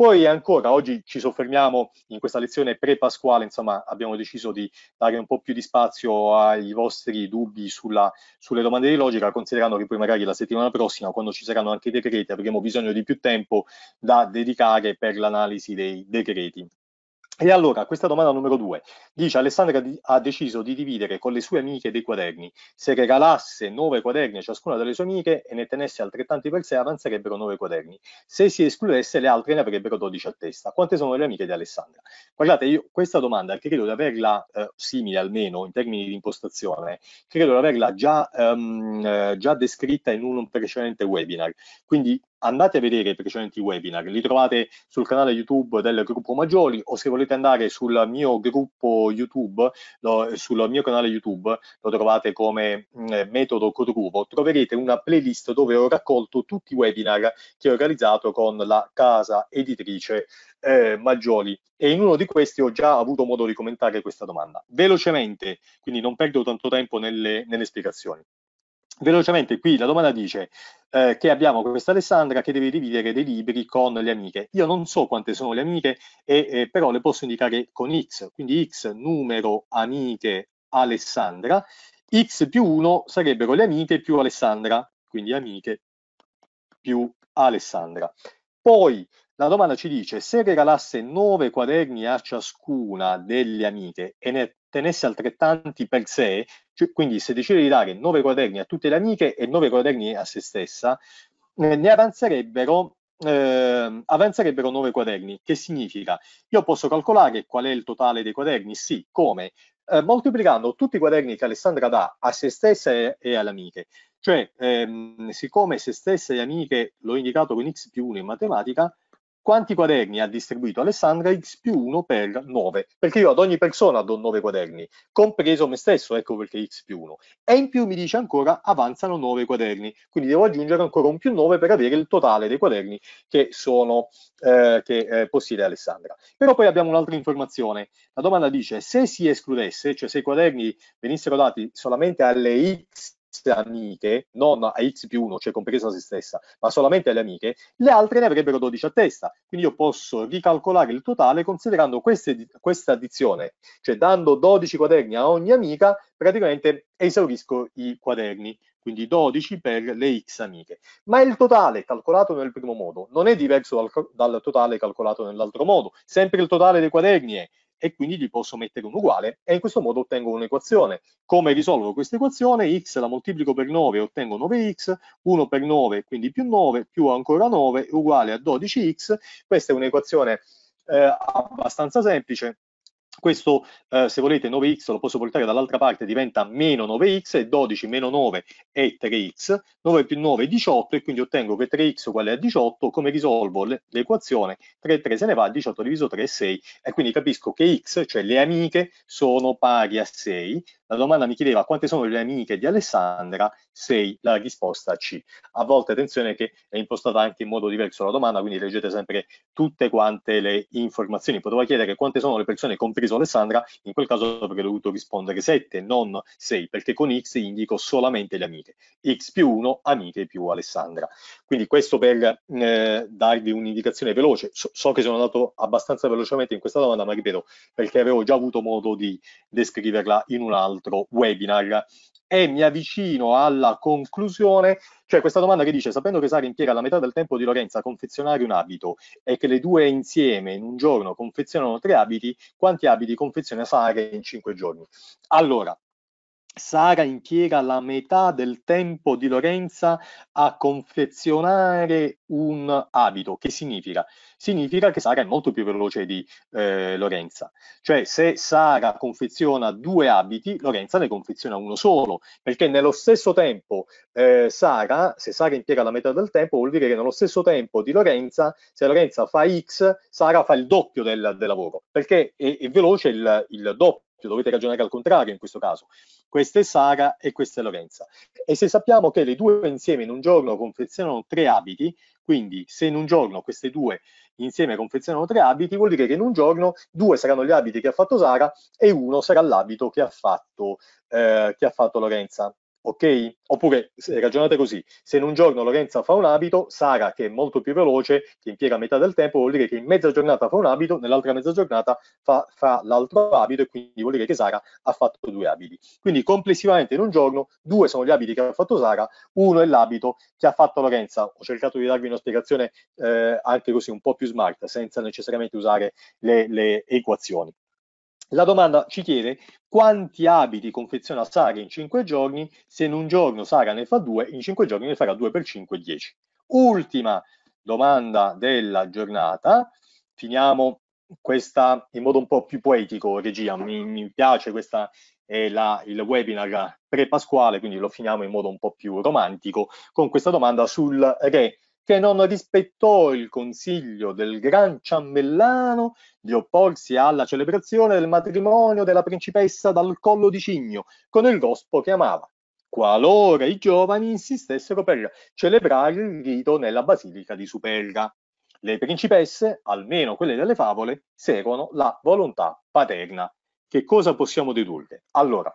Poi ancora oggi ci soffermiamo in questa lezione pre-pasquale, insomma abbiamo deciso di dare un po' più di spazio ai vostri dubbi sulla, sulle domande di logica, considerando che poi magari la settimana prossima, quando ci saranno anche i decreti, avremo bisogno di più tempo da dedicare per l'analisi dei decreti. E allora, questa domanda numero due. Dice, Alessandra ha deciso di dividere con le sue amiche dei quaderni. Se regalasse nove quaderni a ciascuna delle sue amiche e ne tenesse altrettanti per sé, avanzerebbero nove quaderni. Se si escludesse, le altre ne avrebbero dodici a testa. Quante sono le amiche di Alessandra? Guardate, io questa domanda credo di averla eh, simile almeno in termini di impostazione, credo di averla già, um, eh, già descritta in un precedente webinar. Quindi andate a vedere i precedenti webinar, li trovate sul canale YouTube del gruppo Maggioli o se volete andare sul mio gruppo YouTube, lo, sul mio canale YouTube, lo trovate come mh, mm, metodo Codruvo, troverete una playlist dove ho raccolto tutti i webinar che ho realizzato con la casa editrice eh, Maggioli e in uno di questi ho già avuto modo di commentare questa domanda. Velocemente, quindi non perdo tanto tempo nelle, nelle spiegazioni velocemente qui la domanda dice eh, che abbiamo questa Alessandra che deve dividere dei libri con le amiche. Io non so quante sono le amiche, e, eh, però le posso indicare con X, quindi X numero amiche Alessandra, X più 1 sarebbero le amiche più Alessandra, quindi amiche più Alessandra. Poi la domanda ci dice se regalasse 9 quaderni a ciascuna delle amiche e ne tenesse altrettanti per sé, cioè, quindi se decide di dare 9 quaderni a tutte le amiche e 9 quaderni a se stessa, eh, ne avanzerebbero eh, avanzerebbero 9 quaderni. Che significa? Io posso calcolare qual è il totale dei quaderni? Sì, come? Eh, moltiplicando tutti i quaderni che Alessandra dà a se stessa e, e alle amiche. Cioè, ehm, siccome se stessa e amiche l'ho indicato con x più 1 in matematica, quanti quaderni ha distribuito Alessandra X più 1 per 9, perché io ad ogni persona do 9 quaderni, compreso me stesso, ecco perché X più 1. E in più mi dice ancora avanzano 9 quaderni, quindi devo aggiungere ancora un più 9 per avere il totale dei quaderni che, sono, eh, che eh, possiede Alessandra. Però poi abbiamo un'altra informazione, la domanda dice se si escludesse, cioè se i quaderni venissero dati solamente alle X amiche, non a x più 1, cioè compresa se stessa, ma solamente alle amiche, le altre ne avrebbero 12 a testa. Quindi io posso ricalcolare il totale considerando queste, questa addizione, cioè dando 12 quaderni a ogni amica, praticamente esaurisco i quaderni, quindi 12 per le x amiche. Ma il totale calcolato nel primo modo non è diverso dal, dal totale calcolato nell'altro modo, sempre il totale dei quaderni è e quindi gli posso mettere un uguale e in questo modo ottengo un'equazione. Come risolvo questa equazione? x la moltiplico per 9 e ottengo 9x, 1 per 9 quindi più 9 più ancora 9 uguale a 12x. Questa è un'equazione eh, abbastanza semplice questo, eh, se volete, 9x lo posso portare dall'altra parte, diventa meno 9x e 12 meno 9 è 3x, 9 più 9 è 18 e quindi ottengo che 3x uguale a 18, come risolvo l'equazione? 3, 3 se ne va, 18 diviso 3 è 6 e quindi capisco che x, cioè le amiche, sono pari a 6, la domanda mi chiedeva quante sono le amiche di Alessandra, 6, la risposta C. A volte attenzione che è impostata anche in modo diverso la domanda, quindi leggete sempre tutte quante le informazioni. Poteva chiedere quante sono le persone, compreso Alessandra, in quel caso avrei dovuto rispondere 7, non 6, perché con X indico solamente le amiche. X più 1, amiche più Alessandra. Quindi questo per eh, darvi un'indicazione veloce. So, so che sono andato abbastanza velocemente in questa domanda, ma ripeto, perché avevo già avuto modo di descriverla in un'altra altro webinar e mi avvicino alla conclusione, cioè questa domanda che dice, sapendo che Sara impiega la metà del tempo di Lorenza a confezionare un abito e che le due insieme in un giorno confezionano tre abiti, quanti abiti confeziona Sara in cinque giorni? Allora, Sara impiega la metà del tempo di Lorenza a confezionare un abito. Che significa? Significa che Sara è molto più veloce di eh, Lorenza. Cioè, se Sara confeziona due abiti, Lorenza ne confeziona uno solo, perché nello stesso tempo eh, Sara, se Sara impiega la metà del tempo, vuol dire che nello stesso tempo di Lorenza, se Lorenza fa X, Sara fa il doppio del, del lavoro, perché è, è veloce il, il doppio cioè, dovete ragionare al contrario in questo caso. Questa è Sara e questa è Lorenza. E se sappiamo che le due insieme in un giorno confezionano tre abiti, quindi se in un giorno queste due insieme confezionano tre abiti, vuol dire che in un giorno due saranno gli abiti che ha fatto Sara e uno sarà l'abito che, eh, che ha fatto Lorenza ok? Oppure ragionate così, se in un giorno Lorenza fa un abito, Sara, che è molto più veloce, che impiega metà del tempo, vuol dire che in mezza giornata fa un abito, nell'altra mezza giornata fa, fa l'altro abito e quindi vuol dire che Sara ha fatto due abiti. Quindi complessivamente in un giorno due sono gli abiti che ha fatto Sara, uno è l'abito che ha fatto Lorenza. Ho cercato di darvi una spiegazione eh, anche così un po' più smart, senza necessariamente usare le, le equazioni. La domanda ci chiede quanti abiti confeziona Sara in 5 giorni, se in un giorno Sara ne fa 2, in 5 giorni ne farà 2 per 5, 10. Ultima domanda della giornata, finiamo questa in modo un po' più poetico, regia, mi, mi piace questa è la, il webinar pre-pasquale, quindi lo finiamo in modo un po' più romantico, con questa domanda sul re che non rispettò il consiglio del gran ciambellano di opporsi alla celebrazione del matrimonio della principessa dal collo di cigno con il gospo che amava, qualora i giovani insistessero per celebrare il rito nella basilica di Superga. Le principesse, almeno quelle delle favole, seguono la volontà paterna. Che cosa possiamo dedurre? Allora,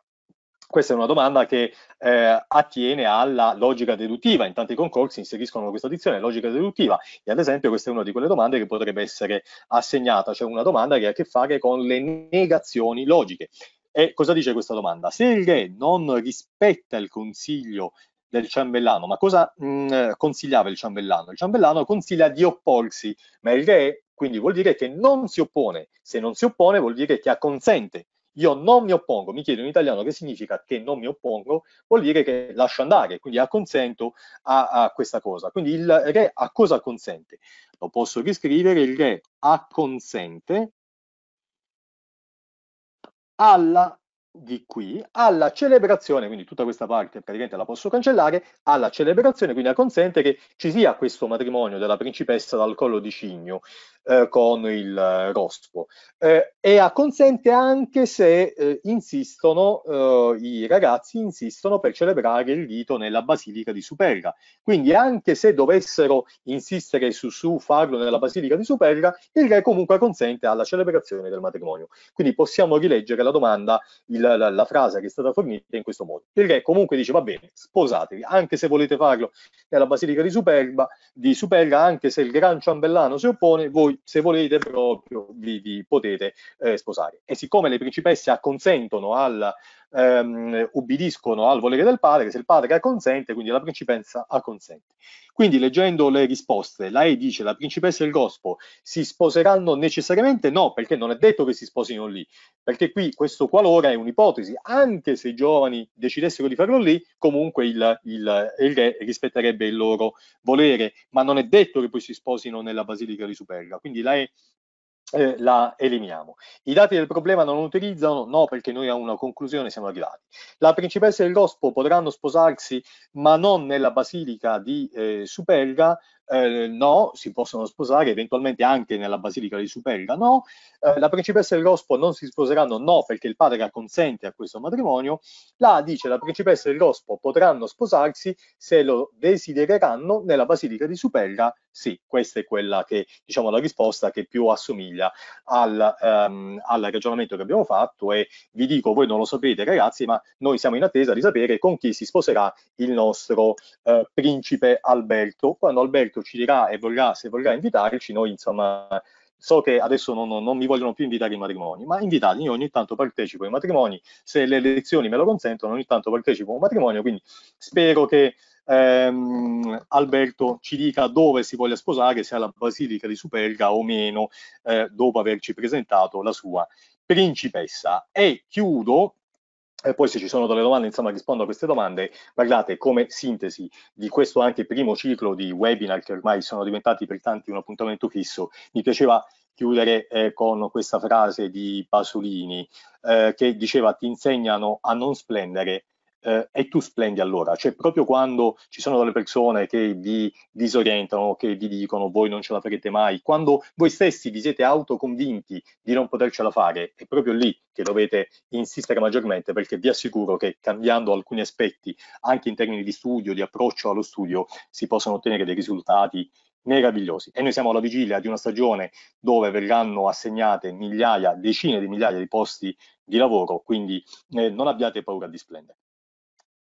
questa è una domanda che eh, attiene alla logica deduttiva. In tanti concorsi inseriscono questa dizione, logica deduttiva, e ad esempio questa è una di quelle domande che potrebbe essere assegnata, cioè una domanda che ha a che fare con le negazioni logiche. E cosa dice questa domanda? Se il re non rispetta il consiglio del ciambellano, ma cosa mh, mm, consigliava il ciambellano? Il ciambellano consiglia di opporsi, ma il re quindi vuol dire che non si oppone. Se non si oppone vuol dire che acconsente io non mi oppongo, mi chiedo in italiano che significa che non mi oppongo, vuol dire che lascio andare, quindi acconsento a, a questa cosa. Quindi il re a cosa consente? Lo posso riscrivere, il re acconsente alla di qui alla celebrazione, quindi tutta questa parte praticamente la posso cancellare, alla celebrazione, quindi consente che ci sia questo matrimonio della principessa dal collo di cigno eh, con il eh, rospo eh, e acconsente anche se eh, insistono, eh, i ragazzi insistono per celebrare il rito nella Basilica di Superga, quindi anche se dovessero insistere su, su farlo nella Basilica di Superga, il re comunque consente alla celebrazione del matrimonio. Quindi possiamo rileggere la domanda, il la, la, la, frase che è stata fornita in questo modo. Il re comunque dice va bene, sposatevi, anche se volete farlo nella Basilica di Superba, di Superga, anche se il gran ciambellano si oppone, voi se volete proprio vi, vi potete eh, sposare. E siccome le principesse acconsentono alla ehm, ubbidiscono al volere del padre, se il padre acconsente, quindi la principessa acconsente. Quindi leggendo le risposte, lei dice la principessa e il gospo si sposeranno necessariamente? No, perché non è detto che si sposino lì, perché qui questo qualora è un'ipotesi, anche se i giovani decidessero di farlo lì, comunque il, il, il re rispetterebbe il loro volere, ma non è detto che poi si sposino nella Basilica di Superga. Quindi lei E eh, la eliminiamo. I dati del problema non utilizzano? No, perché noi a una conclusione siamo arrivati. La principessa del Rospo potranno sposarsi, ma non nella basilica di eh, Superga, eh, no, si possono sposare eventualmente anche nella Basilica di Superga, no, eh, la principessa e il Rospo non si sposeranno, no, perché il padre acconsente a questo matrimonio, La dice la principessa e il Rospo potranno sposarsi se lo desidereranno nella Basilica di Superga, sì, questa è quella che, diciamo, la risposta che più assomiglia al, ehm, al ragionamento che abbiamo fatto e vi dico, voi non lo sapete ragazzi, ma noi siamo in attesa di sapere con chi si sposerà il nostro eh, principe Alberto, quando Alberto che ucciderà e vorrà, se vorrà invitarci, noi insomma so che adesso non, non, non, mi vogliono più invitare in matrimoni, ma invitati, io ogni tanto partecipo ai matrimoni, se le elezioni me lo consentono, ogni tanto partecipo a un matrimonio, quindi spero che ehm, Alberto ci dica dove si voglia sposare, se alla Basilica di Superga o meno, eh, dopo averci presentato la sua principessa. E chiudo e poi se ci sono delle domande, insomma, rispondo a queste domande. Guardate, come sintesi di questo anche primo ciclo di webinar che ormai sono diventati per tanti un appuntamento fisso, mi piaceva chiudere eh, con questa frase di Pasolini eh, che diceva ti insegnano a non splendere eh, e tu splendi allora, cioè proprio quando ci sono delle persone che vi disorientano, che vi dicono voi non ce la farete mai, quando voi stessi vi siete autoconvinti di non potercela fare, è proprio lì che dovete insistere maggiormente perché vi assicuro che cambiando alcuni aspetti anche in termini di studio, di approccio allo studio, si possono ottenere dei risultati meravigliosi. E noi siamo alla vigilia di una stagione dove verranno assegnate migliaia, decine di migliaia di posti di lavoro, quindi eh, non abbiate paura di splendere.